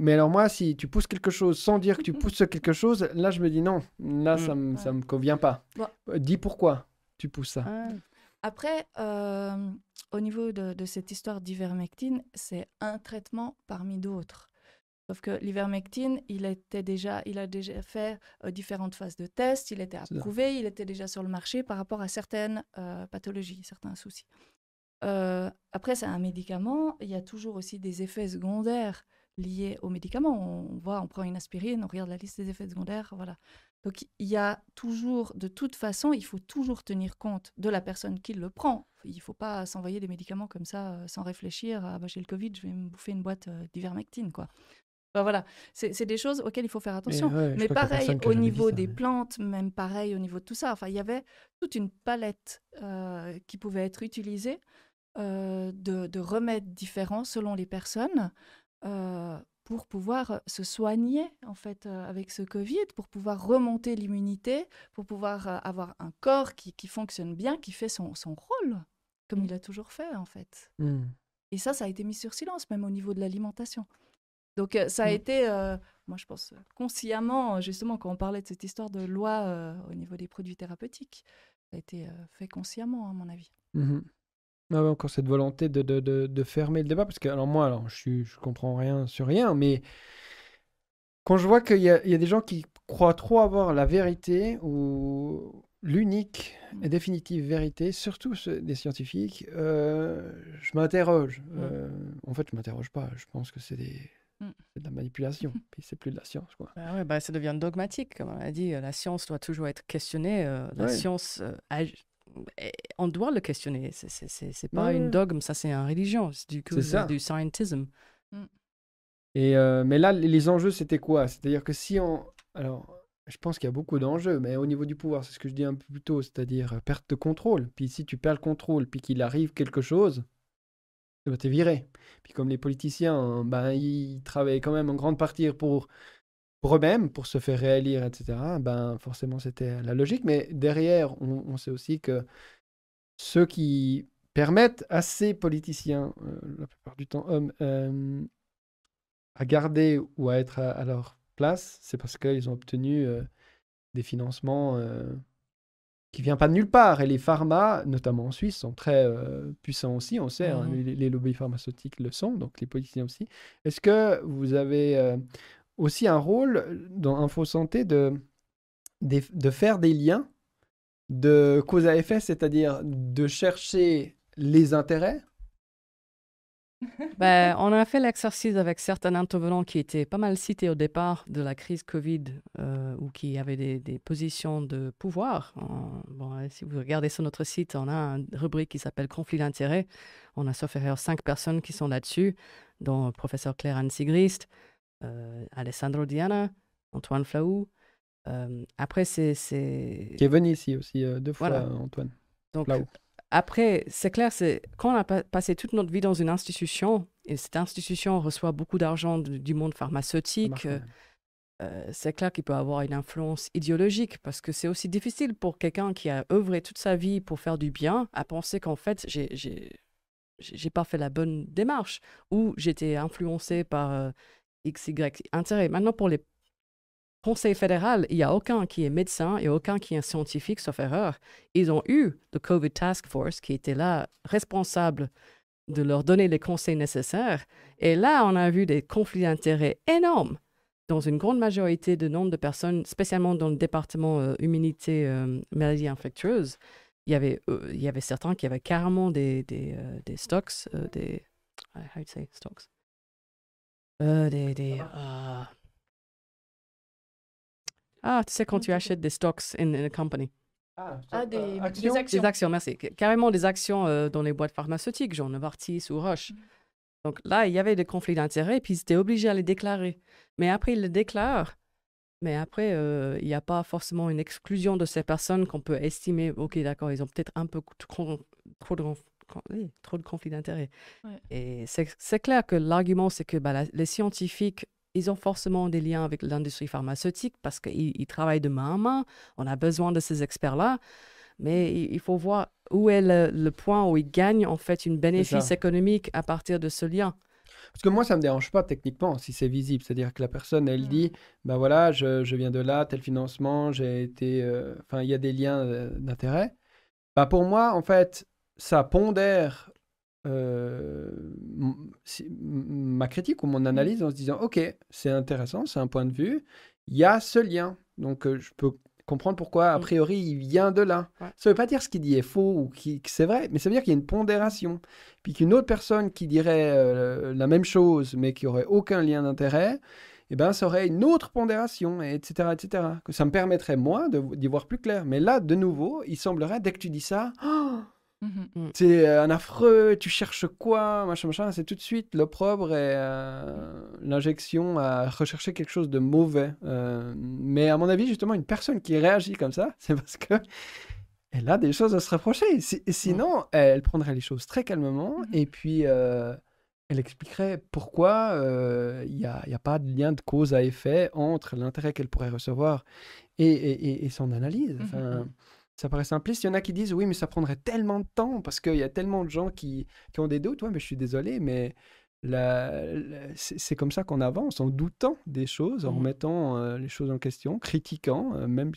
A: Mais alors moi, si tu pousses quelque chose sans dire que tu pousses quelque chose, là, je me dis non, là, ça ne me, ça me convient pas. Dis pourquoi tu pousses ça. Ah,
B: après, euh, au niveau de, cette histoire d'ivermectine, c'est un traitement parmi d'autres. Sauf que l'ivermectine, il, était déjà, il a déjà fait euh, différentes phases de tests, il était approuvé, il était déjà sur le marché par rapport à certaines euh, pathologies, certains soucis. après, c'est un médicament, il y a toujours aussi des effets secondaires liés au médicament. On, on voit, on prend une aspirine, on regarde la liste des effets secondaires, voilà. Donc il y a toujours, de toute façon, il faut toujours tenir compte de la personne qui le prend. Il ne faut pas s'envoyer des médicaments comme ça euh, sans réfléchir. Ah bah j'ai le Covid, je vais me bouffer une boîte euh, d'ivermectine, quoi. voilà, c'est des choses auxquelles il faut faire attention. Mais, pareil au niveau des plantes, même pareil au niveau de tout ça. Enfin, il y avait toute une palette euh, qui pouvait être utilisée de, remèdes différents selon les personnes pour pouvoir euh, se soigner en fait euh, avec ce Covid, pour pouvoir remonter l'immunité, pour pouvoir euh, avoir un corps qui, fonctionne bien, qui fait son, rôle, comme mm. il a toujours fait en fait. Mm. Et ça, ça a été mis sur silence, même au niveau de l'alimentation. Donc ça a mm. été, moi je pense, consciemment, justement, quand on parlait de cette histoire de loi au niveau des produits thérapeutiques, ça a été fait consciemment, à mon avis.
A: Mm-hmm. On ah ouais, encore cette volonté de, de, de, de, fermer le débat, parce que alors moi, alors, je, ne je comprends rien sur rien, mais quand je vois qu'il y, y, a des gens qui croient trop avoir la vérité ou l'unique mmh. et définitive vérité, surtout des scientifiques, euh, je m'interroge. Mmh. Euh, en fait, je m'interroge pas, je pense que c'est des... Mmh. de la manipulation, puis c'est plus de la science. Quoi.
C: Bah ouais, bah ça devient dogmatique, comme on a dit. Euh, la science doit toujours être questionnée. la science on doit le questionner. C'est pas un une dogme, ça c'est une religion. C'est du du scientisme.
B: Mm.
A: Et euh, mais là, les enjeux c'était quoi C'est-à-dire que si on, alors, je pense qu'il y a beaucoup d'enjeux, mais au niveau du pouvoir, c'est ce que je dis un peu plus tôt, c'est-à-dire euh, perte de contrôle. Puis si tu perds le contrôle, puis qu'il arrive quelque chose, tu es viré. Puis comme les politiciens, hein, ben, ils travaillent quand même en grande partie pour pour eux-mêmes, pour se faire réélire, etc., ben, forcément, c'était la logique. Mais derrière, on, sait aussi que ceux qui permettent à ces politiciens, euh, la plupart du temps hommes, euh, à garder ou à être à, leur place, c'est parce qu'ils ont obtenu euh, des financements qui ne viennent pas de nulle part. Et les pharma, notamment en Suisse, sont très puissants aussi, on sait, hein. mmh les, les, lobbies pharmaceutiques le sont, donc les politiciens aussi. Est-ce que vous avez aussi un rôle euh, dans Info Santé de, de, faire des liens de cause à effet, c'est-à-dire de chercher les intérêts ben, on a fait l'exercice avec certains intervenants qui étaient
C: pas mal cités au départ de la crise Covid euh, ou qui avaient des, positions de pouvoir. bon, si vous regardez sur notre site, on a une rubrique qui s'appelle Conflit d'intérêts. On a sauf erreur cinq personnes qui sont là-dessus, dont le professeur Claire Anne Sigrist, euh, Alessandro Diana, Antoine Flaou. Euh, après, c'est.
A: Qui est venu ici aussi euh, deux fois, Antoine.
C: Donc, après, c'est clair, c'est quand on a passé toute notre vie dans une institution, et cette institution reçoit beaucoup d'argent du monde pharmaceutique, c'est clair qu'il peut avoir une influence idéologique parce que c'est aussi difficile pour quelqu'un qui a œuvré toute sa vie pour faire du bien à penser qu'en fait, j'ai j'ai pas fait la bonne démarche ou j'étais influencé par XY intérêt. Maintenant, pour les conseils fédéraux, il n'y a aucun qui est médecin et aucun qui est scientifique, sauf erreur. Ils ont eu le COVID Task Force qui était là, responsable de leur donner les conseils nécessaires. Et là, on a vu des conflits d'intérêts énormes dans une grande majorité de nombre de personnes, spécialement dans le département humanité euh, immunité euh, maladie infectieuse. Il y, avait, euh, il y avait certains qui avaient carrément des, des, des stocks, des, how do say, stocks, euh, ah. Ah. ah, tu sais, quand tu achètes des stocks in, in a company.
B: Ah, ah des, euh, actions? des, actions.
C: merci. Carrément des actions euh, dans les boîtes pharmaceutiques, genre Novartis ou Roche. Mm. Donc là, il y avait des conflits d'intérêts, puis ils étaient obligés à les déclarer. Mais après, ils le déclarent. Mais après, il n'y a pas forcément une exclusion de ces personnes qu'on peut estimer, OK, d'accord, ils ont peut-être un peu trop, trop de trop de conflits d'intérêts. Et c'est clair que l'argument, c'est que bah, les scientifiques, ils ont forcément des liens avec l'industrie pharmaceutique parce qu'ils travaillent de main en main. On a besoin de ces experts-là. Mais il, faut voir où est le, point où ils gagnent en fait une bénéfice économique à partir de ce lien.
A: Parce que moi, ça ne me dérange pas techniquement si c'est visible. C'est-à-dire que la personne, elle dit, ben voilà, je, viens de là, tel financement, j'ai été... Euh, enfin, il y a des liens euh, d'intérêt. Bah pour moi, en fait, ça pondère euh, ma critique ou mon mmh. analyse en se disant ok c'est intéressant c'est un point de vue il y a ce lien donc euh, je peux comprendre pourquoi a mmh. priori il vient de là Ça ça veut pas dire ce qu'il dit est faux ou qui, que c'est vrai mais ça veut dire qu'il y a une pondération puis qu'une autre personne qui dirait euh, la même chose mais qui aurait aucun lien d'intérêt eh ben, ça aurait une autre pondération, etc., etc. Que ça me permettrait, moi, d'y voir plus clair. Mais là, de nouveau, il semblerait, dès que tu dis ça, oh Mmh c'est euh, un affreux, tu cherches quoi, machin, machin. C'est tout de suite l'opprobre et euh, l'injection à rechercher quelque chose de mauvais. Euh, mais à mon avis, justement, une personne qui réagit comme ça, c'est parce que elle a des choses à se rapprocher. Mmh. sinon, elle prendrait les choses très calmement mmh et puis elle expliquerait pourquoi il n'y a, pas de lien de cause à effet entre l'intérêt qu'elle pourrait recevoir et, et son analyse. Enfin, ça paraît simpliste. Il y en a qui disent oui, mais ça prendrait tellement de temps parce qu'il y a tellement de gens qui, qui ont des doutes. Ouais, mais je suis désolé, mais c'est comme ça qu'on avance, en doutant des choses, en mmh. remettant euh, les choses en question, critiquant, euh, même.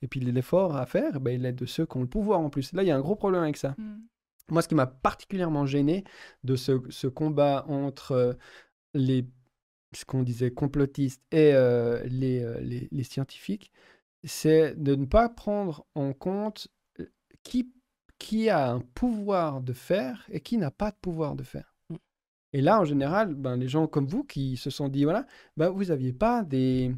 A: Et puis l'effort à faire, ben, il est de ceux qui ont le pouvoir en plus. Là, il y a un gros problème avec ça. Mmh. Moi, ce qui m'a particulièrement gêné de ce, ce combat entre euh, les, ce qu'on disait complotistes et les, les, les, scientifiques, c'est de ne pas prendre en compte euh, qui, qui a un pouvoir de faire et qui n'a pas de pouvoir de faire. Mm. Et là, en général, ben, les gens comme vous qui se sont dit, voilà, ben, vous n'aviez pas des,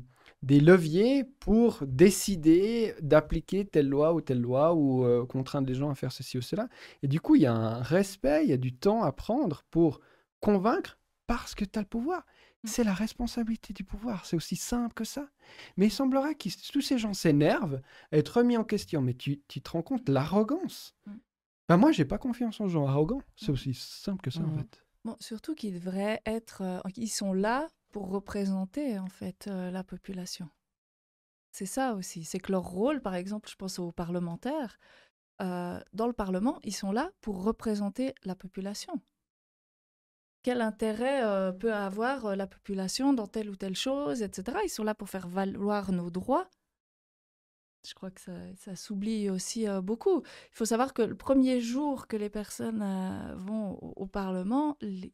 A: leviers pour décider d'appliquer telle loi ou telle loi ou euh, contraindre les gens à faire ceci ou cela. Et du coup, il y a un respect, il y a du temps à prendre pour convaincre parce que tu as le pouvoir. Mm. C'est la responsabilité du pouvoir. C'est aussi simple que ça. Mais il semblera que tous ces gens s'énervent, être remis en question. Mais tu, te rends compte l'arrogance ben Moi, j'ai pas confiance en gens arrogants. C'est mm. aussi simple que ça, en fait.
B: surtout qu'ils devraient être. Euh, ils sont là pour représenter, en fait, euh, la population. C'est ça aussi. C'est que leur rôle, par exemple, je pense aux parlementaires, euh, dans le Parlement, ils sont là pour représenter la population quel intérêt euh, peut avoir euh, la population dans telle ou telle chose, etc. Ils sont là pour faire valoir nos droits. Je crois que ça, s'oublie aussi euh, beaucoup. Il faut savoir que le premier jour que les personnes vont au, Parlement, ils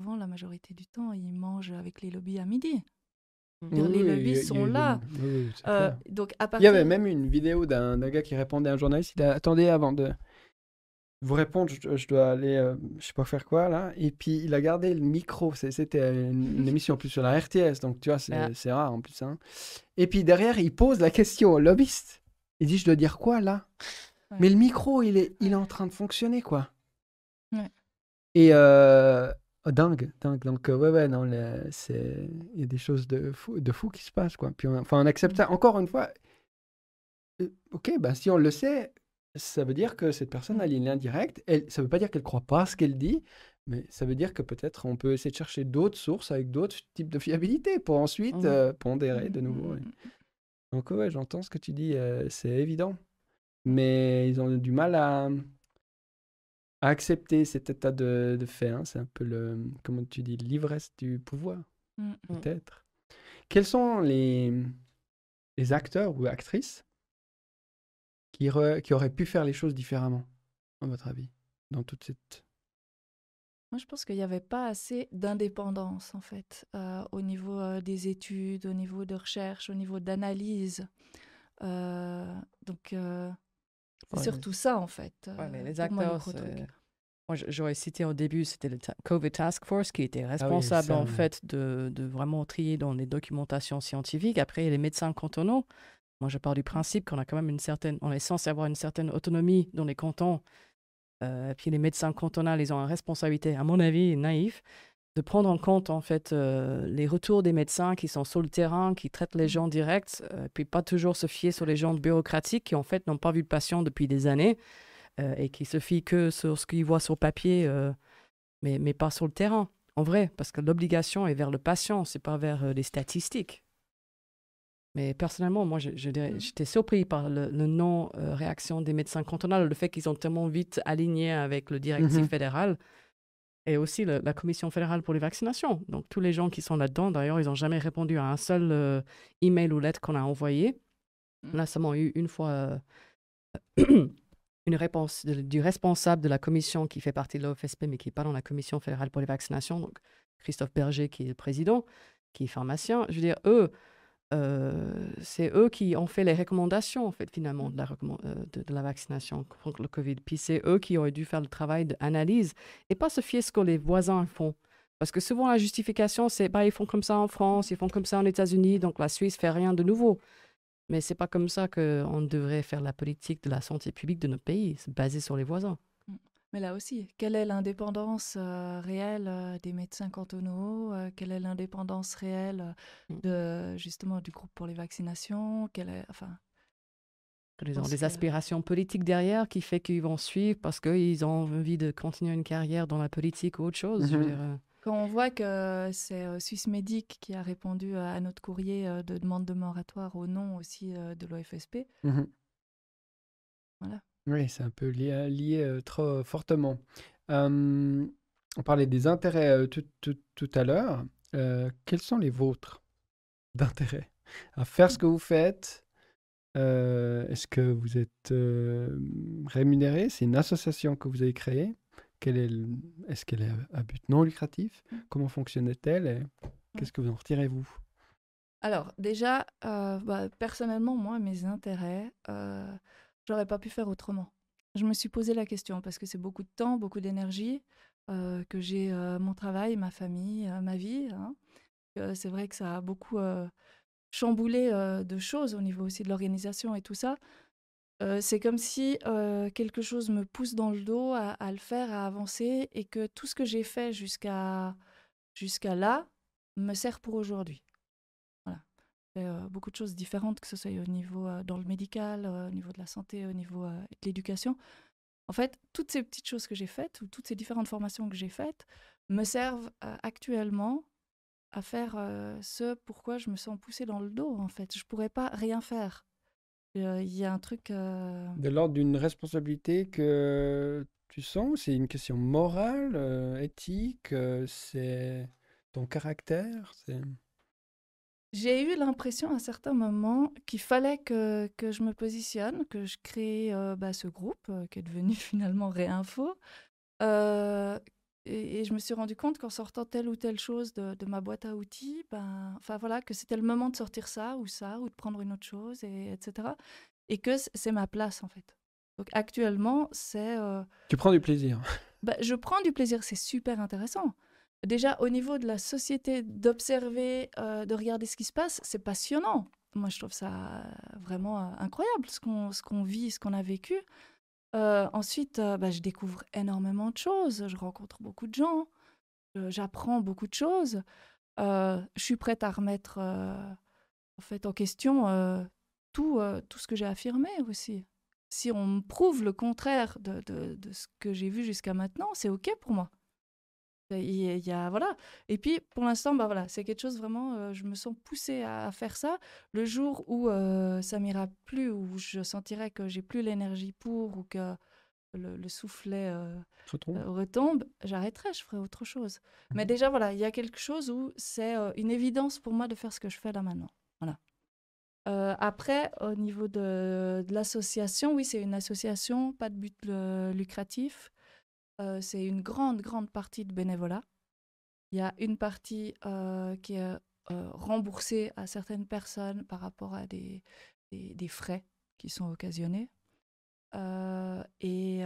B: vont la majorité du temps, ils mangent avec les lobbies à midi. Mmh. les lobbies sont là. donc à Il y avait même
A: une vidéo d'un gars qui répondait à un journaliste. Il attendez avant de vous répondre, je, dois aller, euh, je sais pas faire quoi là. Et puis il a gardé le micro, c'était une, émission en plus sur la RTS, donc tu vois, c'est ah. rare en plus. Hein. Et puis derrière, il pose la question au lobbyiste. Il dit, je dois dire quoi là Mais le micro, il est, il est en train de fonctionner quoi. Ouais. Et euh, oh, dingue, dingue. Donc euh, ouais, ouais, non, c'est, il y a des choses de fou, de fou qui se passent quoi. Puis enfin, on accepte ça. Encore une fois, ok, bah si on le sait ça veut dire que cette personne a une mmh. liens Elle, ça ne veut pas dire qu'elle ne croit pas à ce qu'elle dit, mais ça veut dire que peut-être on peut essayer de chercher d'autres sources avec d'autres types de fiabilité pour ensuite euh, pondérer de nouveau. Mmh, mmh, Donc ouais, j'entends ce que tu dis, euh, c'est évident. Mais ils ont du mal à, accepter cet état de, fait. Hein. C'est un peu le, comment tu dis, l'ivresse du pouvoir, peut-être. Quels sont les acteurs ou actrices qui, aurait pu faire les choses différemment, à votre avis, dans toute cette...
B: Moi, je pense qu'il n'y avait pas assez d'indépendance, en fait, euh, au niveau euh, des études, au niveau de recherche, au niveau d'analyse. Euh, donc, c'est surtout ça, en fait. Ouais, mais les acteurs,
C: moi, j'aurais cité au début, c'était le COVID Task Force qui était ah responsable en fait de, de, vraiment trier dans les documentations scientifiques. Après, les médecins cantonaux, moi, je pars du principe qu'on a quand même une certaine, on est censé avoir une certaine autonomie dans les cantons. Euh, puis les médecins cantonaux, ils ont une responsabilité, à mon avis, naïf, de prendre en compte en fait euh, les retours des médecins qui sont sur le terrain, qui traitent les mmh. gens directs, et euh, puis pas toujours se fier sur les gens bureaucratiques qui en fait n'ont pas vu le patient depuis des années et qui se fient que sur ce qu'ils voient sur papier, mais, mais pas sur le terrain, en vrai, parce que l'obligation est vers le patient, c'est pas vers les statistiques. Mais personnellement, moi, mm. j'étais surpris par le, non-réaction euh, des médecins cantonaux, le fait qu'ils ont tellement vite aligné avec le directif mm-hmm. fédéral et aussi la Commission fédérale pour les vaccinations. Donc, tous les gens qui sont là-dedans, d'ailleurs, ils n'ont jamais répondu à un seul euh, email ou lettre qu'on a envoyé. Mm. On a seulement eu une fois euh, une réponse du responsable de la commission qui fait partie de l'OFSP, mais qui n'est pas dans la Commission fédérale pour les vaccinations, donc Christophe Berger, qui est le président, qui est pharmacien. Je veux dire, eux, euh, c'est eux qui ont fait les recommandations, en fait, finalement, euh, de la, vaccination contre le Covid. Puis c'est eux qui auraient dû faire le travail d'analyse et pas se fier à ce que les voisins font. Parce que souvent, la justification, c'est bah, ils font comme ça en France, ils font comme ça en États-Unis, donc la Suisse fait rien de nouveau. Mais c'est pas comme ça qu'on devrait faire la politique de la santé publique de notre pays, c'est basé sur les voisins.
B: Mais là aussi, quelle est l'indépendance euh, réelle euh, des médecins cantonaux euh, Quelle est l'indépendance réelle mmh. de justement du groupe pour les vaccinations Quelle est, enfin,
C: ils ont des aspirations politiques derrière qui fait qu'ils vont suivre parce qu'ils ont envie de continuer une carrière dans la politique ou autre chose. Mmh
B: Quand on voit que c'est Swissmedic qui a répondu à notre courrier de demande de moratoire au nom aussi de l'OFSP, mmh voilà.
A: Oui, c'est un peu lié, euh, trop fortement. on parlait des intérêts euh, tout, tout- à l'heure. Euh, quels sont les vôtres d'intérêt à faire ce que vous faites? est-ce que vous êtes rémunéré? C'est une association que vous avez créée. Quel est est-ce qu'elle est à but non lucratif? Mmh. Comment fonctionnait elle et qu'est-ce que vous en retirez-vous?
B: Alors, déjà, bah, personnellement, moi, mes intérêts, j'aurais pas pu faire autrement. Je me suis posé la question parce que c'est beaucoup de temps, beaucoup d'énergie euh, que j'ai euh, mon travail, ma famille, euh, ma vie. Hein. c'est vrai que ça a beaucoup chamboulé de choses au niveau aussi de l'organisation et tout ça. c'est comme si quelque chose me pousse dans le dos à, le faire, à avancer, et que tout ce que j'ai fait jusqu'à là me sert pour aujourd'hui. Euh, beaucoup de choses différentes, que ce soit au niveau euh, dans le médical, euh, au niveau de la santé, au niveau de l'éducation. En fait, toutes ces petites choses que j'ai faites, ou toutes ces différentes formations que j'ai faites, me servent actuellement à faire ce pourquoi je me sens poussée dans le dos, en fait. Je ne pourrais pas rien faire. Il y a un truc... De
A: l'ordre d'une responsabilité que tu sens C'est une question morale, éthique C'est ton caractère c'est...
B: J'ai eu l'impression à un certain moment qu'il fallait que, que, je me positionne, que je crée euh, bah, ce groupe euh, qui est devenu finalement Réinfo. Euh, et, je me suis rendu compte qu'en sortant telle ou telle chose de, de ma boîte à outils, ben, enfin voilà, que c'était le moment de sortir ça ou ça ou de prendre une autre chose, et, etc. Et que c'est ma place en fait. Donc actuellement, c'est.
A: Tu prends du plaisir.
B: Bah, je prends du plaisir, c'est super intéressant déjà au niveau de la société, d'observer, euh, de regarder ce qui se passe, c'est passionnant. Moi, je trouve ça euh, vraiment euh, incroyable ce qu'on vit, ce qu'on a vécu. ensuite, bah, je découvre énormément de choses. Je rencontre beaucoup de gens. J'apprends beaucoup de choses. je suis prête à remettre en fait en question tout, tout ce que j'ai affirmé aussi. Si on me prouve le contraire de ce que j'ai vu jusqu'à maintenant, c'est OK pour moi. Il y a, voilà. Et puis, pour l'instant, bah voilà, c'est quelque chose vraiment, euh, je me sens poussée à, faire ça. Le jour où ça euh, ça m'ira plus, où je sentirai que j'ai plus l'énergie pour ou que le, soufflet euh, retombe, j'arrêterai, je ferai autre chose. Mais mmh. déjà, voilà, il y a quelque chose où c'est une évidence pour moi de faire ce que je fais là maintenant. Voilà. après, au niveau de l'association, oui, c'est une association, pas de but lucratif. Euh, c'est une grande, grande partie de bénévolat. Il y a une partie euh, qui est euh, remboursée à certaines personnes par rapport à des, des, des frais qui sont occasionnés. et,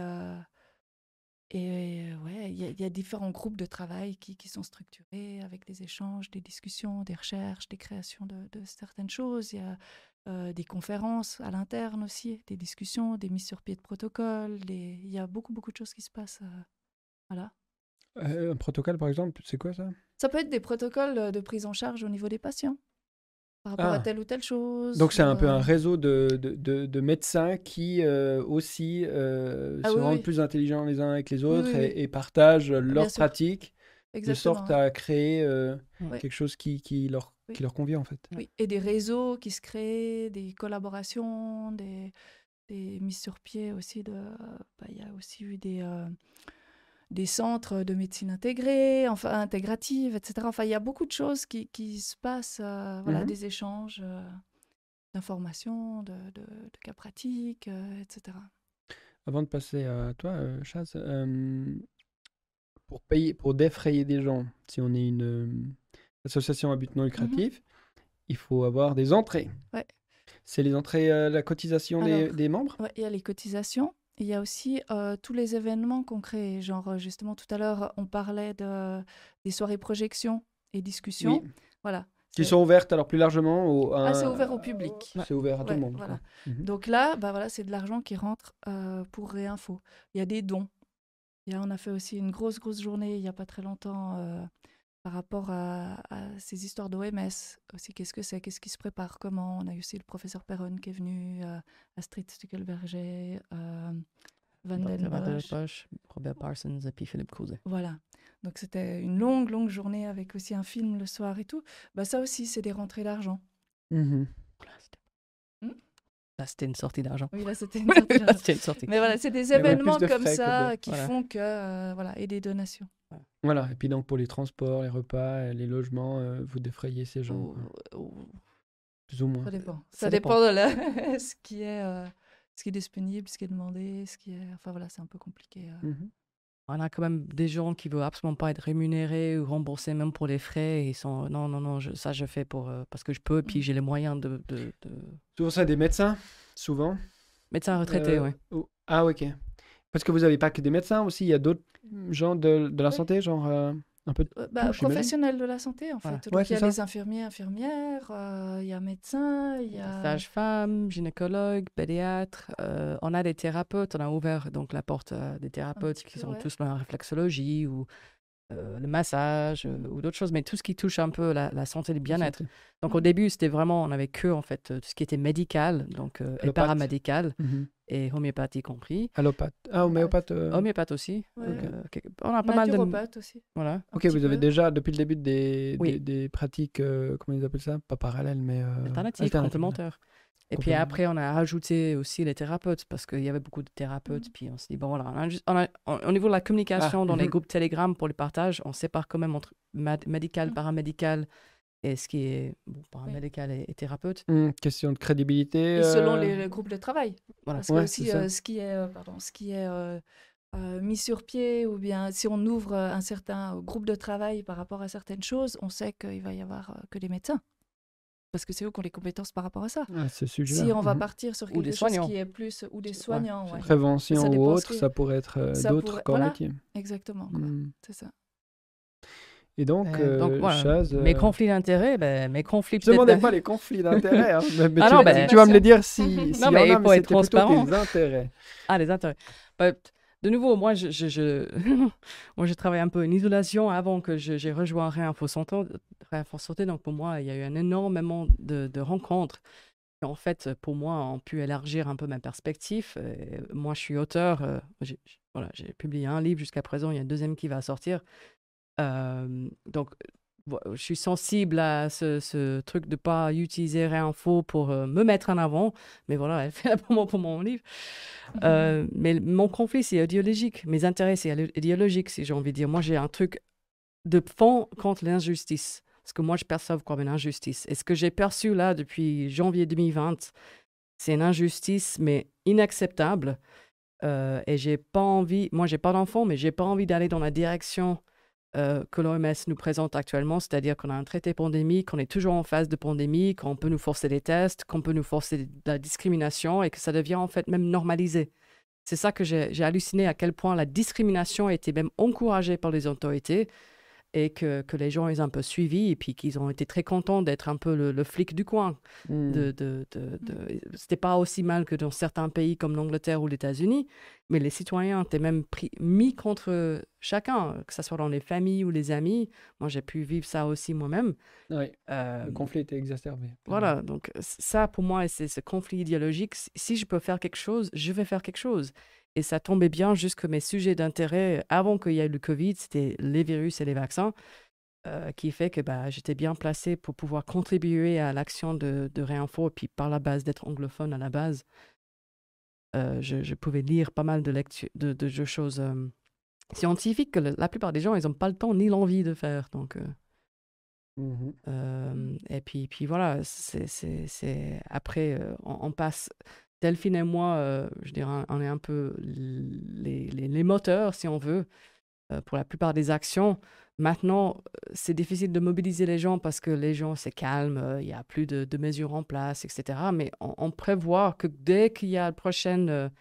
B: et ouais, il y, y, a différents groupes de travail qui, qui, sont structurés avec des échanges, des discussions, des recherches, des créations de, de certaines choses. Il y a euh, des conférences à l'interne aussi, des discussions, des mises sur pied de protocoles. Il y a beaucoup, beaucoup de choses qui se passent. Euh, voilà.
A: Euh, un protocole, par exemple, c'est quoi ça
B: Ça peut être des protocoles de prise en charge au niveau des patients par rapport à ah. telle ou telle chose. Donc c'est un peu un
A: réseau de, de, médecins qui aussi ah se rendent plus intelligents les uns avec les autres et, et, partagent leurs pratiques de sorte à créer quelque chose qui, qui leur qui leur convient en fait. Oui,
B: et des réseaux qui se créent, des collaborations, des, des mises sur pied aussi. Bah, il bah, y a aussi eu des, euh, des centres de médecine intégrée, enfin intégrative, etc. Enfin, il y a beaucoup de choses qui, qui se passent, euh, voilà, mmh des échanges euh, d'informations, de, de, cas pratiques, etc.
A: Avant de passer à toi, Chaz, pour, payer, pour défrayer des gens, si on est une association à but non mmh lucratif, il faut avoir des entrées. C'est les entrées, euh, la cotisation des, membres
B: Il y a les cotisations. Il y a aussi euh, tous les événements qu'on crée. Genre, euh, justement, tout à l'heure, on parlait de, des soirées projections et discussions. Voilà.
A: Qui sont ouvertes alors plus largement au, ah, C'est ouvert au
B: public. C'est ouvert à tout le monde. Mmh Donc là, bah voilà, c'est de l'argent qui rentre pour Réinfo. Il y a des dons. Il on a fait aussi une grosse, grosse journée il n'y a pas très longtemps par rapport à, ces histoires d'OMS aussi. Qu'est-ce que c'est Qu'est-ce qui se prépare Comment On a eu aussi le professeur Perron qui est venu, Astrid euh, Stuckelberger, euh, Van den
C: Bosch, Robert Parsons et puis Philippe Couzet.
B: Voilà. Donc c'était une longue, longue journée avec aussi un film le soir et tout. Bah, ça aussi, c'est des rentrées d'argent.
C: Mm-hmm. Là, hmm? bah, c'était une sortie d'argent. Oui, là, c'était une sortie d'argent. Mais voilà, c'est des événements comme ça
B: qui font que, euh, voilà, et des donations.
A: Voilà. Et puis donc pour les transports, les repas, euh, les logements, euh, vous défrayez ces gens. Plus ou moins. Ça dépend. Euh, ça, dépend. de
B: ce qui est ce qui est disponible, ce qui est demandé, ce qui est. Enfin voilà, c'est un peu compliqué. Mmh
C: On a quand même des gens qui veulent absolument pas être rémunérés ou remboursés même pour les frais. Et ils sont non non non, ça je fais pour
A: parce que je peux. et Puis j'ai les moyens de. de, de... Souvent ça des médecins, souvent. Médecins retraités, oui. Ah ok. Parce que vous n'avez pas que des médecins aussi, il y a d'autres gens de, de la santé, genre euh, un peu. Euh, bah, professionnels
B: de la santé, en fait. Donc, il y a les infirmiers, infirmières, euh, il y a médecins, il y a.
A: Sage-femme, gynécologue, pédiatre.
C: on a des thérapeutes, on a ouvert donc la porte des thérapeutes qui sont tous dans la réflexologie ou le massage ou d'autres choses, mais tout ce qui touche un peu la, santé et le bien-être. Donc, au mmh. début, c'était vraiment, on avait que, en fait, tout ce qui était médical donc, et paramédical. Mmh et homéopathie compris.
A: Allopathe. Ah, euh, homéopathe. Euh, homéopathe
C: aussi. Euh, on a pas mal de. aussi. Voilà. Ok, vous avez
A: déjà depuis le début des, des, pratiques, comment ils appellent ça Pas parallèles, mais. Alternatives, complémentaires. Et puis après, on a ajouté aussi les
C: thérapeutes, parce qu'il y avait beaucoup de thérapeutes. Mhm. Puis on s'est dit, bon voilà, au niveau de la communication ah. dans les groupes Telegram pour les partage, on sépare quand même entre médical, mhm. paramédical, et ce qui est
A: bon, paramédical et, thérapeute. Hmm, question de crédibilité. selon euh, les, groupes
B: de travail. Voilà. Euh, ce qui est, euh, pardon, ce qui est mis sur pied ou bien si on ouvre un certain groupe de travail par rapport à certaines choses, on sait qu'il va y avoir que les médecins. Parce que c'est eux qui ont les compétences par rapport à ça.
A: Ah, si on va mhm. partir sur quelque chose qui est plus ou des
B: soignants, prévention ou autre, ça pourrait être d'autres corps Exactement, mhm. c'est ça.
A: Et donc, euh, euh, mes euh,
C: conflits d'intérêts, ben, mes conflits. Je ne demandais pas les conflits d'intérêts, hein, ah tu, ben, tu, vas me les dire si. si non, mais, en a, mais c'était plutôt Ah, les intérêts. Bah, de nouveau, moi, je, je, je... j'ai travaillé un peu en isolation avant que j'ai rejoint Réinfo Santé. Donc, pour moi, il y a eu un énormément de, de rencontres qui, en fait, pour moi, ont pu élargir un peu ma perspective. moi, je suis auteur. j'ai publié un livre jusqu'à présent. Il y a un deuxième qui va sortir donc, je suis sensible à ce, truc de ne pas utiliser faux pour me mettre en avant, mais voilà, elle fait la promo pour mon livre. mais mon conflit, c'est idéologique. Mes intérêts, c'est idéologique, si j'ai envie de dire. Moi, j'ai un truc de fond contre l'injustice, ce que moi, je perçois comme une injustice. Et ce que j'ai perçu là depuis janvier 2020, c'est une injustice, mais inacceptable. Euh, et j'ai pas envie, moi, j'ai pas d'enfant, mais j'ai pas envie d'aller dans la direction euh, que l'OMS nous présente actuellement, c'est-à-dire qu'on a un traité pandémique, qu'on est toujours en phase de pandémie, qu'on peut nous forcer des tests, qu'on peut nous forcer de la discrimination et que ça devient en fait même normalisé. C'est ça que j'ai halluciné à quel point la discrimination a été même encouragée par les autorités et que, que, les gens ils ont un peu suivi et puis qu'ils ont été très contents d'être un peu le, flic du coin. Ce hmm. De, C'était pas aussi mal que dans certains pays comme l'Angleterre ou les États-Unis, mais les citoyens étaient même pris, mis contre chacun, que ce soit dans les familles ou les amis. Moi, j'ai pu vivre ça aussi moi-même. Oui. Euh, le conflit
A: était exacerbé.
C: Voilà, donc ça pour moi, c'est ce conflit idéologique. Si je peux faire quelque chose, je vais faire quelque chose. Et ça tombait bien jusque mes sujets d'intérêt avant qu'il y ait le Covid, c'était les virus et les vaccins, euh, qui fait que bah, j'étais bien placée pour pouvoir contribuer à l'action de, de Réinfo, et puis par la base d'être anglophone à la base. Euh, je, je, pouvais lire pas mal de, de, de, choses euh, scientifiques que la plupart des gens, ils n'ont pas le temps ni l'envie de faire. Donc, mmh et puis, puis voilà, c'est après, on, passe Delphine et moi, euh, je dirais, on est un peu les, moteurs, si on veut, euh, pour la plupart des actions. Maintenant, euh, c'est difficile de mobiliser les gens parce que les gens, c'est calme, il n'y a plus de, mesures en place, etc. Mais on, prévoit que dès qu'il y a la prochaine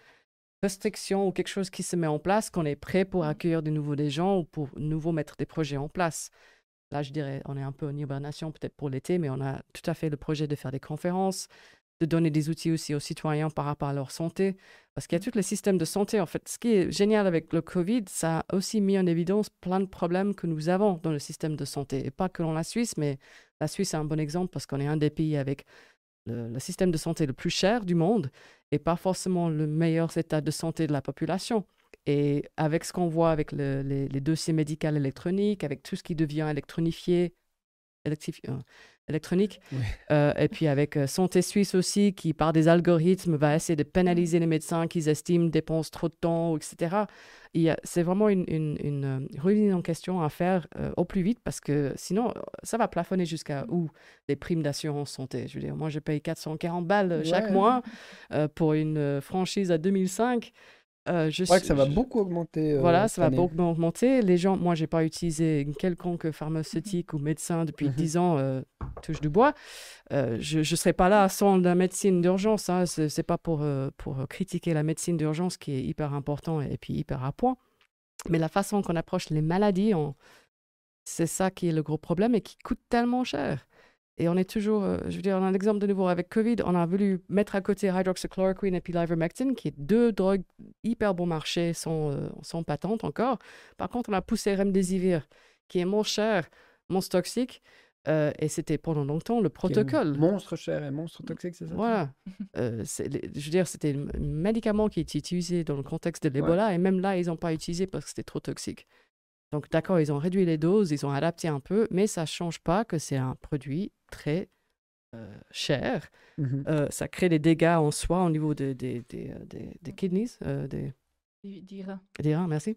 C: restriction ou quelque chose qui se met en place, qu'on est prêt pour accueillir de nouveau des gens ou pour nouveau mettre des projets en place. Là, je dirais, on est un peu en hibernation peut-être pour l'été, mais on a tout à fait le projet de faire des conférences, de donner des outils aussi aux citoyens par rapport à leur santé. Parce qu'il y a mmh. tout le système de santé, en fait. Ce qui est génial avec le Covid, ça a aussi mis en évidence plein de problèmes que nous avons dans le système de santé. Et pas que dans la Suisse, mais la Suisse est un bon exemple parce qu'on est un des pays avec le, système de santé le plus cher du monde et pas forcément le meilleur état de santé de la population. Et avec ce qu'on voit avec les dossiers médicaux électroniques, avec tout ce qui devient électronifié, euh, électronique. Euh, et puis avec euh, Santé Suisse aussi, qui par des algorithmes va essayer de pénaliser les médecins qu'ils estiment dépensent trop de temps, etc. c'est vraiment une, une, une, en question à faire au plus vite parce que sinon, ça va plafonner jusqu'à où les primes d'assurance santé. Je veux dire, moi, je paye 440 balles chaque mois pour une franchise à 2005. Euh, je, crois que ça va beaucoup augmenter. Euh, voilà, ça va beaucoup augmenter. Les gens, moi, j'ai pas utilisé quelconque pharmaceutique ou médecin depuis 10 mm-hmm. ans, euh, touche du bois. je ne serais pas là sans la médecine d'urgence. Hein. Ce n'est pas pour, pour critiquer la médecine d'urgence qui est hyper important et, puis hyper à point. Mais la façon qu'on approche les maladies, c'est ça qui est le gros problème et qui coûte tellement cher. Et on est toujours, euh, je veux dire, on a un exemple de nouveau avec Covid, on a voulu mettre à côté hydroxychloroquine et puis qui est deux drogues hyper bon marché, sans, euh, sans patente encore. Par contre, on a poussé remdesivir, qui est moins cher, moins toxique. Euh, et c'était pendant longtemps le protocole.
A: Monstre cher et monstre toxique, c'est ça Voilà.
C: je veux dire, c'était un médicament qui était utilisé dans le contexte de l'Ebola, et même là, ils n'ont pas utilisé parce que c'était trop toxique. Donc d'accord, ils ont réduit les doses, ils ont adapté un peu, mais ça ne change pas que c'est un produit très euh, cher. Mmh euh, ça crée des dégâts en soi au niveau des, des, des, euh, des, kidneys, des... reins. merci.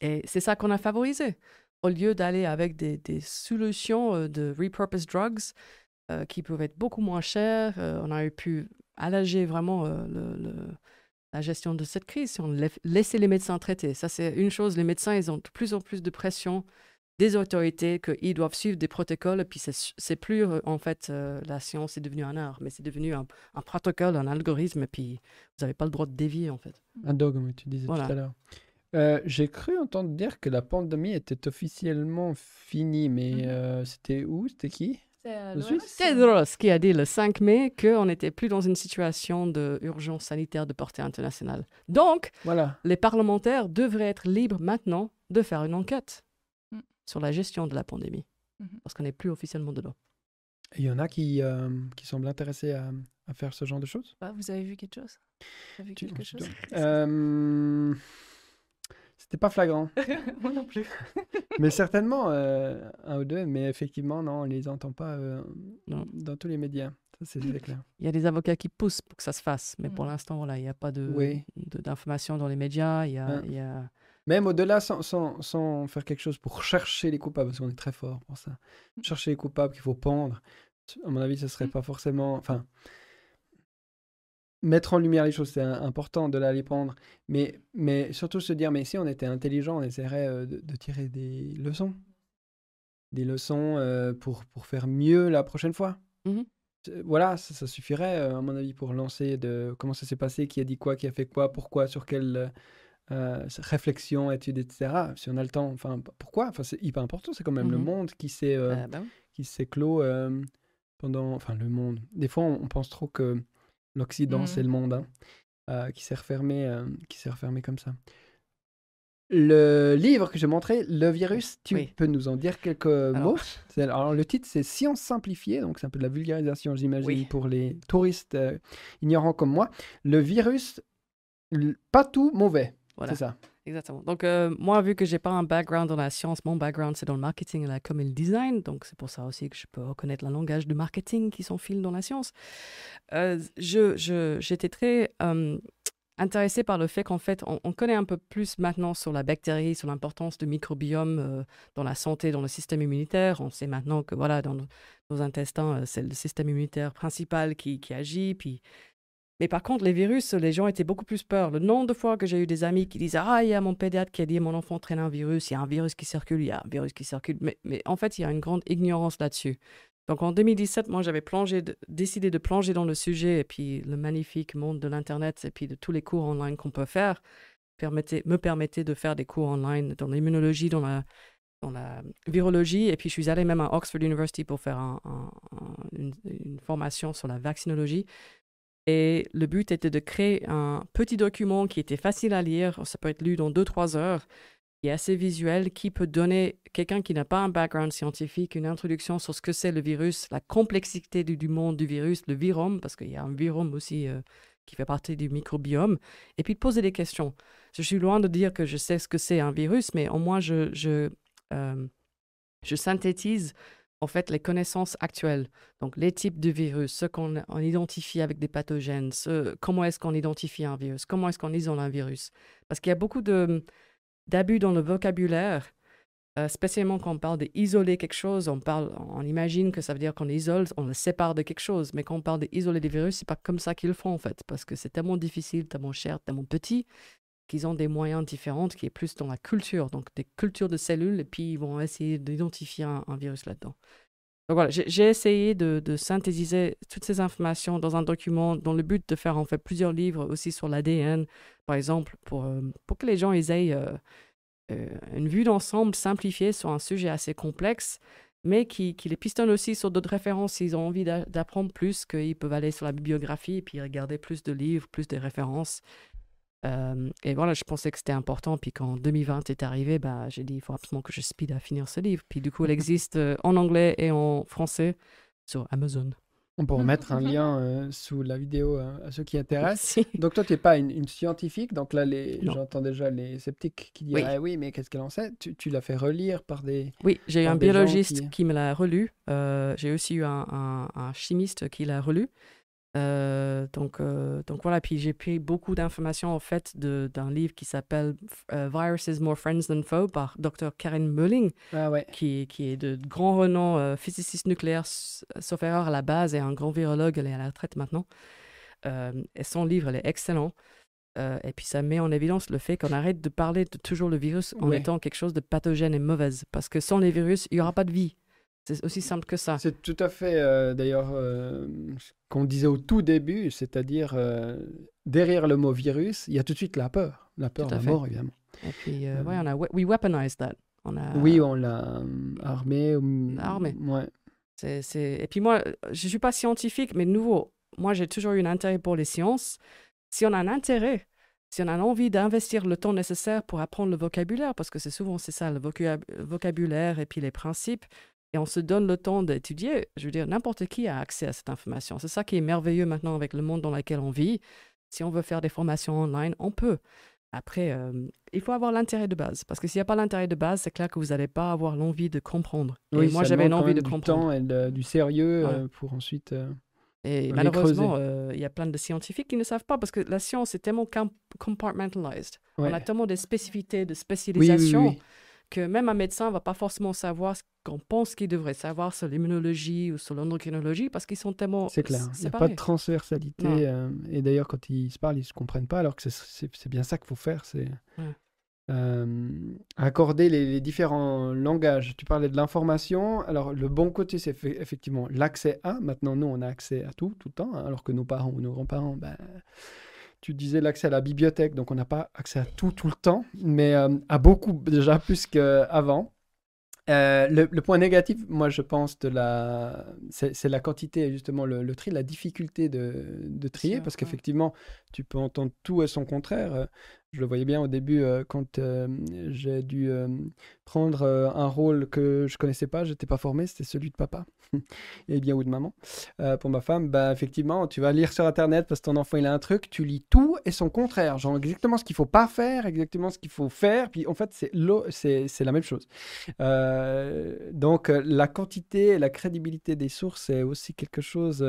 C: Et c'est ça qu'on a favorisé. Au lieu d'aller avec des, solutions de repurposed drugs qui peuvent être beaucoup moins chères, on a pu alléger vraiment le la gestion de cette crise, si on laissait les médecins traiter. Ça, c'est une chose. Les médecins, ils ont de plus en plus de pression des autorités qu'ils doivent suivre des protocoles. Puis c'est plus, euh, en fait, euh, la science est devenue un art, mais c'est devenu un, protocole, un algorithme. Et puis vous n'avez pas le
A: droit de dévier, en fait. Un dogme, tu disais tout à l'heure. Euh, j'ai cru entendre dire que la pandémie était officiellement finie, mais mmh. c'était où C'était qui
B: Tedros
C: euh, hein. qui a dit le 5 mai qu'on n'était plus dans une situation d'urgence sanitaire de portée internationale. Donc, les parlementaires devraient être libres maintenant de faire une
B: enquête mm.
A: sur la gestion de la pandémie, mm-hmm. parce qu'on n'est plus officiellement dedans. Il y en a qui, euh, qui semblent intéressés à, faire ce genre de choses.
B: Bah, vous avez vu quelque chose,
A: c'était pas flagrant. Moi non plus. mais certainement, euh, un ou deux, mais effectivement, non, on les entend pas euh, dans tous les médias. c'est clair. Il y a des avocats qui poussent pour que ça se fasse, mais pour mm. l'instant, voilà, il n'y a pas
C: de, d'informations dans les médias. Il y a, hein.
A: Même au-delà, sans, faire quelque chose pour chercher les coupables, parce qu'on est très fort pour ça. Mm. Chercher les coupables qu'il faut pendre, à mon avis, ce serait mm. pas forcément. Enfin mettre en lumière les choses, c'est important de la les prendre, mais, mais surtout se dire, mais si on était intelligent, on essaierait euh, de, tirer des leçons. Des leçons euh, pour, pour faire mieux la prochaine fois. Mmh voilà, ça, suffirait, euh, à mon avis, pour lancer de comment ça s'est passé, qui a dit quoi, qui a fait quoi, pourquoi, sur quelle réflexion, étude, etc. Si on a le temps, enfin, pourquoi enfin, C'est hyper important, c'est quand même mmh le monde qui s'est ah, bah qui s'est clos pendant... Enfin, le monde. Des fois, on pense trop que L'Occident, mmh. c'est le monde, hein, euh, qui s'est refermé, euh, qui s'est refermé comme ça. Le livre que j'ai montré, Le virus, tu peux nous en dire quelques mots Alors, le titre, c'est Science simplifiée, donc c'est un peu de la vulgarisation, j'imagine, pour les touristes euh, ignorants comme moi. Le virus, pas tout mauvais, c'est ça
C: Exactement. Donc, euh, moi, vu que j'ai pas un background dans la science, mon background, c'est dans le marketing et la le design. Donc, c'est pour ça aussi que je peux reconnaître le langage de marketing qui s'enfile dans la science. Euh, J'étais très intéressé euh, intéressée par le fait qu'en fait, on, connaît un peu plus maintenant sur la bactérie, sur l'importance du microbiome euh, dans la santé, dans le système immunitaire. On sait maintenant que, voilà, dans nos, intestins, c'est le système immunitaire principal qui, qui agit. Puis, mais par contre, les virus, les gens étaient beaucoup plus peur. Le nombre de fois que j'ai eu des amis qui disent Ah, il y a mon pédiatre qui a dit Mon enfant traîne un virus, il y a un virus qui circule, il y a un virus qui circule. Mais, en fait, il y a une grande ignorance là-dessus. Donc en 2017, moi, j'avais plongé décidé de plonger dans le sujet et puis le magnifique monde de l'Internet et puis de tous les cours online qu'on peut faire permettait, me permettait de faire des cours online dans l'immunologie, dans la, la virologie. Et puis je suis allé même à Oxford University pour faire une formation sur la vaccinologie. Et le but était de créer un petit document qui était facile à lire, ça peut être lu dans 2-3 heures, qui est assez visuel, qui peut donner quelqu'un qui n'a pas un background scientifique une introduction sur ce que c'est le virus, la complexité du, monde du virus, le virome, parce qu'il y a un virome aussi euh, qui fait partie du microbiome, et puis de poser des questions. Je suis loin de dire que je sais ce que c'est un virus, mais au moins je, je euh, synthétise en fait, les connaissances actuelles, donc les types de virus, ce qu'on identifie avec des pathogènes, comment est-ce qu'on identifie un virus, comment est-ce qu'on isole un virus. Parce qu'il y a beaucoup d'abus dans le vocabulaire, euh, spécialement quand on parle d'isoler quelque chose, on, parle, on imagine que ça veut dire qu'on isole, on le sépare de quelque chose, mais quand on parle d'isoler des virus, c'est pas comme ça qu'ils le font en fait, parce que c'est tellement difficile, tellement cher, tellement petit, qu'ils ont des moyens différents, qui est plus dans la culture, donc des cultures de cellules, et puis ils vont essayer d'identifier un, virus là-dedans. Donc voilà, j'ai essayé de, synthétiser toutes ces informations dans un document dans le but de faire en fait plusieurs livres aussi sur l'ADN, par exemple, pour, euh, pour que les gens aient euh, euh, une vue d'ensemble simplifiée sur un sujet assez complexe, mais qui, qui les pistonne aussi sur d'autres références s'ils ont envie d'apprendre plus, qu'ils peuvent aller sur la bibliographie et puis regarder plus de livres, plus de références et voilà, je pensais que c'était important. Puis quand 2020 est arrivé, bah, j'ai dit, il faut absolument que je speed à finir ce livre. Puis du coup, elle existe euh, en anglais et en français sur Amazon.
A: On peut remettre un lien euh, sous la vidéo à ceux qui intéressent. Donc toi, tu n'es pas une, scientifique, donc là, les... j'entends déjà les sceptiques qui disent oui, «Ah oui mais qu'est-ce qu'elle en sait tu, l'as fait relire par des... Oui, j'ai eu un biologiste
C: qui... me l'a relu. Euh, j'ai aussi eu un chimiste qui l'a relu. Euh, donc, euh, donc voilà, puis j'ai pris beaucoup d'informations en fait d'un livre qui s'appelle euh, Viruses More Friends Than Foe par Dr. Karen Mulling, ah qui, qui, est de grand renom physiciste nucléaire, sauf erreur à la base, et un grand virologue, elle est à la retraite maintenant. et son livre, est excellent. et puis ça met en évidence le fait qu'on arrête de parler de toujours le virus en étant quelque chose de pathogène
A: et mauvaise, parce que sans les virus, il n'y aura pas de vie. C'est aussi simple que ça. C'est tout à fait, euh, d'ailleurs, euh, ce qu'on disait au tout début, c'est-à-dire euh, derrière le mot virus, il y a tout de suite la peur, la peur de la mort, évidemment. Et
C: puis, ouais, on a, we that. On a... Oui,
A: on l'a armé. Armé.
C: Ouais. Et puis moi, je ne suis pas scientifique, mais de nouveau, moi, j'ai toujours eu un intérêt pour les sciences. Si on a un intérêt, si on a envie d'investir le temps nécessaire pour apprendre le vocabulaire, parce que c'est souvent c'est ça, le vocabulaire et puis les principes, et on se donne le temps d'étudier. Je veux dire, n'importe qui a accès à cette information. C'est ça qui est merveilleux maintenant avec le monde dans lequel on vit. Si on veut faire des formations online, on peut. Après, euh, il faut avoir l'intérêt de base. Parce que s'il n'y a pas l'intérêt de base, c'est clair que vous n'allez pas avoir l'envie de comprendre. et moi, j'avais l'envie envie de du Temps
A: et du sérieux euh, pour ensuite. Euh, et malheureusement, il y a plein de
C: scientifiques qui ne savent pas parce que la science est tellement compartmentalized. On a tellement des spécificités, de spécialisations que même un médecin ne va pas forcément savoir ce qu'on pense qu'il devrait savoir sur l'immunologie ou sur l'endocrinologie parce qu'ils sont tellement. C'est clair, hein. il n'y a pas de transversalité.
A: Euh, et d'ailleurs, quand ils se parlent, ils ne se comprennent pas, alors que c'est bien ça qu'il faut faire. C'est. Euh, accorder les, différents langages. Tu parlais de l'information. Alors, le bon côté, c'est effectivement l'accès à. Maintenant, nous, on a accès à tout, tout le temps, hein, alors que nos parents ou nos grands-parents, ben, tu disais l'accès à la bibliothèque, donc on n'a pas accès à tout tout le temps, mais euh, à beaucoup déjà plus qu'avant. Euh, le, point négatif, moi, je pense, de la, c'est, la quantité, justement, le, tri, la difficulté de, de trier, parce qu'effectivement, tu peux entendre tout et son contraire. Euh, je le voyais bien au début euh, quand euh, j'ai dû euh, prendre un rôle que je connaissais pas, j'étais pas formé, c'était celui de papa et bien ou de maman. pour ma femme, bah, effectivement, tu vas lire sur internet parce que ton enfant il a un truc, tu lis tout et son contraire, genre exactement ce qu'il faut pas faire, exactement ce qu'il faut faire, puis en fait c'est c'est la même chose. donc la quantité, et la crédibilité des sources c'est aussi quelque chose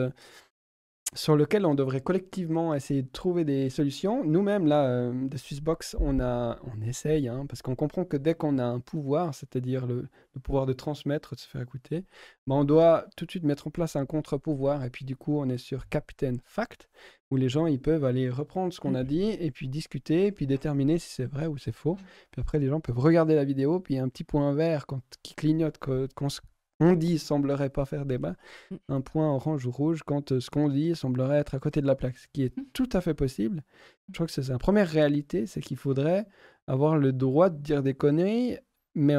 A: sur lequel on devrait collectivement essayer de trouver des solutions. Nous-mêmes, là, euh, de Swissbox, on, a, on essaye, hein, parce qu'on comprend que dès qu'on a un pouvoir, c'est-à-dire le, pouvoir de transmettre, de se faire écouter, mais ben, on doit tout de suite mettre en place un contre-pouvoir. Et puis, du coup, on est sur Captain Fact, où les gens, ils peuvent aller reprendre ce qu'on a mm. dit, et puis discuter, et puis déterminer si c'est vrai ou c'est faux. Puis après, les gens peuvent regarder la vidéo, puis un petit point vert quand, qui clignote, quand, on dit semblerait pas faire débat, mm. un point orange ou rouge quand euh, ce qu'on dit semblerait être à côté de la plaque, ce qui est mm. tout à fait possible. Je crois que c'est la première réalité, c'est qu'il faudrait avoir le droit de dire des conneries, mais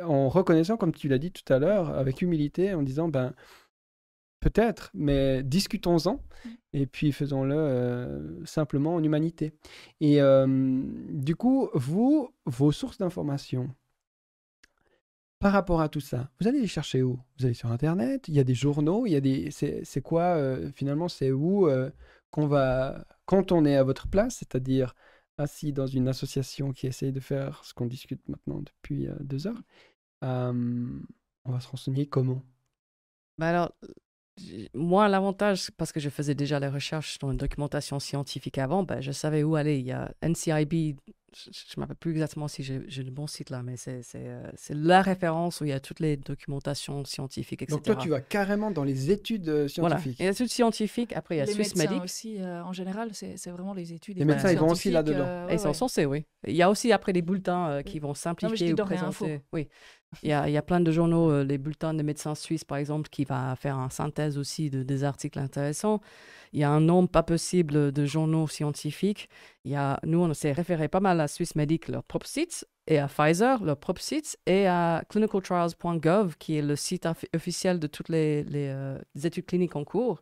A: en, reconnaissant, comme tu l'as dit tout à l'heure, avec humilité, en disant, ben, peut-être, mais discutons-en mm. et puis faisons-le euh, simplement en humanité. Et euh, du coup, vous, vos sources d'information, par rapport à tout ça, vous allez les chercher où Vous allez sur Internet, il y a des journaux, il y a des. C'est quoi euh, finalement C'est où euh, qu'on va. Quand on est à votre place, c'est-à-dire assis dans une association qui essaye de faire ce qu'on discute maintenant depuis euh, deux heures, on va se renseigner comment bah, alors,
C: moi, l'avantage, parce que je faisais déjà les recherches dans une documentation scientifique avant, ben, je savais où aller. Il y a NCIB, je ne m'appelle plus exactement si j'ai le bon site là, mais euh, c'est la référence où il y a toutes les documentations scientifiques, etc. Donc toi, tu vas
A: carrément dans les études euh, scientifiques.
C: Voilà. Les études scientifiques, après il y a les Swiss médecins
B: aussi, euh, en général, c'est vraiment les études. Les médecins, ils vont aussi là-dedans. ils sont censés,
C: oui. Il y a aussi après des bulletins qui vont simplifier non, mais ou présenter. Oui. Il y, a, plein de journaux, euh, les bulletins des médecins suisses, par exemple, qui va faire une synthèse aussi de, des articles intéressants. Il y a un nombre pas possible de journaux scientifiques. Il y a, nous, on s'est référé pas mal à Medic, leur propre site, et à Pfizer, leur propre site, et à clinicaltrials.gov, qui est le site officiel de toutes euh, les, études cliniques en cours.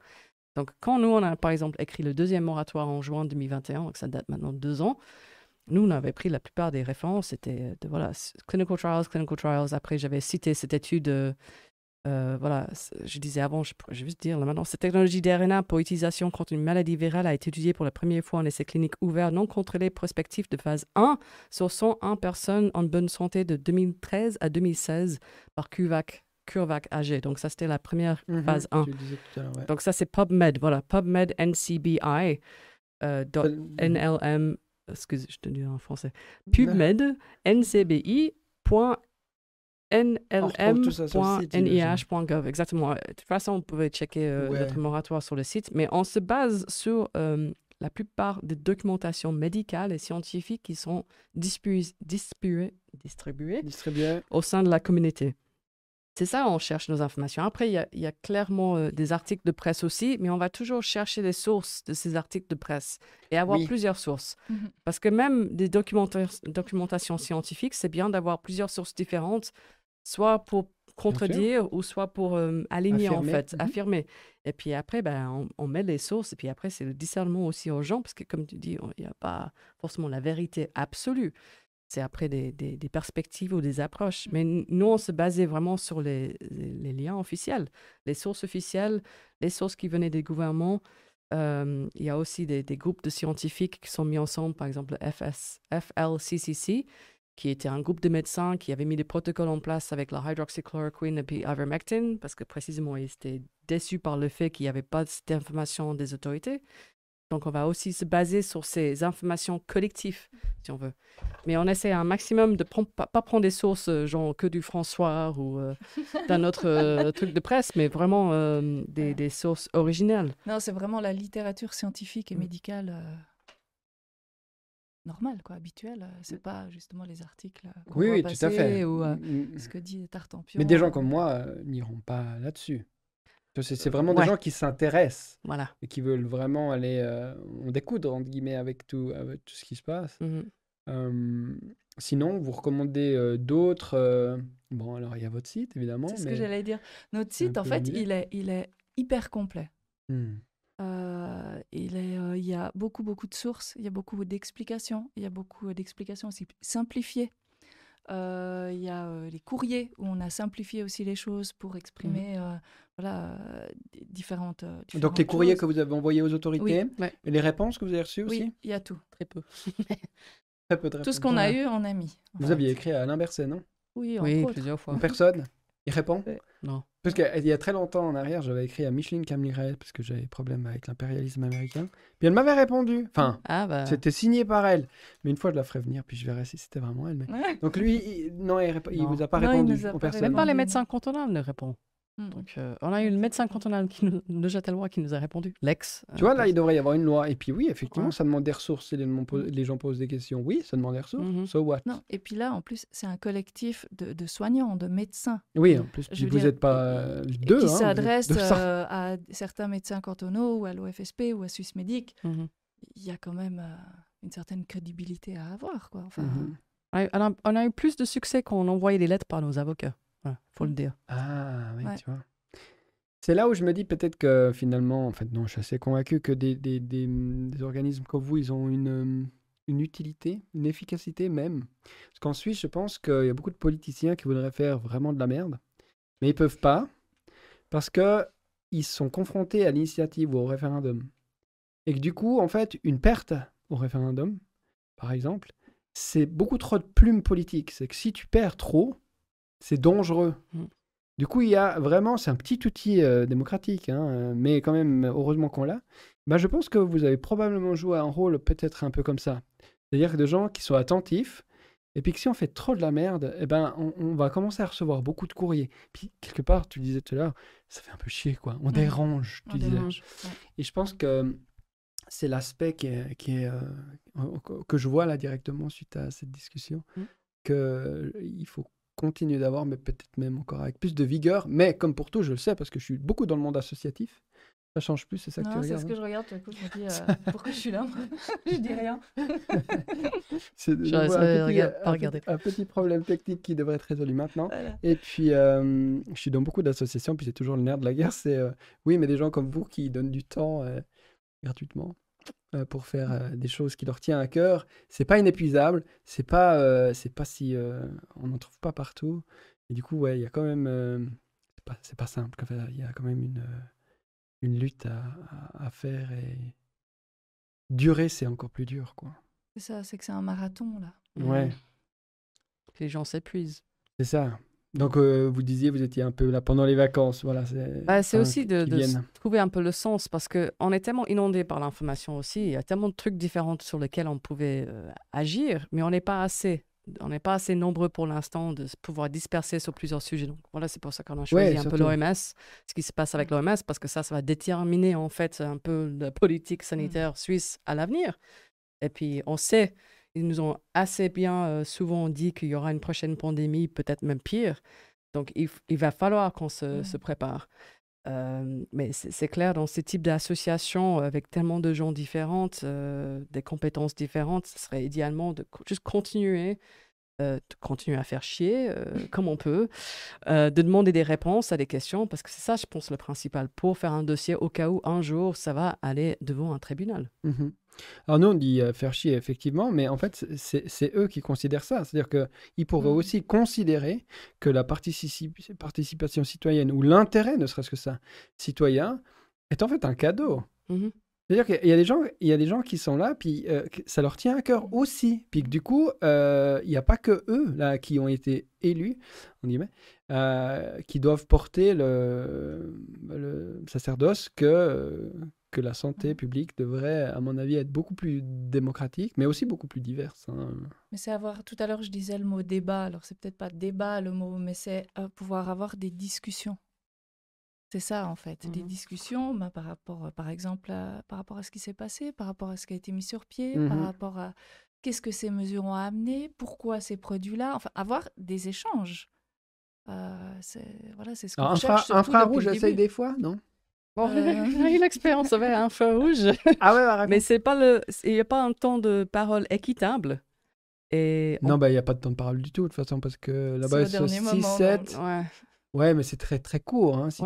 C: Donc, quand nous, on a, par exemple, écrit le deuxième moratoire en juin 2021, donc ça date maintenant de deux ans, nous, on avait pris la plupart des références, c'était euh, de, voilà, clinical trials, clinical trials. Après, j'avais cité cette étude, euh, euh, voilà, je disais avant, je, vais juste dire maintenant, cette technologie d'RNA pour utilisation contre une maladie virale a été étudiée pour la première fois en essai clinique ouvert non contrôlé prospectif de phase 1 sur 101 personnes en bonne santé de 2013 à 2016 par CUVAC. Curvac AG. Donc, ça, c'était la première mmh phase 1. Donc, ça, c'est PubMed. Voilà, PubMed NCBI. NLM excusez, je te dis en français, bah. pubmed, ah, ncbi.nlm.nih.gov. Exactement. De toute façon, vous pouvez checker euh, notre moratoire sur le site, mais on se base sur euh, la plupart des documentations médicales et scientifiques qui sont distribuées au sein de la communauté. C'est ça, on cherche nos informations. Après, il y, a, clairement euh, des articles de presse aussi, mais on va toujours chercher les sources de ces articles de presse et avoir plusieurs sources. Mmh parce que même des documentations scientifiques, c'est bien d'avoir plusieurs sources différentes, soit pour contredire ou soit pour euh, aligner, en fait, mmh affirmer. Et puis après, ben, on, on, met les sources, et puis après, c'est le discernement aussi aux gens, parce que comme tu dis, il n'y a pas forcément la vérité absolue c'est après des, perspectives ou des approches. Mmh. Mais nous, on se basait vraiment sur les, liens officiels, les sources officielles, les sources qui venaient des gouvernements. Euh, il y a aussi des, groupes de scientifiques qui sont mis ensemble, par exemple le FLCCC, qui était un groupe de médecins qui avait mis des protocoles en place avec la hydroxychloroquine et puis ivermectin, parce que précisément, ils étaient déçus par le fait qu'il n'y avait pas cette information des autorités. Donc, on va aussi se baser sur ces informations collectives, si on veut. Mais on essaie un maximum de ne pas, prendre des sources, euh, genre que du François ou euh, d'un autre euh, truc de presse, mais vraiment des, sources originales.
B: Non, c'est vraiment la littérature scientifique et mm. médicale normale, quoi, habituel. C'est pas justement les articles. Oui, oui tout à fait.
A: Ou mm, mm, ce que dit Mais des gens comme moi n'iront pas là-dessus. C'est vraiment des gens qui s'intéressent voilà. et qui veulent vraiment aller euh, on découdre, entre guillemets, avec tout, tout ce qui se passe. Mmh sinon, vous recommandez euh, d'autres. Euh, bon, alors il y a votre site, évidemment. C'est ce que j'allais
B: dire. Notre site, en fait, il est, il est hyper complet. Mmh. il, il y a beaucoup, beaucoup de sources, il y a beaucoup d'explications, il y a beaucoup d'explications aussi simplifiées. Il y a les courriers où on a simplifié aussi les choses pour mmh exprimer voilà, différentes, euh, Donc les courriers que vous
A: avez envoyés aux autorités, et les réponses que vous avez reçues aussi Oui,
B: il y a tout. Très peu.
A: très peu de tout ce qu'on a eu, on a mis. Vous aviez écrit à Alain Berset, non Oui, en plusieurs fois. Personne Il répond Non. Parce qu'il y a très longtemps en arrière, j'avais écrit à Micheline Camilleret, parce que j'avais des problèmes avec l'impérialisme américain. Puis elle m'avait répondu. Enfin, ah, bah. c'était signé par elle. Mais une fois, je la ferai venir, puis je verrai si c'était vraiment elle. Donc lui, il... non, il, vous a pas répondu. personne. Même pas les médecins
C: cantonaux ne répondent. Mm. Donc, euh, on a eu le médecin
B: cantonal qui nous, de qui nous a répondu,
A: l'ex. Euh, tu vois, là, il devrait y avoir une loi. Et puis, oui, effectivement, ça demande des ressources. Et mm. les, gens posent des questions. Oui, ça demande des ressources. Mm-hmm. So
B: Et puis là, en plus, c'est un collectif de, soignants, de médecins. Oui, en plus, vous n'êtes pas euh, deux. Qui hein, à certains médecins cantonaux ou à l'OFSP ou à Suisse Swissmedic. Mm-hmm. Il y a quand même une certaine crédibilité à avoir. Quoi. Enfin,
C: mm-hmm. on a, on a eu plus de succès quand on envoyait des lettres par nos avocats faut mmh. le dire. Ah, oui, tu vois.
A: C'est là où je me dis peut-être que finalement, en fait, non, je suis assez convaincu que des, mmh, organismes comme vous, ils ont une, mmh, une utilité, une efficacité même. Parce qu'en Suisse, je pense qu'il y a beaucoup de politiciens qui voudraient faire vraiment de la merde, mais ils peuvent pas parce que ils sont confrontés à l'initiative ou au référendum. Et que du coup, en fait, une perte au référendum, par exemple, c'est beaucoup trop de plumes politiques. C'est que si tu perds trop, c'est dangereux. Mm. Du coup, il y a vraiment, c'est un petit outil euh, démocratique, hein, mais quand même, heureusement qu'on l'a. Bah, je pense que vous avez probablement joué un rôle peut-être un peu comme ça. C'est-à-dire que de gens qui sont attentifs, et puis que si on fait trop de la merde, eh ben, on, va commencer à recevoir beaucoup de courriers. Puis quelque part, tu disais tout à l'heure, ça fait un peu chier, quoi. On mm. dérange, tu Et je pense que c'est l'aspect qui, est, euh, que je vois là directement suite à cette discussion, mm. qu'il euh, faut continue d'avoir, mais peut-être même encore avec plus de vigueur. Mais comme pour tout, je le sais parce que je suis beaucoup dans le monde associatif. Ça change plus, c'est ça que C'est ce que hein.
B: je regarde, euh, pourquoi je suis là Je dis rien. Je
A: de, un, petit, regarder. Un, petit problème technique qui devrait être résolu maintenant. Et puis, euh, je suis dans beaucoup d'associations, puis c'est toujours le nerf de la guerre c'est euh, oui, mais des gens comme vous qui donnent du temps gratuitement. Euh, pour faire euh, des choses qui leur tiennent à cœur. C'est pas inépuisable, c'est pas, euh, c'est pas si on n'en trouve pas partout. Et du coup, ouais, il y a quand même, c'est pas, pas, simple. Il y a quand même une, une lutte à, faire et durer, c'est encore plus dur, quoi.
B: C'est ça, c'est que c'est un marathon là. Ouais. Les gens s'épuisent.
A: C'est ça. Donc, euh, vous disiez, vous étiez un peu là pendant les vacances. Voilà, c'est bah, aussi de,
C: trouver un peu le sens parce qu'on est tellement inondé par l'information aussi. Il y a tellement de trucs différents sur lesquels on pouvait euh, agir, mais on n'est pas assez. On n'est pas assez nombreux pour l'instant de pouvoir disperser sur plusieurs sujets. Donc voilà, c'est pour ça qu'on a choisi un peu l'OMS, ce qui se passe avec l'OMS, parce que ça, ça va déterminer en fait un peu la politique mmh. sanitaire suisse à l'avenir. Et puis on sait ils nous ont assez bien euh, souvent dit qu'il y aura une prochaine pandémie, peut-être même pire. Donc, il, va falloir qu'on se, prépare. Euh, mais c'est clair, dans ce type d'association avec tellement de gens différents, euh, des compétences différentes, ce serait idéalement de juste continuer de euh, continuer à faire chier euh, comme on peut, euh, de demander des réponses à des questions, parce que c'est ça, je pense, le principal, pour
A: faire un dossier au cas où un jour ça va aller
C: devant un tribunal. Mmh
A: Alors nous, on dit faire chier, effectivement, mais en fait, c'est eux qui considèrent ça. C'est-à-dire qu'ils pourraient mmh. aussi considérer que la participation citoyenne, ou l'intérêt, ne serait-ce que ça, citoyen, est en fait un cadeau. Mmh c'est-à-dire qu'il y a des gens, il y a des gens qui sont là, puis euh, ça leur tient à cœur aussi, puis du coup, euh, il n'y a pas que eux là qui ont été élus, on dit euh, qui doivent porter le, le sacerdoce que que la santé mmh. publique devrait, à mon avis, être beaucoup plus démocratique, mais aussi beaucoup plus diverse. Hein.
B: Mais c'est avoir, tout à l'heure je disais le mot débat, alors c'est peut-être pas débat le mot, mais c'est pouvoir avoir des discussions c'est ça en fait, des mmh discussions bah, par rapport, par exemple, à, par rapport à ce qui s'est passé, par rapport à ce qui a été mis sur pied, par mmh rapport à qu'est-ce que ces mesures ont amené, pourquoi ces produits-là, enfin avoir des échanges. Euh, c'est voilà, c'est ce qu'on je cherche. Infrarouge, j'essaye des fois, non Bon, euh, eu
C: l'expérience avec rouge
B: ah ouais, bah, mais c'est pas le, il n'y a pas
C: un temps de parole équitable. Et Non,
A: bah il n'y a pas de temps de parole du tout de toute façon parce que là-bas c'est 6-7. Ouais, mais c'est très très court. Hein. Si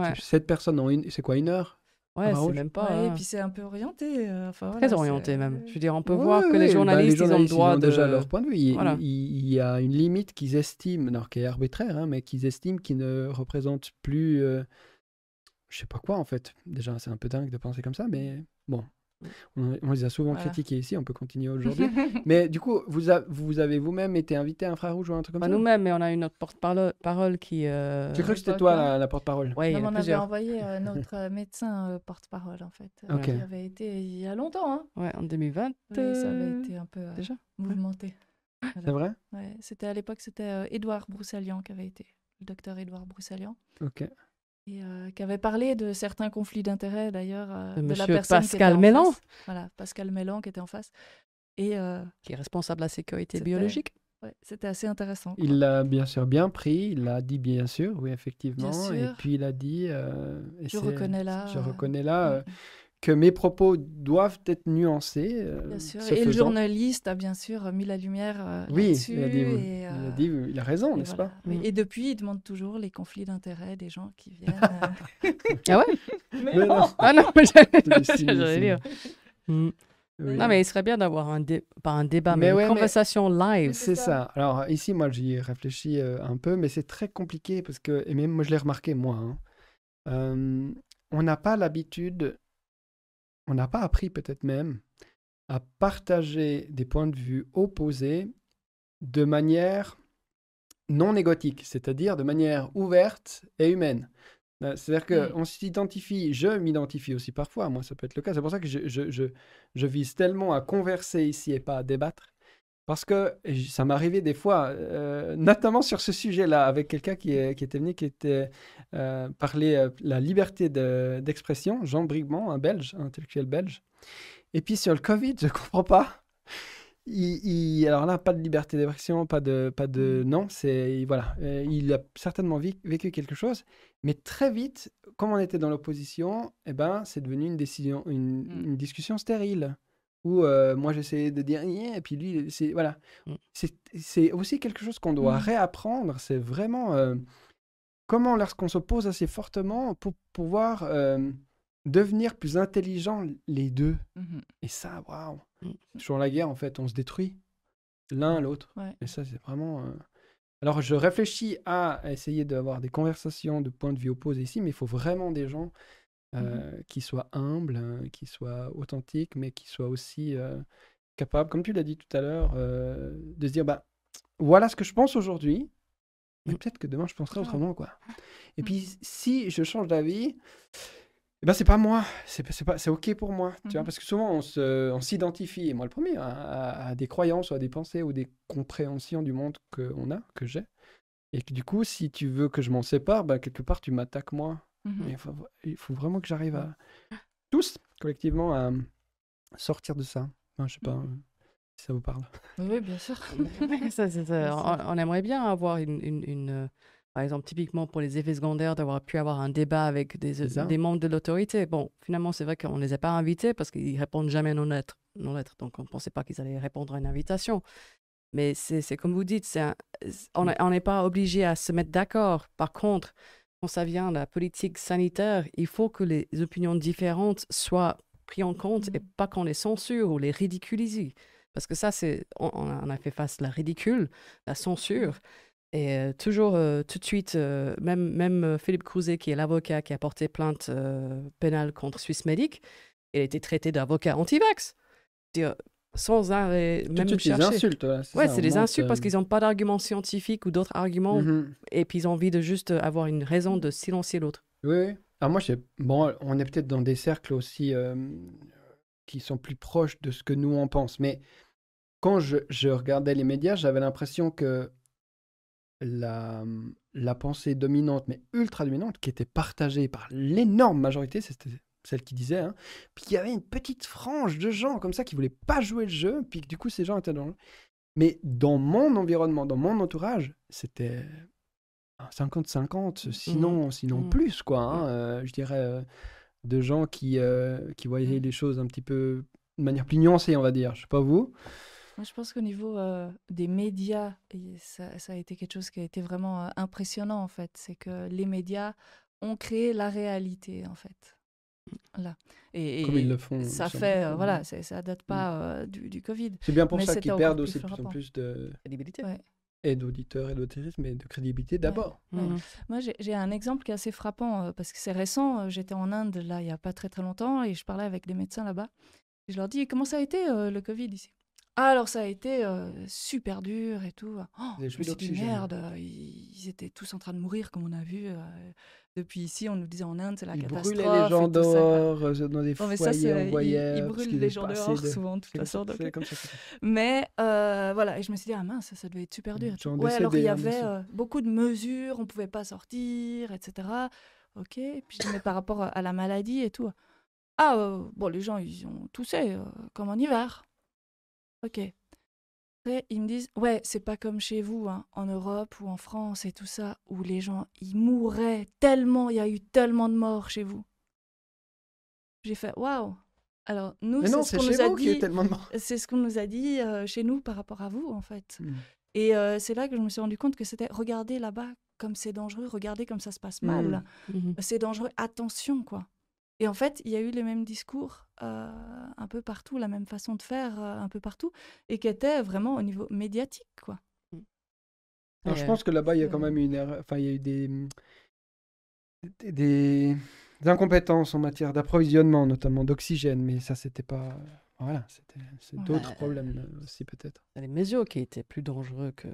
A: c'est quoi, une heure Ouais, c'est même pas. et hein. puis
B: c'est un peu orienté. Euh, très orienté même. Je veux dire, on peut voir que bah, les journalistes, ils ont le droit déjà leur point de vue. Il,
A: y a une limite qu'ils estiment, alors qui est arbitraire, hein, mais qu'ils estiment qui ne représente plus, euh, je sais pas quoi en fait. Déjà, c'est un peu dingue de penser comme ça, mais bon, on, les a souvent critiqués ici, on peut continuer aujourd'hui. mais du coup, vous, vous avez vous-même été invité à Infrarouge ou un truc comme ça Nous-mêmes, mais on a
C: eu notre porte-parole qui. Euh... crois que c'était toi hein. la, porte-parole. Oui, on avait envoyé
B: euh, notre euh, médecin euh, porte-parole en fait. Qui avait été il y a longtemps. Hein.
C: Ouais, en 2020. ça
B: avait été un peu Déjà mouvementé. C'est vrai ouais, C'était à l'époque, c'était Édouard Broussalian qui avait été, le docteur Édouard Broussalian. Ok et euh, qui avait parlé de certains conflits d'intérêts d'ailleurs euh, de la personne Pascal qui Voilà, Pascal Mélan qui était en face et euh, qui
C: est responsable de la sécurité biologique.
B: c'était assez intéressant.
A: Il l'a bien sûr bien pris, il l'a dit bien sûr, oui effectivement, et puis il a dit. Je reconnais là que mes propos doivent être nuancés. Euh, bien sûr. Et le journaliste
B: a bien sûr mis la lumière euh, oui, là-dessus. Il, il, a
A: euh, il a raison, n'est-ce pas mm. Et
B: depuis, il demande toujours les conflits d'intérêts des gens qui viennent. ah ouais mais non. Ah non, mais j'allais dire.
C: Mm. Non, mais il serait bien d'avoir un, pas un débat, mais, une conversation
A: live. C'est ça. Alors ici, moi, j'y réfléchis un peu, mais c'est très compliqué parce que, et même moi, je l'ai remarqué, moi, hein. on n'a pas l'habitude on n'a pas appris peut-être même à partager des points de vue opposés de manière non égotique, c'est-à-dire de manière ouverte et humaine. Euh, c'est-à-dire qu'on s'identifie, je m'identifie aussi parfois, moi ça peut être le cas, c'est pour ça que je, je, vise tellement à converser ici et pas à débattre, parce que ça m'est arrivé des fois, euh, notamment sur ce sujet-là, avec quelqu'un qui, était venu, qui était euh, parler euh, la liberté d'expression, Jean Brigmont, un Belge, un intellectuel belge. Et puis sur le Covid, je comprends pas. Il, alors là, pas de liberté d'expression, pas de, pas de mmh. non, c'est voilà, il a certainement vécu quelque chose, mais très vite, comme on était dans l'opposition, et eh ben, c'est devenu une décision, une mmh. discussion stérile où moi j'essayais de dire et puis lui c'est voilà mmh. c'est aussi quelque chose qu'on doit mmh. réapprendre c'est vraiment comment lorsqu'on s'oppose assez fortement pour pouvoir devenir plus intelligent les deux mmh et ça waouh toujours la guerre en fait on se détruit l'un l'autre et ça c'est vraiment alors je réfléchis à essayer d'avoir des conversations de points de vue opposés ici mais il faut vraiment des gens Mmh euh, qui soit humble, hein, qui soit authentique, mais qui soit aussi euh, capable, comme tu l'as dit tout à l'heure, euh, de se dire bah voilà ce que je pense aujourd'hui, mais mmh. peut-être que demain je penserai autrement quoi. Et mmh. puis si je change d'avis, eh ben c'est pas moi, c'est pas c'est ok pour moi, tu vois, parce que souvent on s'identifie, et moi le premier, à, des croyances ou à des pensées ou des compréhensions du monde que a, que j'ai. Et du coup, si tu veux que je m'en sépare, bah, quelque part, tu m'attaques moi. Mmh. Il, faut, vraiment que j'arrive à tous collectivement à sortir de ça. Je je sais pas mmh. euh, si ça vous parle. Oui, bien sûr. ça, On, aimerait bien avoir une,
C: une, euh, par exemple, typiquement pour les effets secondaires, d'avoir pu avoir un débat avec des, des membres de l'autorité. Bon, finalement, c'est vrai qu'on ne les a pas invités parce qu'ils répondent jamais à nos lettres. Nos donc, on ne pensait pas qu'ils allaient répondre à une invitation. Mais c'est comme vous dites, on n'est pas obligé à se mettre d'accord. Par contre, quand ça vient à la politique sanitaire, il faut que les opinions différentes soient prises en compte et mmh. pas qu'on les censure ou les ridiculise. Parce que ça, on, a fait face à la ridicule, la censure. Et euh, toujours, euh, tout de suite, euh, même, même Philippe Crouzet, qui est l'avocat qui a porté plainte pénale contre Suisse Medic, il a été traité d'avocat anti-vax sans arrêt, même chercher. Des insultes, ouais, c'est des insultes parce qu'ils n'ont pas d'arguments scientifiques ou d'autres arguments mhm. et puis ils ont envie de juste
A: avoir une raison de silencier l'autre. Oui, alors moi, bon, on est peut-être dans des cercles aussi euh, qui sont plus proches de ce que nous on pense, mais quand je, je regardais les médias, j'avais l'impression que la, la pensée dominante, mais ultra dominante, qui était partagée par l'énorme majorité, c'était celle qui disait, hein, puis qu'il y avait une petite frange de gens comme ça qui voulaient pas jouer le jeu, puis du coup ces gens étaient dans le... Mais dans mon environnement, dans mon entourage, c'était 50-50, mmh, sinon, mmh, sinon mmh. plus, quoi. Hein, euh, je dirais euh, de gens euh, qui, voyaient les choses un petit peu de manière plus nuancée, on va dire. Je ne sais pas vous.
B: Moi, je pense qu'au niveau des médias, ça, a été quelque chose qui a été vraiment impressionnant, en fait. C'est que les médias ont créé la réalité, en fait. Là. Et, Comme ils le font. Ça fait, voilà, mm. ça date pas mm. euh, du, Covid. C'est bien pour ça qu'ils perdent aussi de plus en plus
A: de crédibilité. Et d'auditeurs et d'autorisme, mais de crédibilité d'abord. Mm.
B: Moi, j'ai un exemple qui est assez frappant, euh, parce que c'est récent. Euh, j'étais en Inde, là, il n'y a pas très très longtemps, et je parlais avec des médecins là-bas. Je leur dis, comment ça a été le Covid ici ah, alors ça a été euh, super dur et tout. Oh, je me suis dit merde, euh, ils étaient tous en train de mourir comme on a vu euh, depuis ici. On nous disait en Inde c'est la catastrophe. Ils brûlaient les gens dehors dans des mais Ils, les gens dehors souvent de toute façon. Mais voilà et je me suis dit ah mince ça devait être super dur. Ouais alors il y hein, avait beaucoup de mesures, on ne pouvait pas sortir, etc. Ok puis mais par rapport à la maladie et tout. Ah bon les gens ils ont toussé comme en hiver. Ok. Après, ils me disent, ouais, c'est pas comme chez vous, hein, en Europe ou en France et tout ça, où les gens, ils mouraient tellement, il y a eu tellement de morts chez vous. J'ai fait, waouh Alors, nous, c'est ce qu'on nous a dit. C'est ce qu'on nous a dit chez nous par rapport à vous, en fait. Hmm. Et euh, c'est là que je me suis rendu compte que c'était, regardez là-bas comme c'est dangereux, regardez comme ça se passe mal. Hmm. Mhm. C'est dangereux, attention, quoi. Et en fait, il y a eu les mêmes discours euh, un peu partout, la même façon de faire euh, un peu partout, et qui était vraiment au niveau médiatique, quoi. Mmh.
A: Alors, je euh, pense que là-bas, il y a quand même une Enfin, il y a eu des, des, des incompétences en matière d'approvisionnement, notamment d'oxygène, mais ça, c'était pas. Voilà, c'est d'autres euh, problèmes euh, aussi peut-être. Les mesures qui étaient
C: plus dangereux que,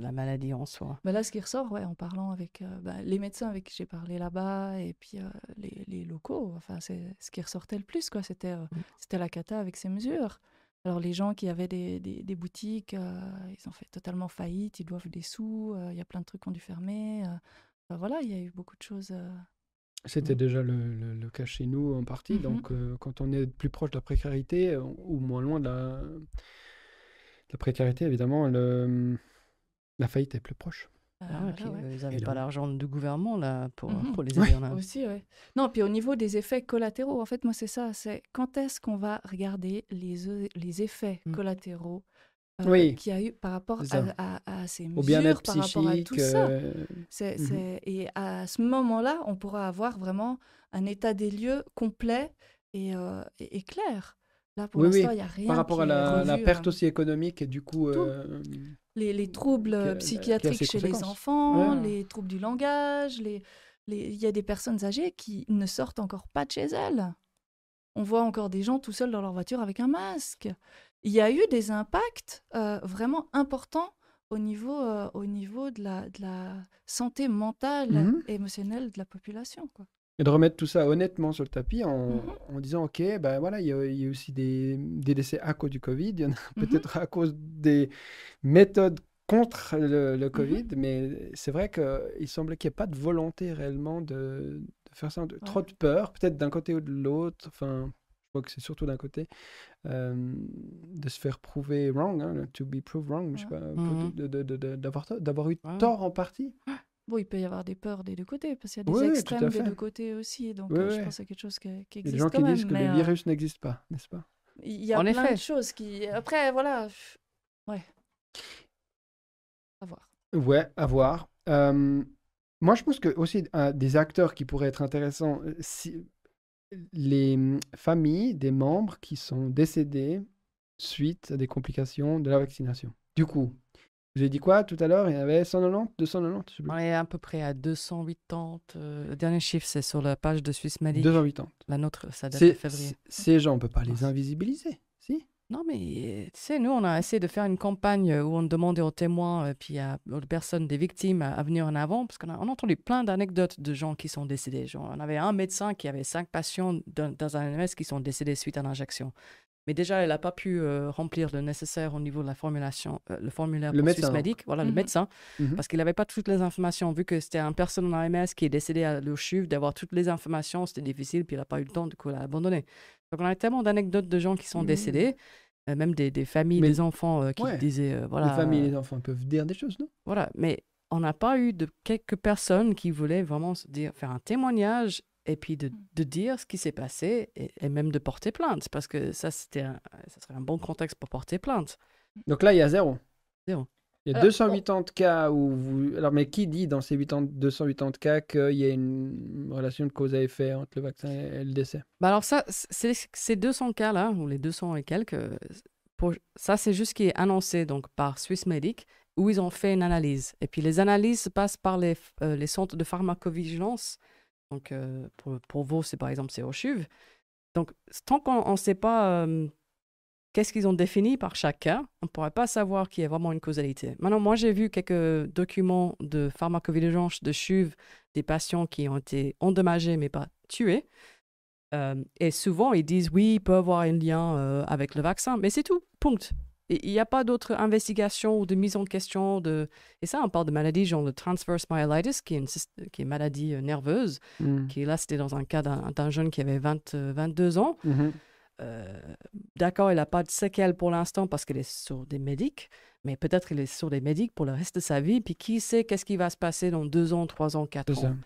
C: la maladie en soi.
B: Bah là, ce qui ressort, en parlant avec euh, bah, les médecins avec qui j'ai parlé là-bas et puis les, locaux, enfin, c'est ce qui ressortait le plus, quoi. Mm. C'était la cata avec ces mesures. Alors les gens qui avaient des, boutiques, ils ont fait totalement faillite, ils doivent des sous, il y a plein de trucs qui ont dû fermer. voilà, il y a eu beaucoup de choses
A: c'était mm. déjà le, le, cas chez nous en partie. Mm-hmm. Donc, euh, quand on est plus proche de la précarité, ou moins loin de la, la précarité, évidemment, le, la faillite est plus proche.
B: Ah, ah,
C: ils n'avaient pas l'argent du gouvernement là, pour, mm-hmm. pour les aider Aussi,
B: Non, puis au niveau des effets collatéraux, en fait, moi, c'est ça c'est quand est-ce qu'on va regarder les, les effets mm. collatéraux euh, qui qu'il a eu par rapport à, ces mesures, par rapport à tout ça. Euh, mhm. Et à ce moment-là, on pourra avoir vraiment un état des lieux complet et, euh, clair. Là, pour l'instant, il n'y a rien. Par rapport à la, perte hein.
A: aussi économique et du coup.
B: Les, troubles psychiatriques chez les enfants, les troubles du langage, les. Il y a des personnes âgées qui ne sortent encore pas de chez elles. On voit encore des gens tout seuls dans leur voiture avec un masque il y a eu des impacts euh, vraiment importants au niveau, euh, au niveau de, la, santé mentale et mmh émotionnelle de la population.
A: Et de remettre tout ça honnêtement sur le tapis en, mmh disant, OK, ben voilà, il y, a, aussi des, décès à cause du Covid, il y en a mmh peut-être à cause des méthodes contre le, Covid, mais c'est vrai qu'il semble qu'il n'y ait pas de volonté réellement de, faire ça, de, trop de peur, peut-être d'un côté ou de l'autre. Enfin, que c'est surtout d'un côté de se faire prouver wrong, hein, to be proved wrong, je mmh d'avoir d'avoir eu tort en partie.
B: Bon, il peut y avoir des peurs des deux côtés, parce qu'il y a des extrêmes des deux côtés aussi. Donc, euh, je pense à quelque chose qui, qui existe. Il y a gens qui disent que le euh, virus
A: n'existe pas, n'est-ce pas
B: Il y a en plein effet. de choses qui. Après, voilà. Ouais. À voir.
A: Ouais, à voir. moi, je pense que aussi des acteurs qui pourraient être intéressants, euh, si, les mm, familles des membres qui sont décédés suite à des complications de la vaccination. Du coup, j'ai dit quoi tout à l'heure Il y avait 190, 290
C: On est à peu près à 280. Euh, le dernier chiffre, c'est sur la page de Suisse 280. La nôtre,
A: ça date de février. Ces gens, on ne peut pas les invisibiliser,
C: si non, mais eh, tu sais, nous, on a essayé de faire une campagne euh, où on demandait aux témoins, et euh, puis aux personnes des victimes à, venir en avant, parce qu'on a, entendu plein d'anecdotes de gens qui sont décédés. on avait un médecin qui avait cinq patients dans, un MS qui sont décédés suite à l'injection. Mais déjà, elle n'a pas pu euh, remplir le nécessaire au niveau de la formulation, le formulaire Le médecin. voilà, le mhm. médecin, mhm. parce qu'il n'avait pas toutes les informations. Vu que c'était un personne en AMS qui est décédé à chuve, d'avoir toutes les informations, c'était difficile, puis il n'a pas eu le temps, du coup, elle a abandonné. Donc, on a tellement d'anecdotes de gens qui sont mmh. décédés, euh, même des, familles, des enfants euh, qui disaient euh, voilà. Les familles et les
A: enfants peuvent dire des choses, non
C: Voilà, mais on n'a pas eu de quelques personnes qui voulaient vraiment se dire, faire un témoignage et puis de, dire ce qui s'est passé et, et, même de porter plainte parce que ça c'était ça serait un bon contexte pour porter plainte.
A: Donc là il y a zéro. Zéro. Il y a 280 euh, cas où vous. Alors, mais qui dit dans ces 280 cas qu'il y a une relation de cause à effet entre le vaccin et le décès
C: bah Alors, ça, ces 200 cas-là, ou les 200 et quelques, euh, pour... ça, c'est juste ce qui est annoncé donc, par Swissmedic, où ils ont fait une analyse. Et puis, les analyses se passent par les, euh, les centres de pharmacovigilance. Donc, pour, vous, c'est par exemple, c'est au Donc, tant qu'on ne sait pas qu'est-ce qu'ils ont défini par chacun, on ne pourrait pas savoir qu'il y a vraiment une causalité. Maintenant, moi, j'ai vu quelques documents de pharmacovigilance de CHUV des patients qui ont été endommagés mais pas tués. Euh, et souvent, ils disent oui, il peut avoir un lien euh, avec le vaccin, mais c'est tout, point. Il n'y a pas d'autres investigations ou de mise en question. De... Et ça, on parle de maladies genre le transverse myelitis, qui est une, maladie euh, nerveuse, hmm. qui là, c'était dans un cas d'un jeune qui avait 22 ans. Mm-hmm. Euh, d'accord, il n'a pas de séquelles pour l'instant parce qu'il est sur des médics, mais peut-être il est sur des médics pour le reste de sa vie. Puis qui sait qu'est-ce qui va se passer dans deux ans, trois ans, quatre ans.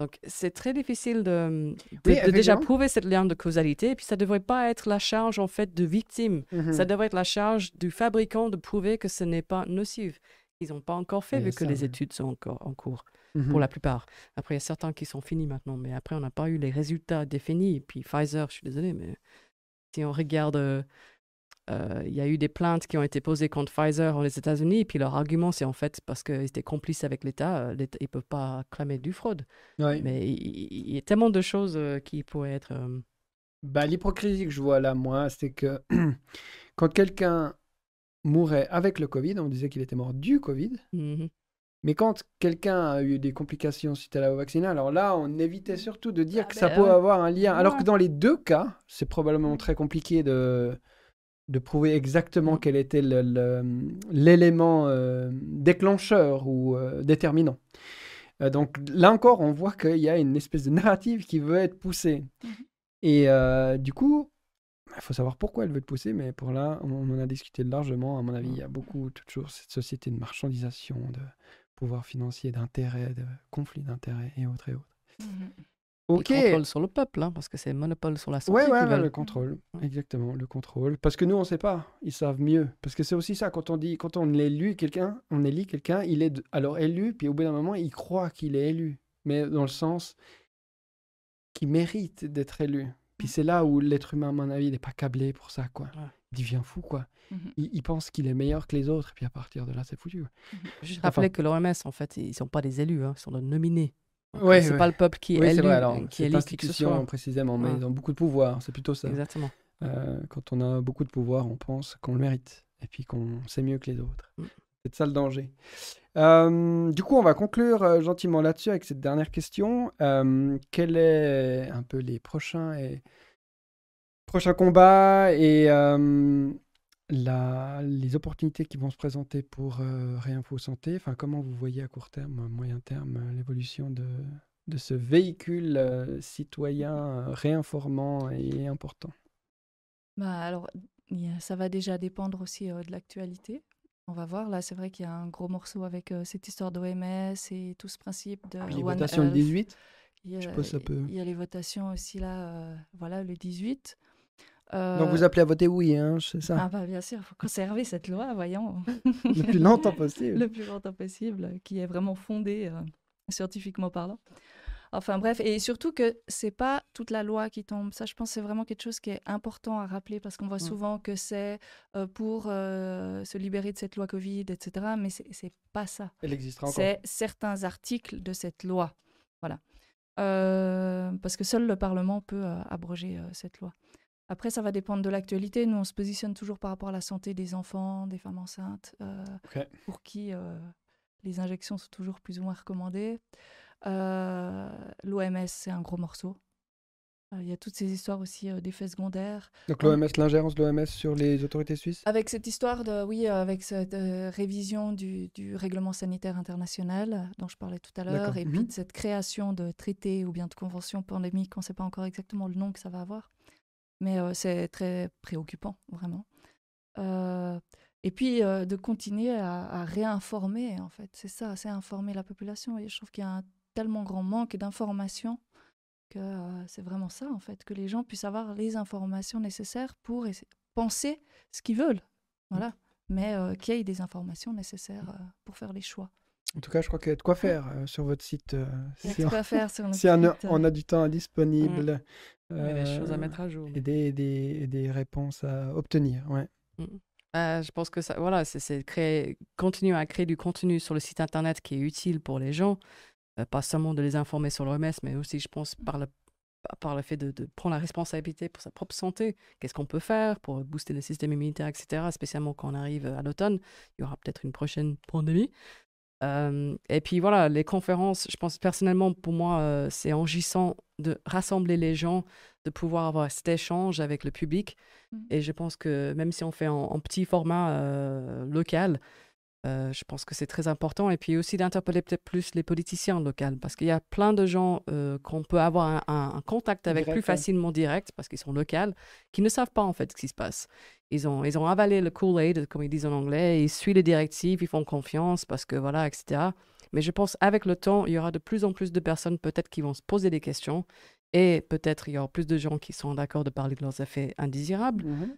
C: Donc, c'est très difficile de, déjà prouver cette lien de causalité. Et puis, ça ne devrait pas être la charge, en fait, de victime. Mmh ça devrait être la charge du fabricant de prouver que ce n'est pas nocif. Ils n'ont pas encore fait, vu que les études sont encore en cours, mmh pour la plupart. Après, il y a certains qui sont finis maintenant, mais après, on n'a pas eu les résultats définis. Et puis, Pfizer, je suis désolée, mais si on regarde, euh, euh, il y a eu des plaintes qui ont été posées contre Pfizer aux États-Unis, et puis leur argument, c'est en fait parce qu'ils étaient complices avec l'État,
A: euh, ils ne peuvent pas clamer du fraude. Mais il y, a tellement de choses qui pourraient être. Bah, L'hypocrisie que je vois là, moi, c'est que quand quelqu'un mourait avec le Covid, on disait qu'il était mort du Covid. Mmh mais quand quelqu'un a eu des complications suite à la vaccination, alors là, on évitait mmh. surtout de dire ah que bah ça peut avoir un lien. Alors que dans les deux cas, c'est probablement mmh. très compliqué de, de prouver exactement mmh. quel était l'élément euh, déclencheur ou euh, déterminant. Euh, donc là encore, on voit qu'il y a une espèce de narrative qui veut être poussée. Et du coup, il bah, faut savoir pourquoi elle veut être poussée, mais pour là, on, en a discuté largement. À mon avis, il y a beaucoup, toujours cette société de marchandisation, de, pouvoir financier, d'intérêt, de conflit d'intérêts et autres et autres. Ok. contrôle
C: sur le peuple, hein, parce que c'est
A: monopole sur la santé. Oui, va le contrôle, exactement, le contrôle. Parce que nous, on ne sait pas, ils savent mieux. Parce que c'est aussi ça, quand on dit, quand on élit quelqu'un, on élit quelqu'un, il est alors élu, puis au bout d'un moment, il croit qu'il est élu, mais dans le sens qu'il mérite d'être élu. Puis mm. c'est là où l'être humain, à mon avis, n'est pas câblé pour ça, quoi devient fou, quoi. Mmh il, pense qu'il est meilleur que les autres, et puis à partir de là, c'est foutu. Mmh Je rappelais que l'OMS, en fait, ils ne sont pas des élus, hein, ils sont nominés. c'est pas le peuple qui est élu, qui élit précisément, mais ils ont beaucoup de pouvoir, c'est plutôt ça. Exactement. Euh, quand on a beaucoup de pouvoir, on pense qu'on le mérite, et puis qu'on sait mieux que les autres. Mmh. C'est ça le danger. Euh, du coup, on va conclure euh, gentiment là-dessus avec cette dernière question. quels sont un peu les prochains et Prochain combat et euh, les opportunités qui vont se présenter pour euh, Réinfo Santé. Enfin, comment vous voyez à court terme, moyen terme, euh, l'évolution de, de, ce véhicule citoyen réinformant et important
B: bah Alors, ça va déjà dépendre aussi de l'actualité. On va voir. Là, c'est vrai qu'il y a un gros morceau avec cette histoire d'OMS et tout ce principe de. Ah, les votations le 18 il a, Je pense ça peu. il y a les votations aussi là, voilà, le 18. Donc vous euh, appelez
A: à voter oui, hein, c'est ça Ah
B: bah bien sûr, il faut conserver cette loi, voyons. Le plus longtemps possible. Le plus longtemps possible, qui est vraiment fondée euh, scientifiquement parlant. Enfin bref, et surtout que c'est pas toute la loi qui tombe. Ça, je pense, c'est vraiment quelque chose qui est important à rappeler parce qu'on voit mm. souvent que c'est euh, pour se libérer de cette loi Covid, etc. Mais c'est pas ça. Elle existera encore. C'est certains articles de cette loi, voilà, parce que seul le Parlement peut abroger cette loi. Après, ça va dépendre de l'actualité. Nous, on se positionne toujours par rapport à la santé des enfants, des femmes enceintes, euh, pour qui euh, les injections sont toujours plus ou moins recommandées. Euh, L'OMS, c'est un gros morceau. Il y a toutes ces histoires aussi d'effets secondaires.
A: Donc l'OMS, l'ingérence de l'OMS sur les autorités suisses
B: Avec cette histoire de, oui, avec cette révision du, règlement sanitaire international dont je parlais tout à l'heure, et mhm. puis de cette création de traités ou bien de conventions pandémiques, on ne sait pas encore exactement le nom que ça va avoir. Mais c'est très préoccupant, vraiment. et puis de continuer à, réinformer, en fait. C'est ça, c'est informer la population. je trouve qu'il y a un tellement grand manque d'informations que c'est vraiment ça, en fait, que les gens puissent avoir les informations nécessaires pour penser ce qu'ils veulent. Mmh. Voilà. mais qu'il y ait des informations nécessaires mmh. pour faire les choix.
A: En tout cas, je crois qu'il y a de quoi faire euh, sur votre site. Euh, il y a si de quoi on... faire sur notre site. Si on a du temps disponible. Mm. des euh, choses à mettre à jour. Et des, des, des réponses à obtenir. Ouais.
C: Mm. Ah, je pense que ça, voilà, c'est créer, continuer à créer du contenu sur le site internet qui est utile pour les gens, pas seulement de les informer sur l'OMS, mais aussi, je pense, par le, par le fait de, de prendre la responsabilité pour sa propre santé. Qu'est-ce qu'on peut faire pour booster le système immunitaire, etc., spécialement quand on arrive à l'automne Il y aura peut-être une prochaine pandémie et puis voilà, les conférences, je pense personnellement pour moi, c'est c'est enrichissant de rassembler les gens, de pouvoir avoir cet échange avec le public. Mmh. Et je pense que même si on fait en, petit format local, euh, je pense que c'est très important. Et puis aussi d'interpeller peut-être plus les politiciens locaux, parce qu'il y a plein de gens euh, qu'on peut avoir un, contact avec plus facilement direct, parce qu'ils sont locaux, qui ne savent pas en fait ce qui se passe. Ils ont, ils ont avalé le Kool-Aid, comme ils disent en anglais, ils suivent les directives, ils font confiance, parce que voilà, etc. Mais je pense avec le temps, il y aura de plus en plus de personnes peut-être qui vont se poser des questions et peut-être il y aura plus de gens qui sont d'accord de parler de leurs effets indésirables. Mmh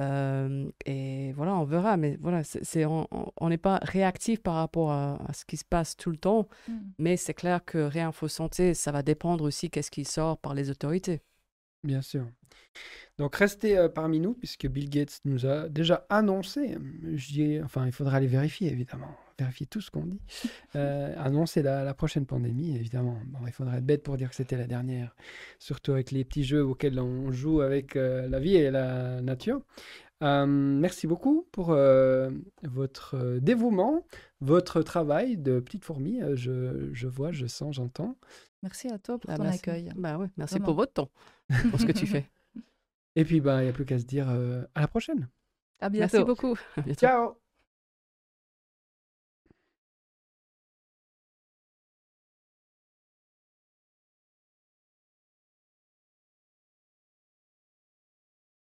C: et voilà, on verra, mais voilà, c'est, on n'est pas réactif par rapport à, ce qui se passe tout le temps, mmh. mais c'est clair que Réinfo Santé, ça va dépendre aussi qu'est-ce qui sort par les autorités.
A: Bien sûr. Donc restez parmi nous, puisque Bill Gates nous a déjà annoncé, enfin il faudra aller vérifier évidemment, vérifier tout ce qu'on dit. Euh, la, prochaine pandémie, évidemment. il faudrait être bête pour dire que c'était la dernière, surtout avec les petits jeux auxquels on joue avec euh, la vie et la nature. Euh, merci beaucoup pour euh, votre dévouement, votre travail de petite fourmi. Je, vois, je sens, j'entends.
B: Merci à toi pour bah, ton accueil. Bah merci pour votre temps, pour ce que tu fais.
A: Et puis, bah, il n'y a plus qu'à se dire à la prochaine. À bientôt. Merci beaucoup.
B: Ciao.